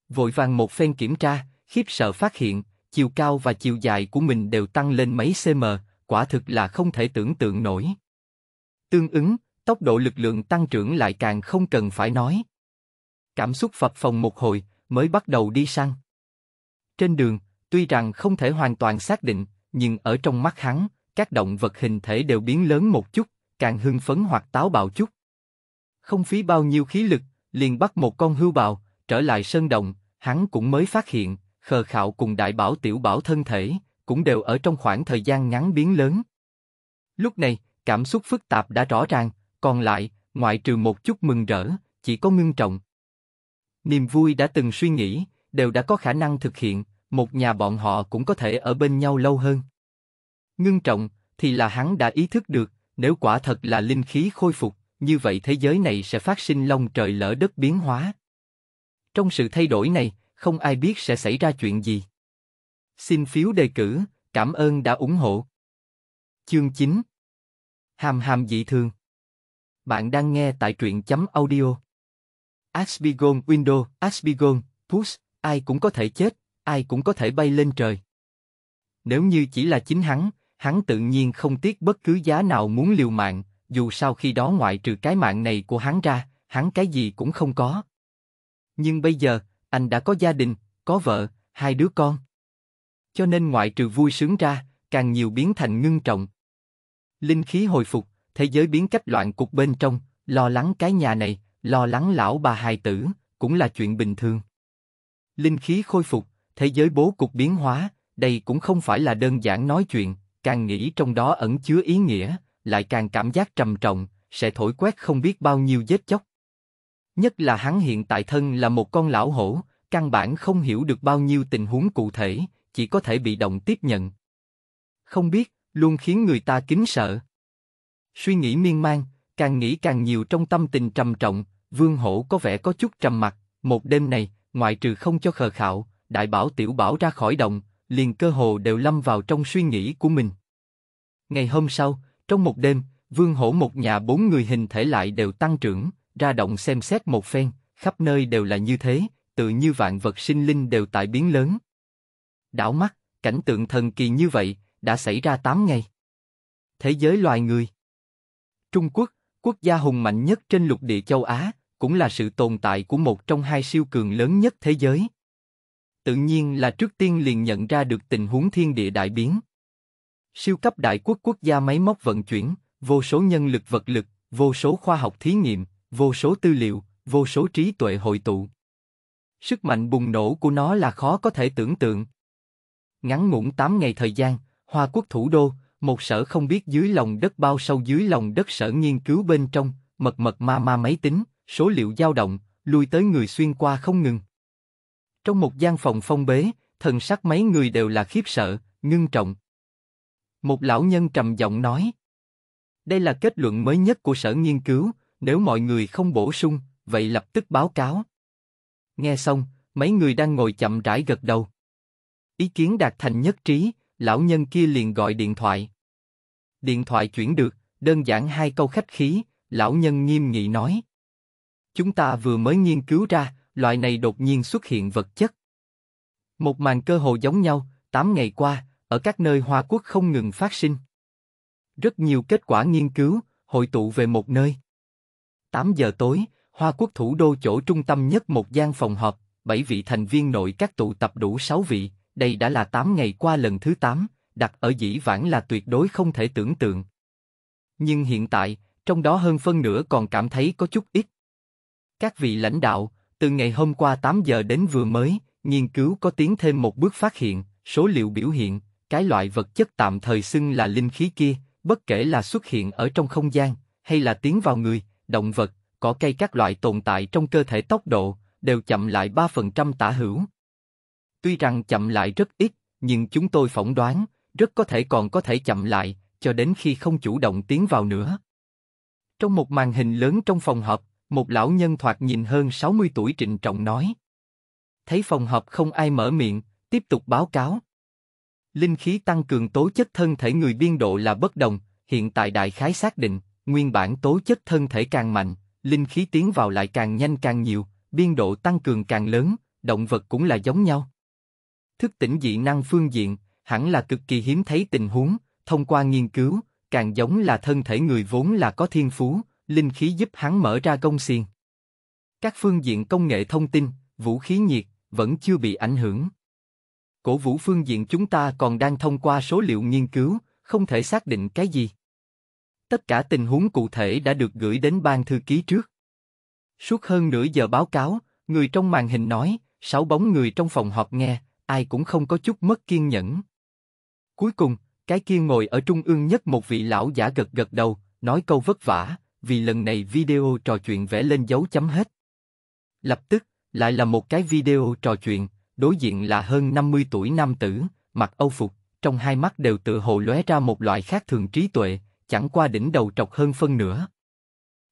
Vội vàng một phen kiểm tra, khiếp sợ phát hiện, chiều cao và chiều dài của mình đều tăng lên mấy cm, quả thực là không thể tưởng tượng nổi. Tương ứng, tốc độ lực lượng tăng trưởng lại càng không cần phải nói. Cảm xúc phập phồng một hồi, mới bắt đầu đi săn. Trên đường, tuy rằng không thể hoàn toàn xác định, nhưng ở trong mắt hắn, các động vật hình thể đều biến lớn một chút, càng hưng phấn hoặc táo bạo chút. Không phí bao nhiêu khí lực, liền bắt một con hưu bào, trở lại sơn động, hắn cũng mới phát hiện, khờ khạo cùng đại bảo tiểu bảo thân thể, cũng đều ở trong khoảng thời gian ngắn biến lớn. Lúc này, cảm xúc phức tạp đã rõ ràng, còn lại, ngoại trừ một chút mừng rỡ, chỉ có ngưng trọng. Niềm vui đã từng suy nghĩ, đều đã có khả năng thực hiện, một nhà bọn họ cũng có thể ở bên nhau lâu hơn. Ngưng trọng thì là hắn đã ý thức được, nếu quả thật là linh khí khôi phục, như vậy thế giới này sẽ phát sinh long trời lỡ đất biến hóa. Trong sự thay đổi này, không ai biết sẽ xảy ra chuyện gì. Xin phiếu đề cử, cảm ơn đã ủng hộ. Chương 9 Hàm hàm dị thường Bạn đang nghe tại truyện chấm audio. Asbigon Window, Asbigon, Push, ai cũng có thể chết, ai cũng có thể bay lên trời. Nếu như chỉ là chính hắn, hắn tự nhiên không tiếc bất cứ giá nào muốn liều mạng, dù sao khi đó ngoại trừ cái mạng này của hắn ra, hắn cái gì cũng không có. Nhưng bây giờ, anh đã có gia đình, có vợ, hai đứa con. Cho nên ngoại trừ vui sướng ra, càng nhiều biến thành ngưng trọng. Linh khí hồi phục, thế giới biến cách loạn cục bên trong, lo lắng cái nhà này, lo lắng lão bà hài tử, cũng là chuyện bình thường. Linh khí khôi phục, thế giới bố cục biến hóa, đây cũng không phải là đơn giản nói chuyện, càng nghĩ trong đó ẩn chứa ý nghĩa, lại càng cảm giác trầm trọng, sẽ thổi quét không biết bao nhiêu vết chóc. Nhất là hắn hiện tại thân là một con lão hổ, căn bản không hiểu được bao nhiêu tình huống cụ thể, chỉ có thể bị động tiếp nhận. Không biết, luôn khiến người ta kính sợ. Suy nghĩ miên man, càng nghĩ càng nhiều trong tâm tình trầm trọng, vương hổ có vẻ có chút trầm mặt. Một đêm này, ngoại trừ không cho khờ khạo, đại bảo tiểu bảo ra khỏi đồng, liền cơ hồ đều lâm vào trong suy nghĩ của mình. Ngày hôm sau, trong một đêm, Vương Hổ một nhà bốn người hình thể lại đều tăng trưởng, ra động xem xét một phen, khắp nơi đều là như thế, tự như vạn vật sinh linh đều tại biến lớn. Đảo mắt, cảnh tượng thần kỳ như vậy, đã xảy ra tám ngày. Thế giới loài người Trung Quốc, quốc gia hùng mạnh nhất trên lục địa châu Á, cũng là sự tồn tại của một trong hai siêu cường lớn nhất thế giới tự nhiên là trước tiên liền nhận ra được tình huống thiên địa đại biến. Siêu cấp đại quốc quốc gia máy móc vận chuyển, vô số nhân lực vật lực, vô số khoa học thí nghiệm, vô số tư liệu, vô số trí tuệ hội tụ. Sức mạnh bùng nổ của nó là khó có thể tưởng tượng. Ngắn ngủn 8 ngày thời gian, Hoa quốc thủ đô, một sở không biết dưới lòng đất bao sâu dưới lòng đất sở nghiên cứu bên trong, mật mật ma ma máy tính, số liệu dao động, lùi tới người xuyên qua không ngừng. Trong một gian phòng phong bế, thần sắc mấy người đều là khiếp sợ, ngưng trọng. Một lão nhân trầm giọng nói. Đây là kết luận mới nhất của sở nghiên cứu, nếu mọi người không bổ sung, vậy lập tức báo cáo. Nghe xong, mấy người đang ngồi chậm rãi gật đầu. Ý kiến đạt thành nhất trí, lão nhân kia liền gọi điện thoại. Điện thoại chuyển được, đơn giản hai câu khách khí, lão nhân nghiêm nghị nói. Chúng ta vừa mới nghiên cứu ra, loại này đột nhiên xuất hiện vật chất. Một màn cơ hồ giống nhau, 8 ngày qua, ở các nơi Hoa Quốc không ngừng phát sinh. Rất nhiều kết quả nghiên cứu, hội tụ về một nơi. 8 giờ tối, Hoa Quốc thủ đô chỗ trung tâm nhất một gian phòng họp, bảy vị thành viên nội các tụ tập đủ 6 vị, đây đã là 8 ngày qua lần thứ 8, đặt ở dĩ vãng là tuyệt đối không thể tưởng tượng. Nhưng hiện tại, trong đó hơn phân nửa còn cảm thấy có chút ít. Các vị lãnh đạo, từ ngày hôm qua 8 giờ đến vừa mới, nghiên cứu có tiến thêm một bước phát hiện, số liệu biểu hiện, cái loại vật chất tạm thời xưng là linh khí kia, bất kể là xuất hiện ở trong không gian, hay là tiến vào người, động vật, cỏ cây các loại tồn tại trong cơ thể tốc độ, đều chậm lại 3% tả hữu. Tuy rằng chậm lại rất ít, nhưng chúng tôi phỏng đoán, rất có thể còn có thể chậm lại, cho đến khi không chủ động tiến vào nữa. Trong một màn hình lớn trong phòng họp, một lão nhân thoạt nhìn hơn 60 tuổi trịnh trọng nói. Thấy phòng họp không ai mở miệng, tiếp tục báo cáo. Linh khí tăng cường tố chất thân thể người biên độ là bất đồng, hiện tại đại khái xác định, nguyên bản tố chất thân thể càng mạnh, linh khí tiến vào lại càng nhanh càng nhiều, biên độ tăng cường càng lớn, động vật cũng là giống nhau. Thức tỉnh dị năng phương diện, hẳn là cực kỳ hiếm thấy tình huống, thông qua nghiên cứu, càng giống là thân thể người vốn là có thiên phú, linh khí giúp hắn mở ra công xiềng. Các phương diện công nghệ thông tin, vũ khí nhiệt, vẫn chưa bị ảnh hưởng. Cổ vũ phương diện chúng ta còn đang thông qua số liệu nghiên cứu, không thể xác định cái gì. Tất cả tình huống cụ thể đã được gửi đến ban thư ký trước. Suốt hơn nửa giờ báo cáo, người trong màn hình nói, sáu bóng người trong phòng họp nghe, ai cũng không có chút mất kiên nhẫn. Cuối cùng, cái kia ngồi ở trung ương nhất một vị lão giả gật gật đầu, nói câu vất vả, vì lần này video trò chuyện vẽ lên dấu chấm hết. Lập tức, lại là một cái video trò chuyện, đối diện là hơn 50 tuổi nam tử, mặc âu phục, trong hai mắt đều tự hồ lóe ra một loại khác thường trí tuệ, chẳng qua đỉnh đầu trọc hơn phân nửa.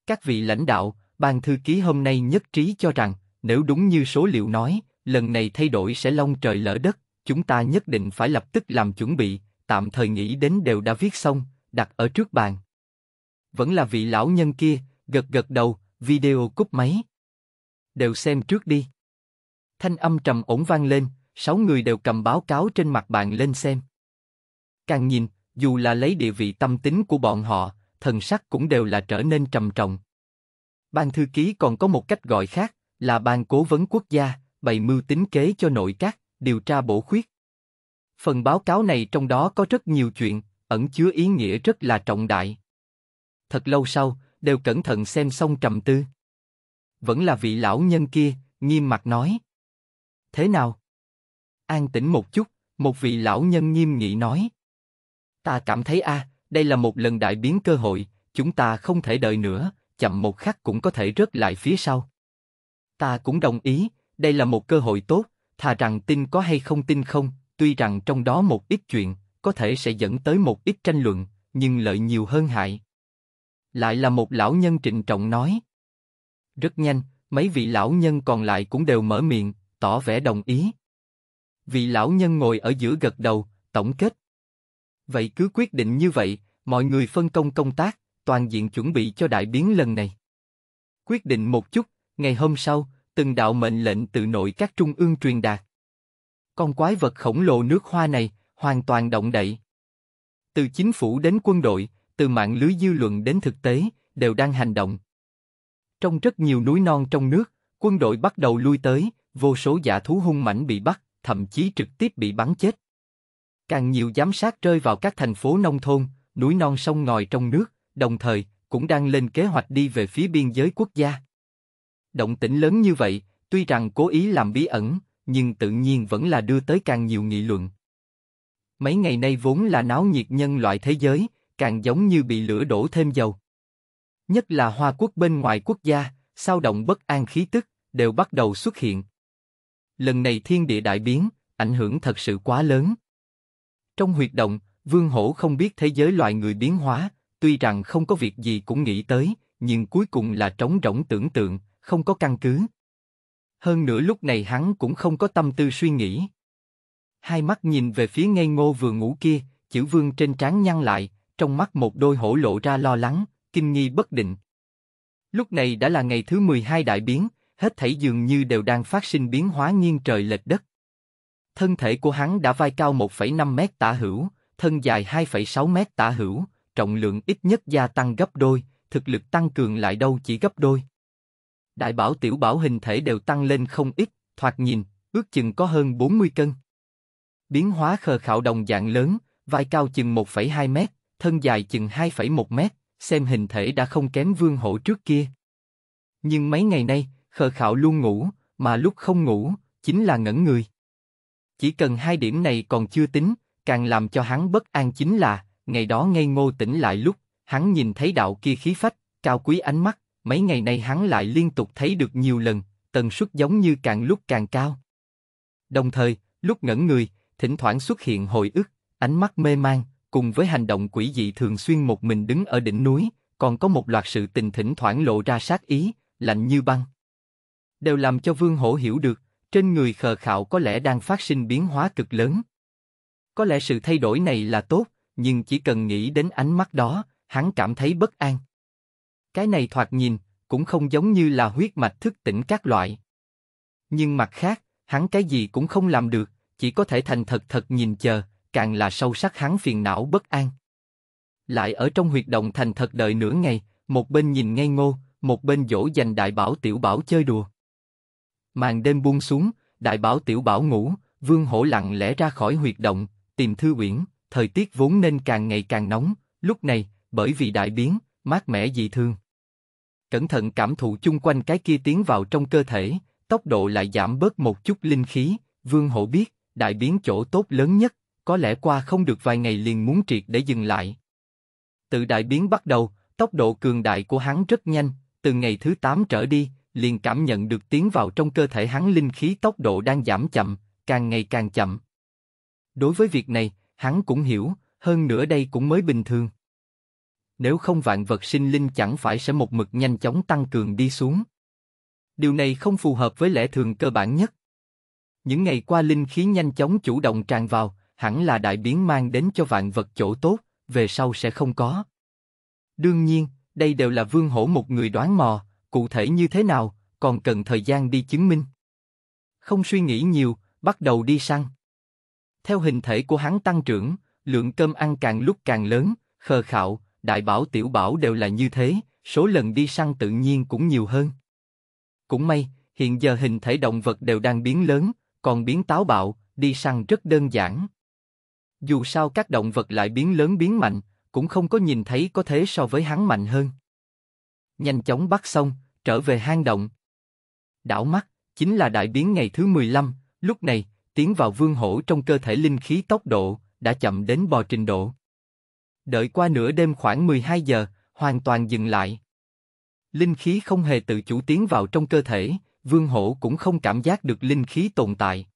Các vị lãnh đạo, ban thư ký hôm nay nhất trí cho rằng, nếu đúng như số liệu nói, lần này thay đổi sẽ long trời lỡ đất, chúng ta nhất định phải lập tức làm chuẩn bị, tạm thời nghĩ đến đều đã viết xong, đặt ở trước bàn vẫn là vị lão nhân kia, gật gật đầu, video cúp máy. Đều xem trước đi. Thanh âm trầm ổn vang lên, sáu người đều cầm báo cáo trên mặt bàn lên xem. Càng nhìn, dù là lấy địa vị tâm tính của bọn họ, thần sắc cũng đều là trở nên trầm trọng. Ban thư ký còn có một cách gọi khác, là ban cố vấn quốc gia, bày mưu tính kế cho nội các, điều tra bổ khuyết. Phần báo cáo này trong đó có rất nhiều chuyện, ẩn chứa ý nghĩa rất là trọng đại thật lâu sau, đều cẩn thận xem xong trầm tư. Vẫn là vị lão nhân kia, nghiêm mặt nói. Thế nào? An tĩnh một chút, một vị lão nhân nghiêm nghị nói. Ta cảm thấy a, đây là một lần đại biến cơ hội, chúng ta không thể đợi nữa, chậm một khắc cũng có thể rớt lại phía sau. Ta cũng đồng ý, đây là một cơ hội tốt, thà rằng tin có hay không tin không, tuy rằng trong đó một ít chuyện, có thể sẽ dẫn tới một ít tranh luận, nhưng lợi nhiều hơn hại. Lại là một lão nhân trịnh trọng nói. Rất nhanh, mấy vị lão nhân còn lại cũng đều mở miệng, tỏ vẻ đồng ý. Vị lão nhân ngồi ở giữa gật đầu, tổng kết. Vậy cứ quyết định như vậy, mọi người phân công công tác, toàn diện chuẩn bị cho đại biến lần này. Quyết định một chút, ngày hôm sau, từng đạo mệnh lệnh từ nội các trung ương truyền đạt. Con quái vật khổng lồ nước hoa này, hoàn toàn động đậy. Từ chính phủ đến quân đội, từ mạng lưới dư luận đến thực tế, đều đang hành động. Trong rất nhiều núi non trong nước, quân đội bắt đầu lui tới, vô số giả thú hung mãnh bị bắt, thậm chí trực tiếp bị bắn chết. Càng nhiều giám sát rơi vào các thành phố nông thôn, núi non sông ngòi trong nước, đồng thời cũng đang lên kế hoạch đi về phía biên giới quốc gia. Động tĩnh lớn như vậy, tuy rằng cố ý làm bí ẩn, nhưng tự nhiên vẫn là đưa tới càng nhiều nghị luận. Mấy ngày nay vốn là náo nhiệt nhân loại thế giới, càng giống như bị lửa đổ thêm dầu. Nhất là Hoa quốc bên ngoài quốc gia, sao động bất an khí tức, đều bắt đầu xuất hiện. Lần này thiên địa đại biến, ảnh hưởng thật sự quá lớn. Trong huyệt động, Vương Hổ không biết thế giới loài người biến hóa, tuy rằng không có việc gì cũng nghĩ tới, nhưng cuối cùng là trống rỗng tưởng tượng, không có căn cứ. Hơn nữa lúc này hắn cũng không có tâm tư suy nghĩ. Hai mắt nhìn về phía ngây ngô vừa ngủ kia, chữ vương trên trán nhăn lại, trong mắt một đôi hổ lộ ra lo lắng, kinh nghi bất định. Lúc này đã là ngày thứ 12 đại biến, hết thảy dường như đều đang phát sinh biến hóa nghiêng trời lệch đất. Thân thể của hắn đã vai cao 1,5 mét tả hữu, thân dài 2,6 mét tả hữu, trọng lượng ít nhất gia tăng gấp đôi, thực lực tăng cường lại đâu chỉ gấp đôi. Đại bảo tiểu bảo hình thể đều tăng lên không ít, thoạt nhìn, ước chừng có hơn 40 cân. Biến hóa khờ khạo đồng dạng lớn, vai cao chừng 1,2 mét, thân dài chừng 2,1 mét, xem hình thể đã không kém vương hổ trước kia. Nhưng mấy ngày nay, khờ khạo luôn ngủ, mà lúc không ngủ, chính là ngẩn người. Chỉ cần hai điểm này còn chưa tính, càng làm cho hắn bất an chính là, ngày đó ngây ngô tỉnh lại lúc, hắn nhìn thấy đạo kia khí phách, cao quý ánh mắt, mấy ngày nay hắn lại liên tục thấy được nhiều lần, tần suất giống như càng lúc càng cao. Đồng thời, lúc ngẩn người, thỉnh thoảng xuất hiện hồi ức, ánh mắt mê mang, cùng với hành động quỷ dị thường xuyên một mình đứng ở đỉnh núi, còn có một loạt sự tình thỉnh thoảng lộ ra sát ý, lạnh như băng. Đều làm cho Vương Hổ hiểu được, trên người khờ khạo có lẽ đang phát sinh biến hóa cực lớn. Có lẽ sự thay đổi này là tốt, nhưng chỉ cần nghĩ đến ánh mắt đó, hắn cảm thấy bất an. Cái này thoạt nhìn, cũng không giống như là huyết mạch thức tỉnh các loại. Nhưng mặt khác, hắn cái gì cũng không làm được, chỉ có thể thành thật thật nhìn chờ, càng là sâu sắc hắn phiền não bất an. Lại ở trong huyệt động thành thật đợi nửa ngày, một bên nhìn ngây ngô, một bên dỗ dành đại bảo tiểu bảo chơi đùa. Màn đêm buông xuống, đại bảo tiểu bảo ngủ, vương hổ lặng lẽ ra khỏi huyệt động, tìm thư uyển, thời tiết vốn nên càng ngày càng nóng, lúc này, bởi vì đại biến, mát mẻ dị thương. Cẩn thận cảm thụ chung quanh cái kia tiến vào trong cơ thể, tốc độ lại giảm bớt một chút linh khí, vương hổ biết, đại biến chỗ tốt lớn nhất có lẽ qua không được vài ngày liền muốn triệt để dừng lại. Tự đại biến bắt đầu, tốc độ cường đại của hắn rất nhanh, từ ngày thứ 8 trở đi, liền cảm nhận được tiến vào trong cơ thể hắn linh khí tốc độ đang giảm chậm, càng ngày càng chậm. Đối với việc này, hắn cũng hiểu, hơn nữa đây cũng mới bình thường. Nếu không vạn vật sinh linh chẳng phải sẽ một mực nhanh chóng tăng cường đi xuống. Điều này không phù hợp với lẽ thường cơ bản nhất. Những ngày qua linh khí nhanh chóng chủ động tràn vào, hẳn là đại biến mang đến cho vạn vật chỗ tốt, về sau sẽ không có. Đương nhiên, đây đều là vương hổ một người đoán mò, cụ thể như thế nào, còn cần thời gian đi chứng minh. Không suy nghĩ nhiều, bắt đầu đi săn. Theo hình thể của hắn tăng trưởng, lượng cơm ăn càng lúc càng lớn, khờ khạo, đại bảo tiểu bảo đều là như thế, số lần đi săn tự nhiên cũng nhiều hơn. Cũng may, hiện giờ hình thể động vật đều đang biến lớn, còn biến táo bạo, đi săn rất đơn giản. Dù sao các động vật lại biến lớn biến mạnh, cũng không có nhìn thấy có thế so với hắn mạnh hơn. Nhanh chóng bắt xong, trở về hang động. Đảo mắt, chính là đại biến ngày thứ 15, lúc này, tiến vào vương hổ trong cơ thể linh khí tốc độ, đã chậm đến bò trình độ. Đợi qua nửa đêm khoảng 12 giờ, hoàn toàn dừng lại. Linh khí không hề tự chủ tiến vào trong cơ thể, vương hổ cũng không cảm giác được linh khí tồn tại.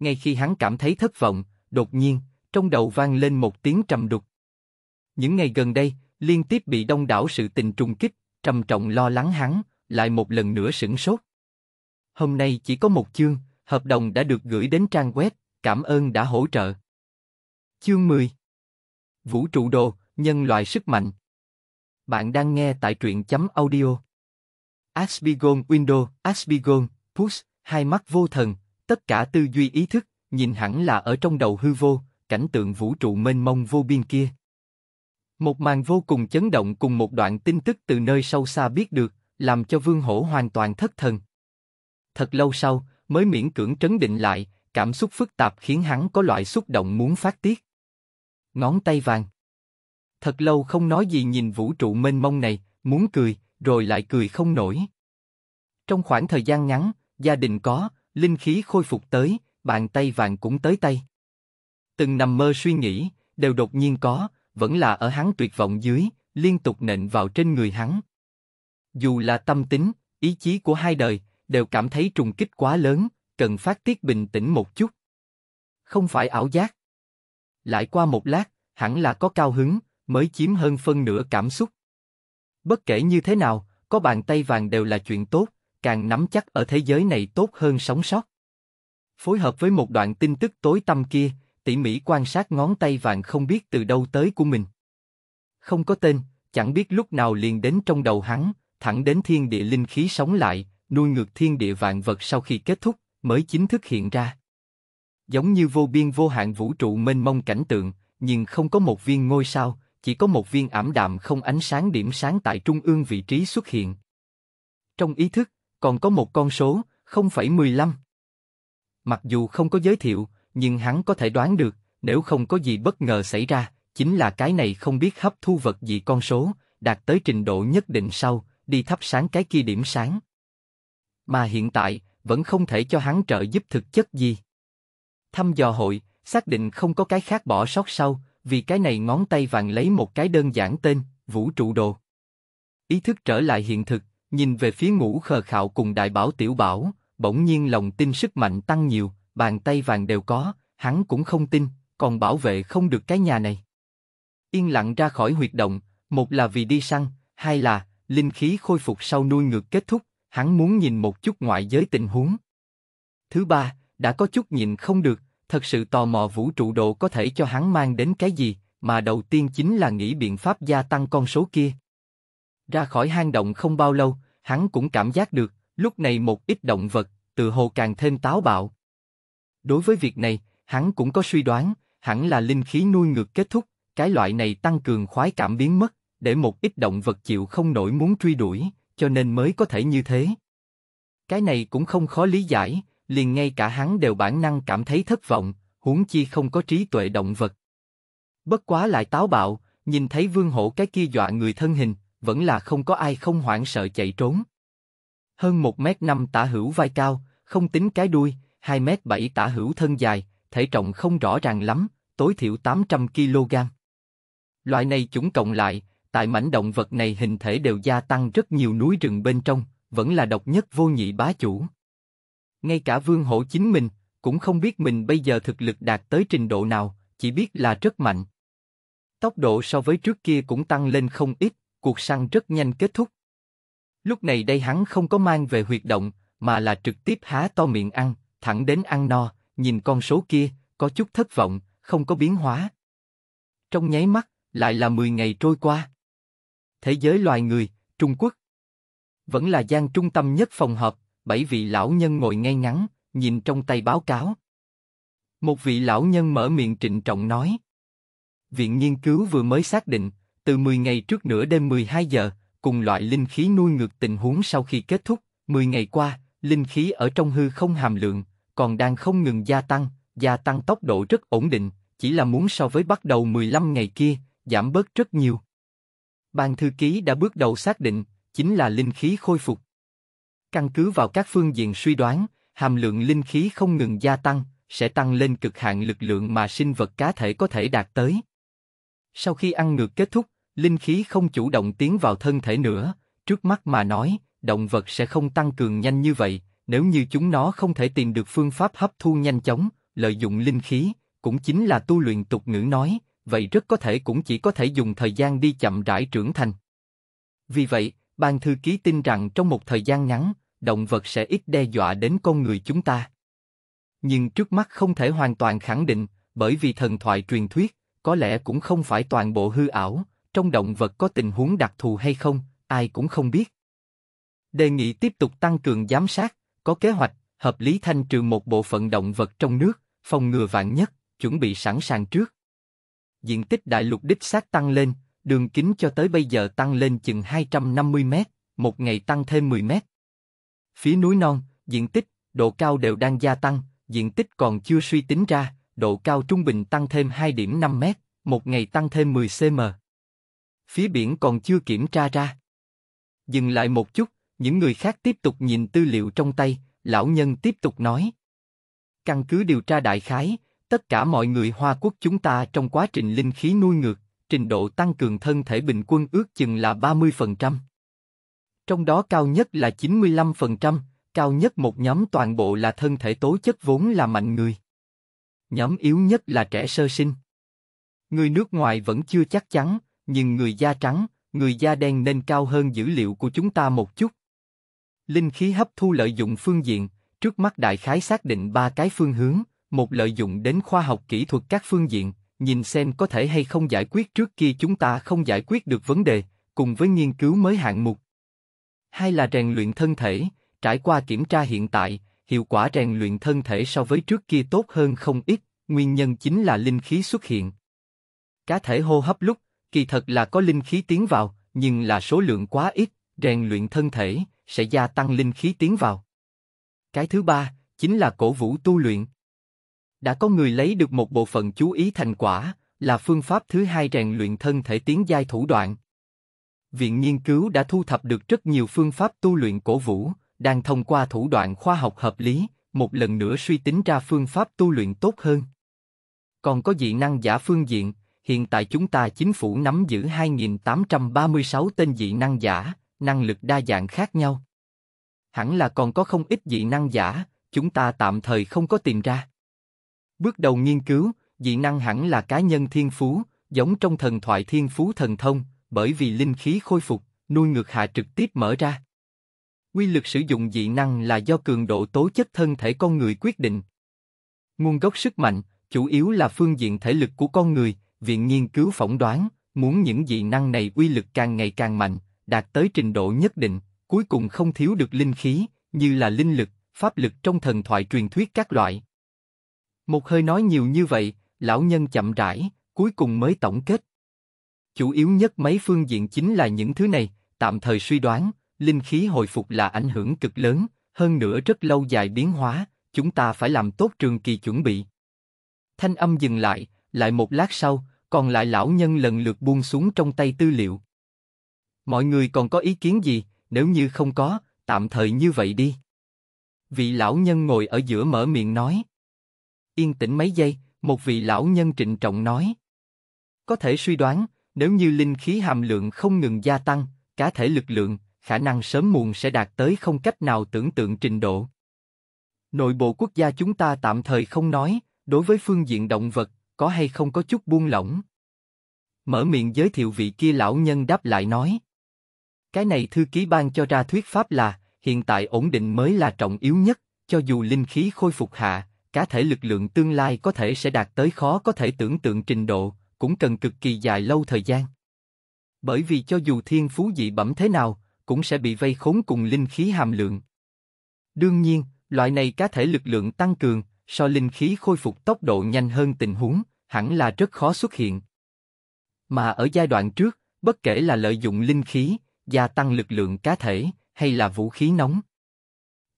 Ngay khi hắn cảm thấy thất vọng, đột nhiên, trong đầu vang lên một tiếng trầm đục. Những ngày gần đây, liên tiếp bị đông đảo sự tình trùng kích, trầm trọng lo lắng hắn, lại một lần nữa sửng sốt. Hôm nay chỉ có một chương, hợp đồng đã được gửi đến trang web, cảm ơn đã hỗ trợ. Chương 10 Vũ trụ đồ, nhân loại sức mạnh Bạn đang nghe tại truyện chấm audio. Asbigon Window, Asbigon, Push, hai mắt vô thần, tất cả tư duy ý thức, nhìn hẳn là ở trong đầu hư vô, cảnh tượng vũ trụ mênh mông vô biên kia. Một màn vô cùng chấn động cùng một đoạn tin tức từ nơi sâu xa biết được, làm cho Vương Hổ hoàn toàn thất thần. Thật lâu sau, mới miễn cưỡng trấn định lại, cảm xúc phức tạp khiến hắn có loại xúc động muốn phát tiết. Ngón tay vàng. Thật lâu không nói gì nhìn vũ trụ mênh mông này, muốn cười, rồi lại cười không nổi. Trong khoảng thời gian ngắn, gia đình có, linh khí khôi phục tới, bàn tay vàng cũng tới tay từng nằm mơ suy nghĩ, đều đột nhiên có, vẫn là ở hắn tuyệt vọng dưới, liên tục nện vào trên người hắn. Dù là tâm tính, ý chí của hai đời, đều cảm thấy trùng kích quá lớn, cần phát tiết bình tĩnh một chút. Không phải ảo giác. Lại qua một lát, hẳn là có cao hứng, mới chiếm hơn phân nửa cảm xúc. Bất kể như thế nào, có bàn tay vàng đều là chuyện tốt, càng nắm chắc ở thế giới này tốt hơn sống sót. Phối hợp với một đoạn tin tức tối tâm kia, tỉ mỉ quan sát ngón tay vàng không biết từ đâu tới của mình. Không có tên, chẳng biết lúc nào liền đến trong đầu hắn, thẳng đến thiên địa linh khí sống lại, nuôi ngược thiên địa vạn vật sau khi kết thúc, mới chính thức hiện ra. Giống như vô biên vô hạn vũ trụ mênh mông cảnh tượng, nhưng không có một viên ngôi sao, chỉ có một viên ảm đạm không ánh sáng điểm sáng tại trung ương vị trí xuất hiện. Trong ý thức, còn có một con số, 0,15. Mặc dù không có giới thiệu, nhưng hắn có thể đoán được, nếu không có gì bất ngờ xảy ra, chính là cái này không biết hấp thu vật gì con số, đạt tới trình độ nhất định sau, đi thắp sáng cái kia điểm sáng. Mà hiện tại, vẫn không thể cho hắn trợ giúp thực chất gì. Thăm dò hội, xác định không có cái khác bỏ sót sau, vì cái này ngón tay vàng lấy một cái đơn giản tên, vũ trụ đồ. Ý thức trở lại hiện thực, nhìn về phía ngũ khờ khạo cùng đại bảo tiểu bảo, bỗng nhiên lòng tin sức mạnh tăng nhiều, bàn tay vàng đều có, hắn cũng không tin, còn bảo vệ không được cái nhà này. Yên lặng ra khỏi huyệt động, một là vì đi săn, hai là, linh khí khôi phục sau nuôi ngược kết thúc, hắn muốn nhìn một chút ngoại giới tình huống. Thứ ba, đã có chút nhìn không được, thật sự tò mò vũ trụ độ có thể cho hắn mang đến cái gì, mà đầu tiên chính là nghĩ biện pháp gia tăng con số kia. Ra khỏi hang động không bao lâu, hắn cũng cảm giác được, lúc này một ít động vật, từ hồ càng thêm táo bạo. Đối với việc này, hắn cũng có suy đoán, hẳn là linh khí nuôi ngược kết thúc, cái loại này tăng cường khoái cảm biến mất, để một ít động vật chịu không nổi muốn truy đuổi, cho nên mới có thể như thế. Cái này cũng không khó lý giải, liền ngay cả hắn đều bản năng cảm thấy thất vọng, huống chi không có trí tuệ động vật. Bất quá lại táo bạo, nhìn thấy vương hổ cái kia dọa người thân hình, vẫn là không có ai không hoảng sợ chạy trốn. Hơn một mét năm tả hữu vai cao, không tính cái đuôi, 2 mét 7 tả hữu thân dài, thể trọng không rõ ràng lắm, tối thiểu 800 kg. Loại này chúng cộng lại, tại mảnh động vật này hình thể đều gia tăng rất nhiều núi rừng bên trong, vẫn là độc nhất vô nhị bá chủ. Ngay cả vương hổ chính mình, cũng không biết mình bây giờ thực lực đạt tới trình độ nào, chỉ biết là rất mạnh. Tốc độ so với trước kia cũng tăng lên không ít, cuộc săn rất nhanh kết thúc. Lúc này đây hắn không có mang về huyệt động, mà là trực tiếp há to miệng ăn, thẳng đến ăn no, nhìn con số kia, có chút thất vọng, không có biến hóa. Trong nháy mắt, lại là 10 ngày trôi qua. Thế giới loài người, Trung Quốc. Vẫn là gian trung tâm nhất phòng họp, bảy vị lão nhân ngồi ngay ngắn, nhìn trong tay báo cáo. Một vị lão nhân mở miệng trịnh trọng nói. Viện nghiên cứu vừa mới xác định, từ 10 ngày trước nửa đêm 12 giờ, cùng loại linh khí nuôi ngược tình huống sau khi kết thúc, 10 ngày qua, linh khí ở trong hư không hàm lượng, còn đang không ngừng gia tăng, gia tăng tốc độ rất ổn định, chỉ là muốn so với bắt đầu 15 ngày kia, giảm bớt rất nhiều. Ban thư ký đã bước đầu xác định, chính là linh khí khôi phục. Căn cứ vào các phương diện suy đoán, hàm lượng linh khí không ngừng gia tăng, sẽ tăng lên cực hạn lực lượng mà sinh vật cá thể có thể đạt tới. Sau khi ăn ngược kết thúc, linh khí không chủ động tiến vào thân thể nữa, trước mắt mà nói, động vật sẽ không tăng cường nhanh như vậy, nếu như chúng nó không thể tìm được phương pháp hấp thu nhanh chóng, lợi dụng linh khí, cũng chính là tu luyện tục ngữ nói, vậy rất có thể cũng chỉ có thể dùng thời gian đi chậm rãi trưởng thành. Vì vậy, ban thư ký tin rằng trong một thời gian ngắn, động vật sẽ ít đe dọa đến con người chúng ta. Nhưng trước mắt không thể hoàn toàn khẳng định, bởi vì thần thoại truyền thuyết, có lẽ cũng không phải toàn bộ hư ảo, trong động vật có tình huống đặc thù hay không, ai cũng không biết. Đề nghị tiếp tục tăng cường giám sát, có kế hoạch, hợp lý thanh trừ một bộ phận động vật trong nước, phòng ngừa vạn nhất, chuẩn bị sẵn sàng trước. Diện tích đại lục đích xác tăng lên, đường kính cho tới bây giờ tăng lên chừng 250 mét, một ngày tăng thêm 10 mét. Phía núi non, diện tích, độ cao đều đang gia tăng, diện tích còn chưa suy tính ra, độ cao trung bình tăng thêm 2 điểm 5 mét, một ngày tăng thêm 10 cm. Phía biển còn chưa kiểm tra ra. Dừng lại một chút, những người khác tiếp tục nhìn tư liệu trong tay, lão nhân tiếp tục nói. Căn cứ điều tra đại khái, tất cả mọi người Hoa Quốc chúng ta trong quá trình linh khí nuôi ngược, trình độ tăng cường thân thể bình quân ước chừng là 30%. Trong đó cao nhất là 95%, cao nhất một nhóm toàn bộ là thân thể tố chất vốn là mạnh người. Nhóm yếu nhất là trẻ sơ sinh. Người nước ngoài vẫn chưa chắc chắn, nhưng người da trắng, người da đen nên cao hơn dữ liệu của chúng ta một chút, Linh khí hấp thu lợi dụng phương diện, trước mắt đại khái xác định ba cái phương hướng, một lợi dụng đến khoa học kỹ thuật các phương diện, nhìn xem có thể hay không giải quyết trước kia chúng ta không giải quyết được vấn đề, cùng với nghiên cứu mới hạng mục. Hai là rèn luyện thân thể, trải qua kiểm tra hiện tại, hiệu quả rèn luyện thân thể so với trước kia tốt hơn không ít, nguyên nhân chính là linh khí xuất hiện. Cá thể hô hấp lúc, kỳ thật là có linh khí tiến vào, nhưng là số lượng quá ít, rèn luyện thân thể, sẽ gia tăng linh khí tiến vào. Cái thứ ba, chính là cổ vũ tu luyện. Đã có người lấy được một bộ phận chú ý thành quả, là phương pháp thứ hai rèn luyện thân thể tiến giai thủ đoạn. Viện nghiên cứu đã thu thập được rất nhiều phương pháp tu luyện cổ vũ, đang thông qua thủ đoạn khoa học hợp lý, một lần nữa suy tính ra phương pháp tu luyện tốt hơn. Còn có dị năng giả phương diện, hiện tại chúng ta chính phủ nắm giữ 2.836 tên dị năng giả, năng lực đa dạng khác nhau. Hẳn là còn có không ít dị năng giả, chúng ta tạm thời không có tìm ra. Bước đầu nghiên cứu, dị năng hẳn là cá nhân thiên phú, giống trong thần thoại thiên phú thần thông, bởi vì linh khí khôi phục, nuôi ngược hạ trực tiếp mở ra. Quy lực sử dụng dị năng là do cường độ tố chất thân thể con người quyết định. Nguồn gốc sức mạnh, chủ yếu là phương diện thể lực của con người, viện nghiên cứu phỏng đoán, muốn những dị năng này quy lực càng ngày càng mạnh, đạt tới trình độ nhất định, cuối cùng không thiếu được linh khí, như là linh lực, pháp lực trong thần thoại truyền thuyết các loại. Một hơi nói nhiều như vậy, lão nhân chậm rãi, cuối cùng mới tổng kết. Chủ yếu nhất mấy phương diện chính là những thứ này, tạm thời suy đoán, linh khí hồi phục là ảnh hưởng cực lớn, hơn nữa rất lâu dài biến hóa, chúng ta phải làm tốt trường kỳ chuẩn bị. Thanh âm dừng lại, lại một lát sau, còn lại lão nhân lần lượt buông xuống trong tay tư liệu. Mọi người còn có ý kiến gì, nếu như không có, tạm thời như vậy đi. Vị lão nhân ngồi ở giữa mở miệng nói. Yên tĩnh mấy giây, một vị lão nhân trịnh trọng nói. Có thể suy đoán, nếu như linh khí hàm lượng không ngừng gia tăng, cá thể lực lượng, khả năng sớm muộn sẽ đạt tới không cách nào tưởng tượng trình độ. Nội bộ quốc gia chúng ta tạm thời không nói, đối với phương diện động vật, có hay không có chút buông lỏng. Mở miệng giới thiệu vị kia lão nhân đáp lại nói. Cái này thư ký ban cho ra thuyết pháp là, hiện tại ổn định mới là trọng yếu nhất, cho dù linh khí khôi phục hạ, cá thể lực lượng tương lai có thể sẽ đạt tới khó có thể tưởng tượng trình độ, cũng cần cực kỳ dài lâu thời gian. Bởi vì cho dù thiên phú dị bẩm thế nào, cũng sẽ bị vây khốn cùng linh khí hàm lượng. Đương nhiên, loại này cá thể lực lượng tăng cường, so linh khí khôi phục tốc độ nhanh hơn tình huống, hẳn là rất khó xuất hiện. Mà ở giai đoạn trước, bất kể là lợi dụng linh khí, gia tăng lực lượng cá thể, hay là vũ khí nóng.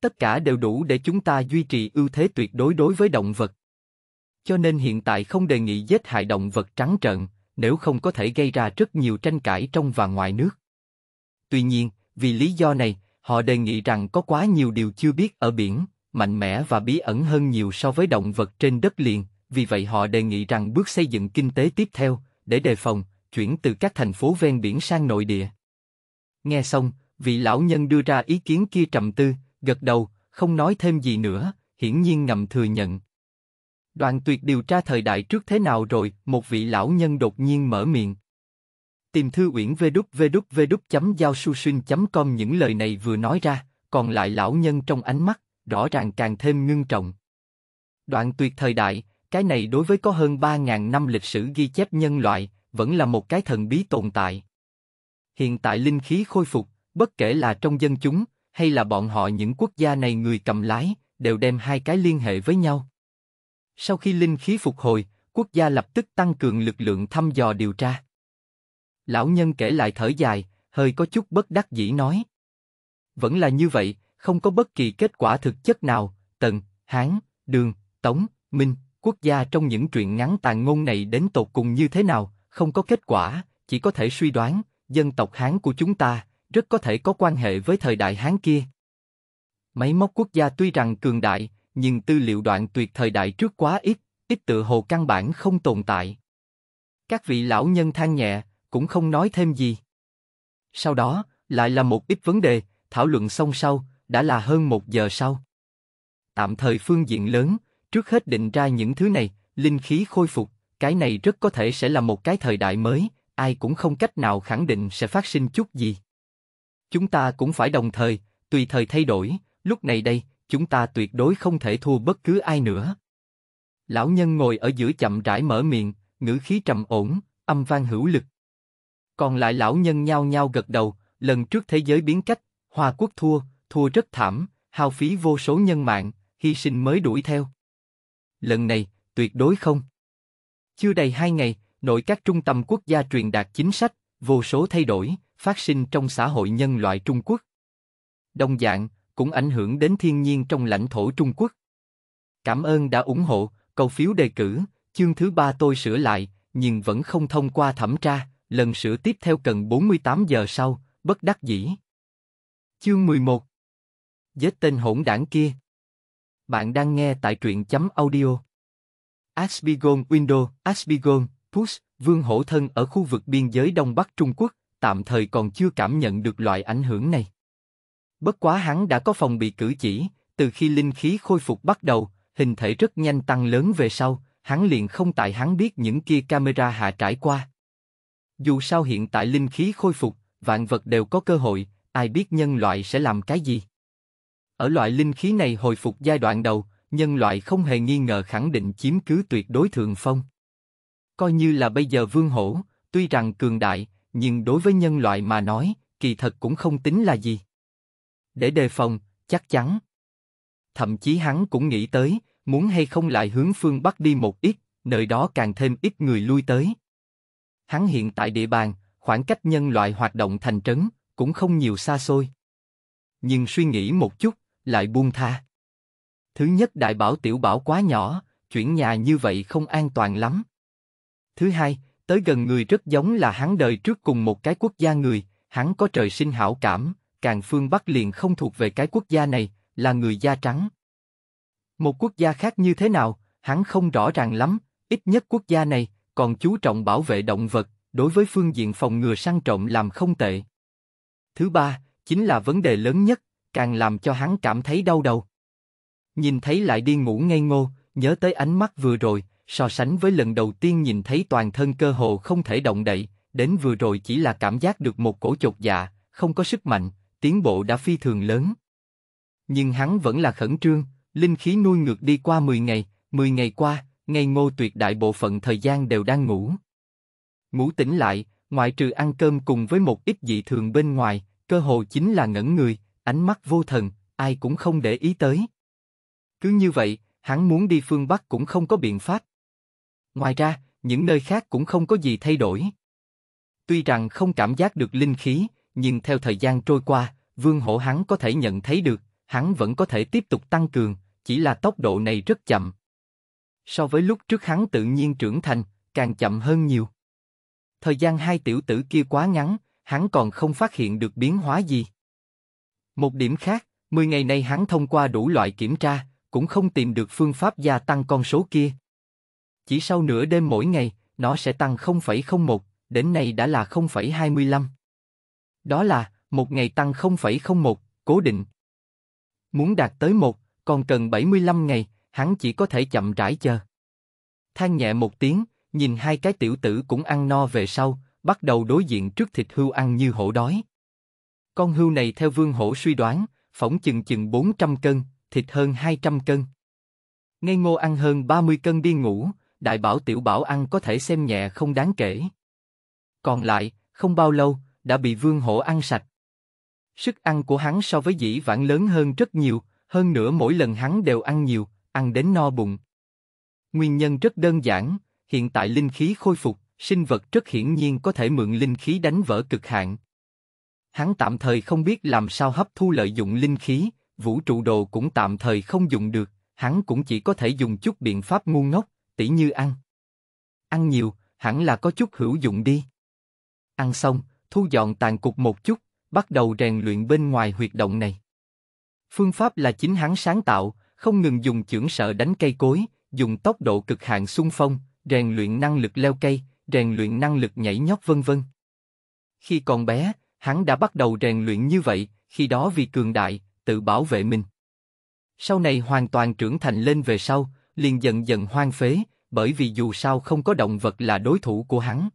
Tất cả đều đủ để chúng ta duy trì ưu thế tuyệt đối đối với động vật. Cho nên hiện tại không đề nghị giết hại động vật trắng trợn, nếu không có thể gây ra rất nhiều tranh cãi trong và ngoài nước. Tuy nhiên, vì lý do này, họ đề nghị rằng có quá nhiều điều chưa biết ở biển, mạnh mẽ và bí ẩn hơn nhiều so với động vật trên đất liền, vì vậy họ đề nghị rằng bước xây dựng kinh tế tiếp theo, để đề phòng, chuyển từ các thành phố ven biển sang nội địa. Nghe xong, vị lão nhân đưa ra ý kiến kia trầm tư, gật đầu, không nói thêm gì nữa, hiển nhiên ngầm thừa nhận. Đoàn tuyệt điều tra thời đại trước thế nào rồi, một vị lão nhân đột nhiên mở miệng. Tìm thư uyển vê đúc vê đúc vê đúc chấm giao su xuyên chấm com những lời này vừa nói ra, còn lại lão nhân trong ánh mắt, rõ ràng càng thêm ngưng trọng. Đoạn tuyệt thời đại, cái này đối với có hơn 3.000 năm lịch sử ghi chép nhân loại, vẫn là một cái thần bí tồn tại. Hiện tại linh khí khôi phục, bất kể là trong dân chúng, hay là bọn họ những quốc gia này người cầm lái, đều đem hai cái liên hệ với nhau. Sau khi linh khí phục hồi, quốc gia lập tức tăng cường lực lượng thăm dò điều tra. Lão nhân kể lại thở dài, hơi có chút bất đắc dĩ nói. Vẫn là như vậy, không có bất kỳ kết quả thực chất nào, tần, hán, đường, tống, minh, quốc gia trong những truyện ngắn tàn ngôn này đến tột cùng như thế nào, không có kết quả, chỉ có thể suy đoán, dân tộc Hán của chúng ta, rất có thể có quan hệ với thời đại Hán kia. Máy móc quốc gia tuy rằng cường đại, nhưng tư liệu đoạn tuyệt thời đại trước quá ít, ít tự hồ căn bản không tồn tại. Các vị lão nhân than nhẹ, cũng không nói thêm gì. Sau đó, lại là một ít vấn đề, thảo luận xong sau, đã là hơn một giờ sau. Tạm thời phương diện lớn, trước hết định ra những thứ này, linh khí khôi phục, cái này rất có thể sẽ là một cái thời đại mới, ai cũng không cách nào khẳng định sẽ phát sinh chút gì. Chúng ta cũng phải đồng thời, tùy thời thay đổi, lúc này đây, chúng ta tuyệt đối không thể thua bất cứ ai nữa. Lão nhân ngồi ở giữa chậm rãi mở miệng, ngữ khí trầm ổn, âm vang hữu lực. Còn lại lão nhân nhao nhao gật đầu, lần trước thế giới biến cách, Hoa Quốc thua, thua rất thảm, hao phí vô số nhân mạng, hy sinh mới đuổi theo. Lần này, tuyệt đối không. Chưa đầy hai ngày, Nội các trung tâm quốc gia truyền đạt chính sách, vô số thay đổi, phát sinh trong xã hội nhân loại Trung Quốc. Đồng dạng, cũng ảnh hưởng đến thiên nhiên trong lãnh thổ Trung Quốc. Cảm ơn đã ủng hộ, cầu phiếu đề cử, chương thứ ba tôi sửa lại, nhưng vẫn không thông qua thẩm tra, lần sửa tiếp theo cần 48 giờ sau, bất đắc dĩ. Chương 11 Giết tên hỗn đảng kia Bạn đang nghe tại truyện chấm audio. Aspigon Windows, Aspigon, Push, vương hổ thân ở khu vực biên giới Đông Bắc Trung Quốc, tạm thời còn chưa cảm nhận được loại ảnh hưởng này. Bất quá hắn đã có phòng bị cử chỉ, từ khi linh khí khôi phục bắt đầu, hình thể rất nhanh tăng lớn về sau, hắn liền không tại hắn biết những kia camera hạ trải qua. Dù sao hiện tại linh khí khôi phục, vạn vật đều có cơ hội, ai biết nhân loại sẽ làm cái gì. Ở loại linh khí này hồi phục giai đoạn đầu, nhân loại không hề nghi ngờ khẳng định chiếm cứ tuyệt đối thượng phong coi như là bây giờ vương hổ, tuy rằng cường đại, nhưng đối với nhân loại mà nói, kỳ thật cũng không tính là gì. Để đề phòng, chắc chắn. Thậm chí hắn cũng nghĩ tới, muốn hay không lại hướng phương Bắc đi một ít, nơi đó càng thêm ít người lui tới. Hắn hiện tại địa bàn, khoảng cách nhân loại hoạt động thành trấn, cũng không nhiều xa xôi. Nhưng suy nghĩ một chút, lại buông tha. Thứ nhất đại bảo tiểu bảo quá nhỏ, chuyển nhà như vậy không an toàn lắm. Thứ hai, tới gần người rất giống là hắn đời trước cùng một cái quốc gia người, hắn có trời sinh hảo cảm, càng phương Bắc liền không thuộc về cái quốc gia này, là người da trắng. Một quốc gia khác như thế nào, hắn không rõ ràng lắm, ít nhất quốc gia này còn chú trọng bảo vệ động vật, đối với phương diện phòng ngừa săn trộm làm không tệ. Thứ ba, chính là vấn đề lớn nhất, càng làm cho hắn cảm thấy đau đầu. Nhìn thấy lại đi ngủ ngây ngô, nhớ tới ánh mắt vừa rồi, so sánh với lần đầu tiên nhìn thấy toàn thân cơ hồ không thể động đậy, đến vừa rồi chỉ là cảm giác được một cổ chột dạ, không có sức mạnh, tiến bộ đã phi thường lớn. Nhưng hắn vẫn là khẩn trương, linh khí nuôi ngược đi qua 10 ngày, 10 ngày qua, ngày ngô tuyệt đại bộ phận thời gian đều đang ngủ. Ngủ tỉnh lại, ngoại trừ ăn cơm cùng với một ít dị thường bên ngoài, cơ hồ chính là ngẩn người, ánh mắt vô thần, ai cũng không để ý tới. Cứ như vậy, hắn muốn đi phương Bắc cũng không có biện pháp, Ngoài ra, những nơi khác cũng không có gì thay đổi. Tuy rằng không cảm giác được linh khí, nhưng theo thời gian trôi qua, vương hổ hắn có thể nhận thấy được, hắn vẫn có thể tiếp tục tăng cường, chỉ là tốc độ này rất chậm. So với lúc trước hắn tự nhiên trưởng thành, càng chậm hơn nhiều. Thời gian hai tiểu tử kia quá ngắn, hắn còn không phát hiện được biến hóa gì. Một điểm khác, 10 ngày nay hắn thông qua đủ loại kiểm tra, cũng không tìm được phương pháp gia tăng con số kia, chỉ sau nửa đêm mỗi ngày, nó sẽ tăng 0,01, đến nay đã là 0,25. Đó là, một ngày tăng 0,01, cố định. Muốn đạt tới 1, còn cần 75 ngày, hắn chỉ có thể chậm rãi chờ. Than nhẹ một tiếng, nhìn hai cái tiểu tử cũng ăn no về sau, bắt đầu đối diện trước thịt hưu ăn như hổ đói. Con hưu này theo vương hổ suy đoán, phỏng chừng chừng 400 cân, thịt hơn 200 cân. Ngây ngô ăn hơn 30 cân đi ngủ, đại bảo tiểu bảo ăn có thể xem nhẹ không đáng kể. Còn lại, không bao lâu, đã bị vương hổ ăn sạch. Sức ăn của hắn so với dĩ vãng lớn hơn rất nhiều, hơn nữa mỗi lần hắn đều ăn nhiều, ăn đến no bụng. Nguyên nhân rất đơn giản, hiện tại linh khí khôi phục, sinh vật rất hiển nhiên có thể mượn linh khí đánh vỡ cực hạn. Hắn tạm thời không biết làm sao hấp thu lợi dụng linh khí, vũ trụ đồ cũng tạm thời không dùng được, hắn cũng chỉ có thể dùng chút biện pháp ngu ngốc, tỷ như ăn. Ăn nhiều, hẳn là có chút hữu dụng đi. Ăn xong, thu dọn tàn cục một chút, bắt đầu rèn luyện bên ngoài huyệt động này. Phương pháp là chính hắn sáng tạo, không ngừng dùng chưởng sợ đánh cây cối, dùng tốc độ cực hạn xung phong, rèn luyện năng lực leo cây, rèn luyện năng lực nhảy nhót vân vân. Khi còn bé, hắn đã bắt đầu rèn luyện như vậy, khi đó vì cường đại, tự bảo vệ mình. Sau này hoàn toàn trưởng thành lên về sau, liền dần dần hoang phế, bởi vì dù sao không có động vật là đối thủ của hắn.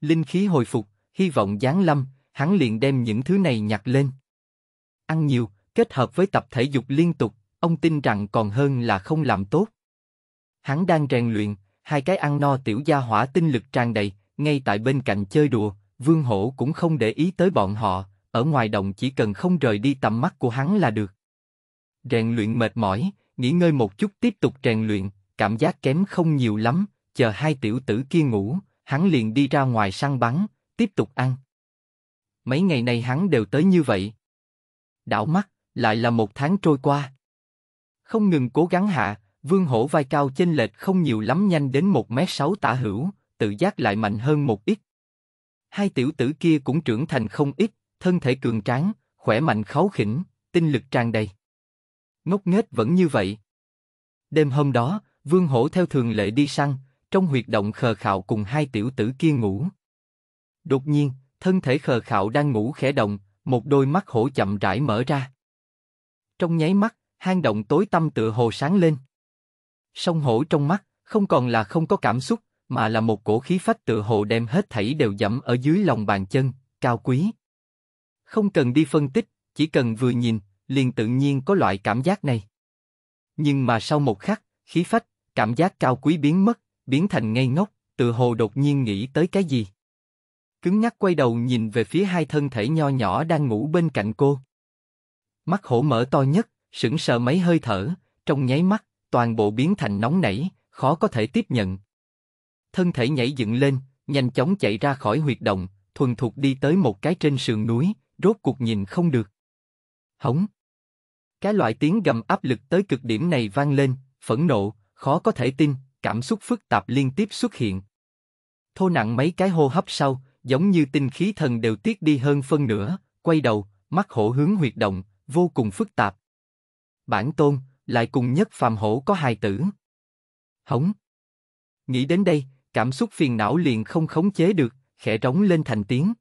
Linh khí hồi phục, hy vọng giáng lâm, hắn liền đem những thứ này nhặt lên. Ăn nhiều, kết hợp với tập thể dục liên tục, ông tin rằng còn hơn là không làm tốt. Hắn đang rèn luyện, hai cái ăn no tiểu gia hỏa tinh lực tràn đầy, ngay tại bên cạnh chơi đùa, vương hổ cũng không để ý tới bọn họ, ở ngoài đồng chỉ cần không rời đi tầm mắt của hắn là được. Rèn luyện mệt mỏi, nghỉ ngơi một chút tiếp tục rèn luyện, cảm giác kém không nhiều lắm, chờ hai tiểu tử kia ngủ, hắn liền đi ra ngoài săn bắn, tiếp tục ăn. Mấy ngày nay hắn đều tới như vậy. Đảo mắt, lại là một tháng trôi qua. Không ngừng cố gắng hạ, vương hổ vai cao chênh lệch không nhiều lắm nhanh đến 1m6 tả hữu, tự giác lại mạnh hơn một ít. Hai tiểu tử kia cũng trưởng thành không ít, thân thể cường tráng, khỏe mạnh kháu khỉnh, tinh lực tràn đầy ngốc nghếch vẫn như vậy. Đêm hôm đó, Vương Hổ theo thường lệ đi săn, trong huyệt động khờ khạo cùng hai tiểu tử kia ngủ. Đột nhiên, thân thể khờ khạo đang ngủ khẽ động, một đôi mắt hổ chậm rãi mở ra. Trong nháy mắt, hang động tối tăm tựa hồ sáng lên. Song hổ trong mắt, không còn là không có cảm xúc, mà là một cổ khí phách tựa hồ đem hết thảy đều dẫm ở dưới lòng bàn chân, cao quý. Không cần đi phân tích, chỉ cần vừa nhìn, liền tự nhiên có loại cảm giác này. Nhưng mà sau một khắc, khí phách, cảm giác cao quý biến mất, biến thành ngây ngốc, tự hồ đột nhiên nghĩ tới cái gì. Cứng nhắc quay đầu nhìn về phía hai thân thể nho nhỏ đang ngủ bên cạnh cô. Mắt hổ mở to nhất, sững sờ mấy hơi thở, trong nháy mắt, toàn bộ biến thành nóng nảy, khó có thể tiếp nhận. Thân thể nhảy dựng lên, nhanh chóng chạy ra khỏi huyệt động, thuần thục đi tới một cái trên sườn núi, rốt cuộc nhìn không được. Hống! Cái loại tiếng gầm áp lực tới cực điểm này vang lên, phẫn nộ, khó có thể tin, cảm xúc phức tạp liên tiếp xuất hiện. Thô nặng mấy cái hô hấp sau, giống như tinh khí thần đều tiết đi hơn phân nửa, quay đầu, mắt hổ hướng huyệt động, vô cùng phức tạp. Bản tôn, lại cùng nhất phàm hổ có hài tử. Hống. Nghĩ đến đây, cảm xúc phiền não liền không khống chế được, khẽ trống lên thành tiếng.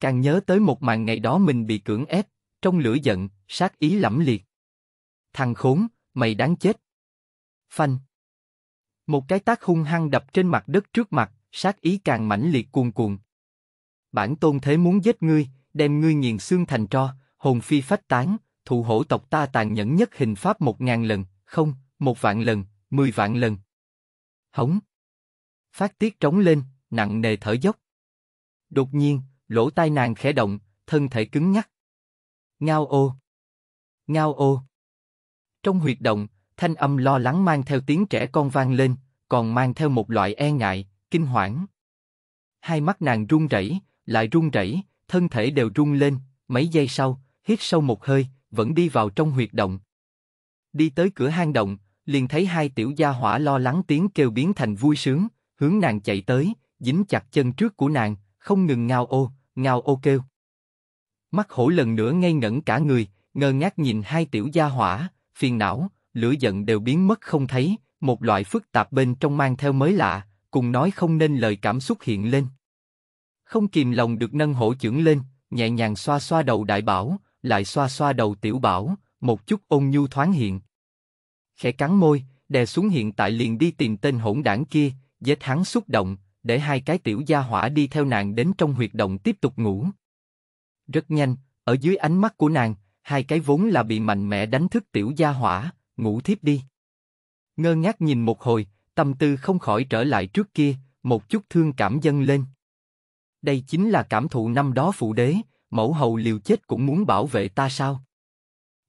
Càng nhớ tới một màn ngày đó mình bị cưỡng ép, trong lửa giận, sát ý lẫm liệt. Thằng khốn, mày đáng chết. Phanh. Một cái tác hung hăng đập trên mặt đất trước mặt, sát ý càng mãnh liệt cuồn cuộn. Bản tôn thế muốn giết ngươi, đem ngươi nghiền xương thành tro, hồn phi phách tán, thụ hổ tộc ta tàn nhẫn nhất hình pháp một ngàn lần, không, một vạn lần, mười vạn lần. Hống. Phát tiết trống lên, nặng nề thở dốc. Đột nhiên, lỗ tai nàng khẽ động, thân thể cứng nhắc. Ngao ô. Ngao ô. Trong huyệt động, thanh âm lo lắng mang theo tiếng trẻ con vang lên, còn mang theo một loại e ngại, kinh hoảng. Hai mắt nàng run rẩy, lại run rẩy, thân thể đều run lên, mấy giây sau, hít sâu một hơi, vẫn đi vào trong huyệt động. Đi tới cửa hang động, liền thấy hai tiểu gia hỏa lo lắng tiếng kêu biến thành vui sướng, hướng nàng chạy tới, dính chặt chân trước của nàng, không ngừng ngao ô, ngao ô kêu. Mắt hổ lần nữa ngây ngẩn cả người, ngơ ngác nhìn hai tiểu gia hỏa, phiền não, lửa giận đều biến mất không thấy, một loại phức tạp bên trong mang theo mới lạ, cùng nói không nên lời cảm xúc hiện lên. Không kìm lòng được nâng hổ trưởng lên, nhẹ nhàng xoa xoa đầu đại bảo, lại xoa xoa đầu tiểu bảo, một chút ôn nhu thoáng hiện. Khẽ cắn môi, đè xuống hiện tại liền đi tìm tên hỗn đảng kia, giết hắn xúc động, để hai cái tiểu gia hỏa đi theo nàng đến trong huyệt động tiếp tục ngủ. Rất nhanh, ở dưới ánh mắt của nàng, hai cái vốn là bị mạnh mẽ đánh thức tiểu gia hỏa, ngủ thiếp đi. Ngơ ngác nhìn một hồi, tâm tư không khỏi trở lại trước kia, một chút thương cảm dâng lên. Đây chính là cảm thụ năm đó phụ đế, mẫu hậu liều chết cũng muốn bảo vệ ta sao?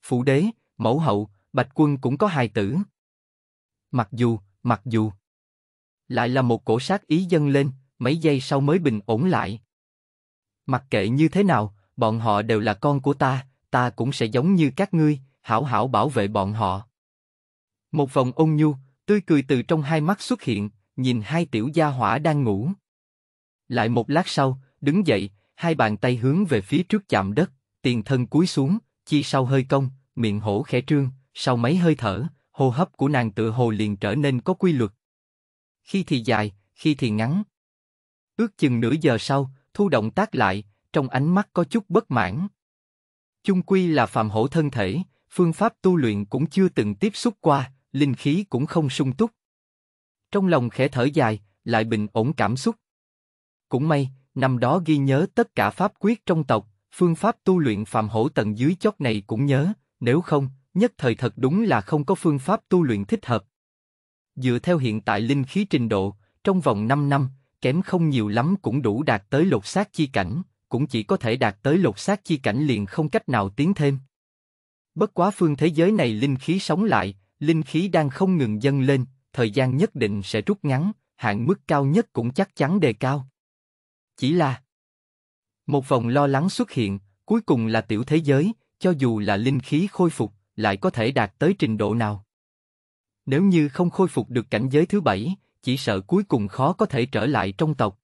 Phụ đế, mẫu hậu, bạch quân cũng có hài tử. Mặc dù, mặc dù, lại là một cổ sát ý dâng lên, mấy giây sau mới bình ổn lại. Mặc kệ như thế nào, bọn họ đều là con của ta, ta cũng sẽ giống như các ngươi, hảo hảo bảo vệ bọn họ. Một vòng ôn nhu, tươi cười từ trong hai mắt xuất hiện, nhìn hai tiểu gia hỏa đang ngủ. Lại một lát sau, đứng dậy, hai bàn tay hướng về phía trước chạm đất, tiền thân cúi xuống, chi sau hơi cong, miệng hổ khẽ trương, sau mấy hơi thở, hô hấp của nàng tựa hồ liền trở nên có quy luật. Khi thì dài, khi thì ngắn. Ước chừng nửa giờ sau, thu động tác lại, trong ánh mắt có chút bất mãn. Chung quy là phàm hổ thân thể, phương pháp tu luyện cũng chưa từng tiếp xúc qua, linh khí cũng không sung túc. Trong lòng khẽ thở dài, lại bình ổn cảm xúc. Cũng may, năm đó ghi nhớ tất cả pháp quyết trong tộc, phương pháp tu luyện phàm hổ tận dưới chót này cũng nhớ, nếu không, nhất thời thật đúng là không có phương pháp tu luyện thích hợp. Dựa theo hiện tại linh khí trình độ, trong vòng 5 năm, kém không nhiều lắm cũng đủ đạt tới lột xác chi cảnh, cũng chỉ có thể đạt tới lột xác chi cảnh liền không cách nào tiến thêm. Bất quá phương thế giới này linh khí sống lại, linh khí đang không ngừng dâng lên, thời gian nhất định sẽ rút ngắn, hạn mức cao nhất cũng chắc chắn đề cao. Chỉ là một vòng lo lắng xuất hiện, cuối cùng là tiểu thế giới, cho dù là linh khí khôi phục, lại có thể đạt tới trình độ nào. Nếu như không khôi phục được cảnh giới thứ bảy, chỉ sợ cuối cùng khó có thể trở lại trong tộc.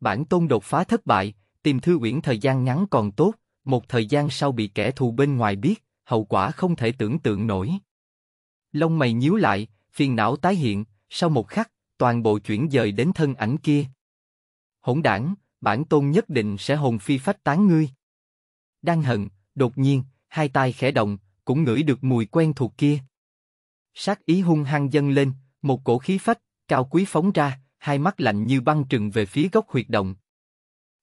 Bản tôn đột phá thất bại, Tìm thư uyển thời gian ngắn còn tốt, một thời gian sau bị kẻ thù bên ngoài biết, hậu quả không thể tưởng tượng nổi. Lông mày nhíu lại, phiền não tái hiện, sau một khắc, toàn bộ chuyển dời đến thân ảnh kia. Hỗn đảng, bản tôn nhất định sẽ hồn phi phách tán ngươi. Đang hận, đột nhiên, hai tay khẽ động, cũng ngửi được mùi quen thuộc kia. Sát ý hung hăng dâng lên, một cổ khí phách, cao quý phóng ra, hai mắt lạnh như băng trừng về phía góc huyệt động.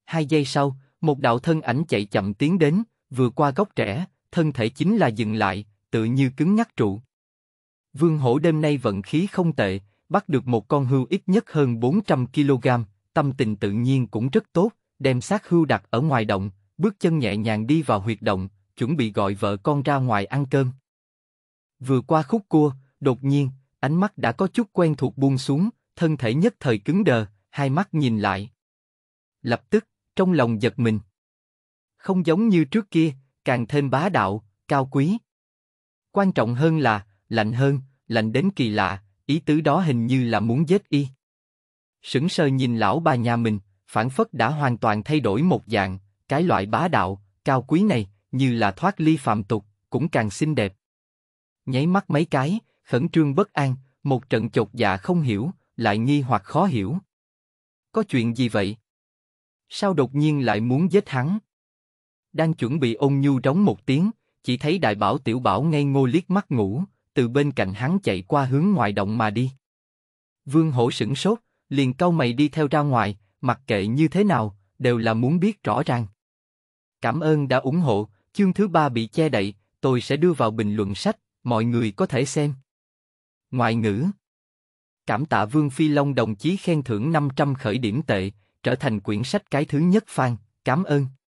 Hai giây sau, một đạo thân ảnh chạy chậm tiến đến, vừa qua gốc trẻ, thân thể chính là dừng lại, tự như cứng nhắc trụ. Vương hổ đêm nay vận khí không tệ, bắt được một con hưu ít nhất hơn 400 kg, tâm tình tự nhiên cũng rất tốt, đem xác hưu đặt ở ngoài động, bước chân nhẹ nhàng đi vào huyệt động, chuẩn bị gọi vợ con ra ngoài ăn cơm. Vừa qua khúc cua, đột nhiên, ánh mắt đã có chút quen thuộc buông xuống, thân thể nhất thời cứng đờ, hai mắt nhìn lại. Lập tức, trong lòng giật mình. Không giống như trước kia, càng thêm bá đạo, cao quý. Quan trọng hơn là, lạnh hơn, lạnh đến kỳ lạ, ý tứ đó hình như là muốn giết y. Sững sờ nhìn lão bà nhà mình, phản phất đã hoàn toàn thay đổi một dạng, cái loại bá đạo, cao quý này, như là thoát ly phạm tục, cũng càng xinh đẹp. Nháy mắt mấy cái, khẩn trương bất an, một trận chột dạ không hiểu, lại nghi hoặc khó hiểu. Có chuyện gì vậy? Sao đột nhiên lại muốn giết hắn? Đang chuẩn bị ôn nhu rống một tiếng, chỉ thấy đại bảo tiểu bảo ngay ngô liếc mắt ngủ, từ bên cạnh hắn chạy qua hướng ngoài động mà đi. Vương hổ sửng sốt, liền câu mày đi theo ra ngoài, mặc kệ như thế nào, đều là muốn biết rõ ràng. Cảm ơn đã ủng hộ, chương thứ ba bị che đậy, tôi sẽ đưa vào bình luận sách, mọi người có thể xem. Ngoại ngữ Cảm tạ Vương Phi Long đồng chí khen thưởng 500 khởi điểm tệ, trở thành quyển sách cái thứ nhất fan, cảm ơn.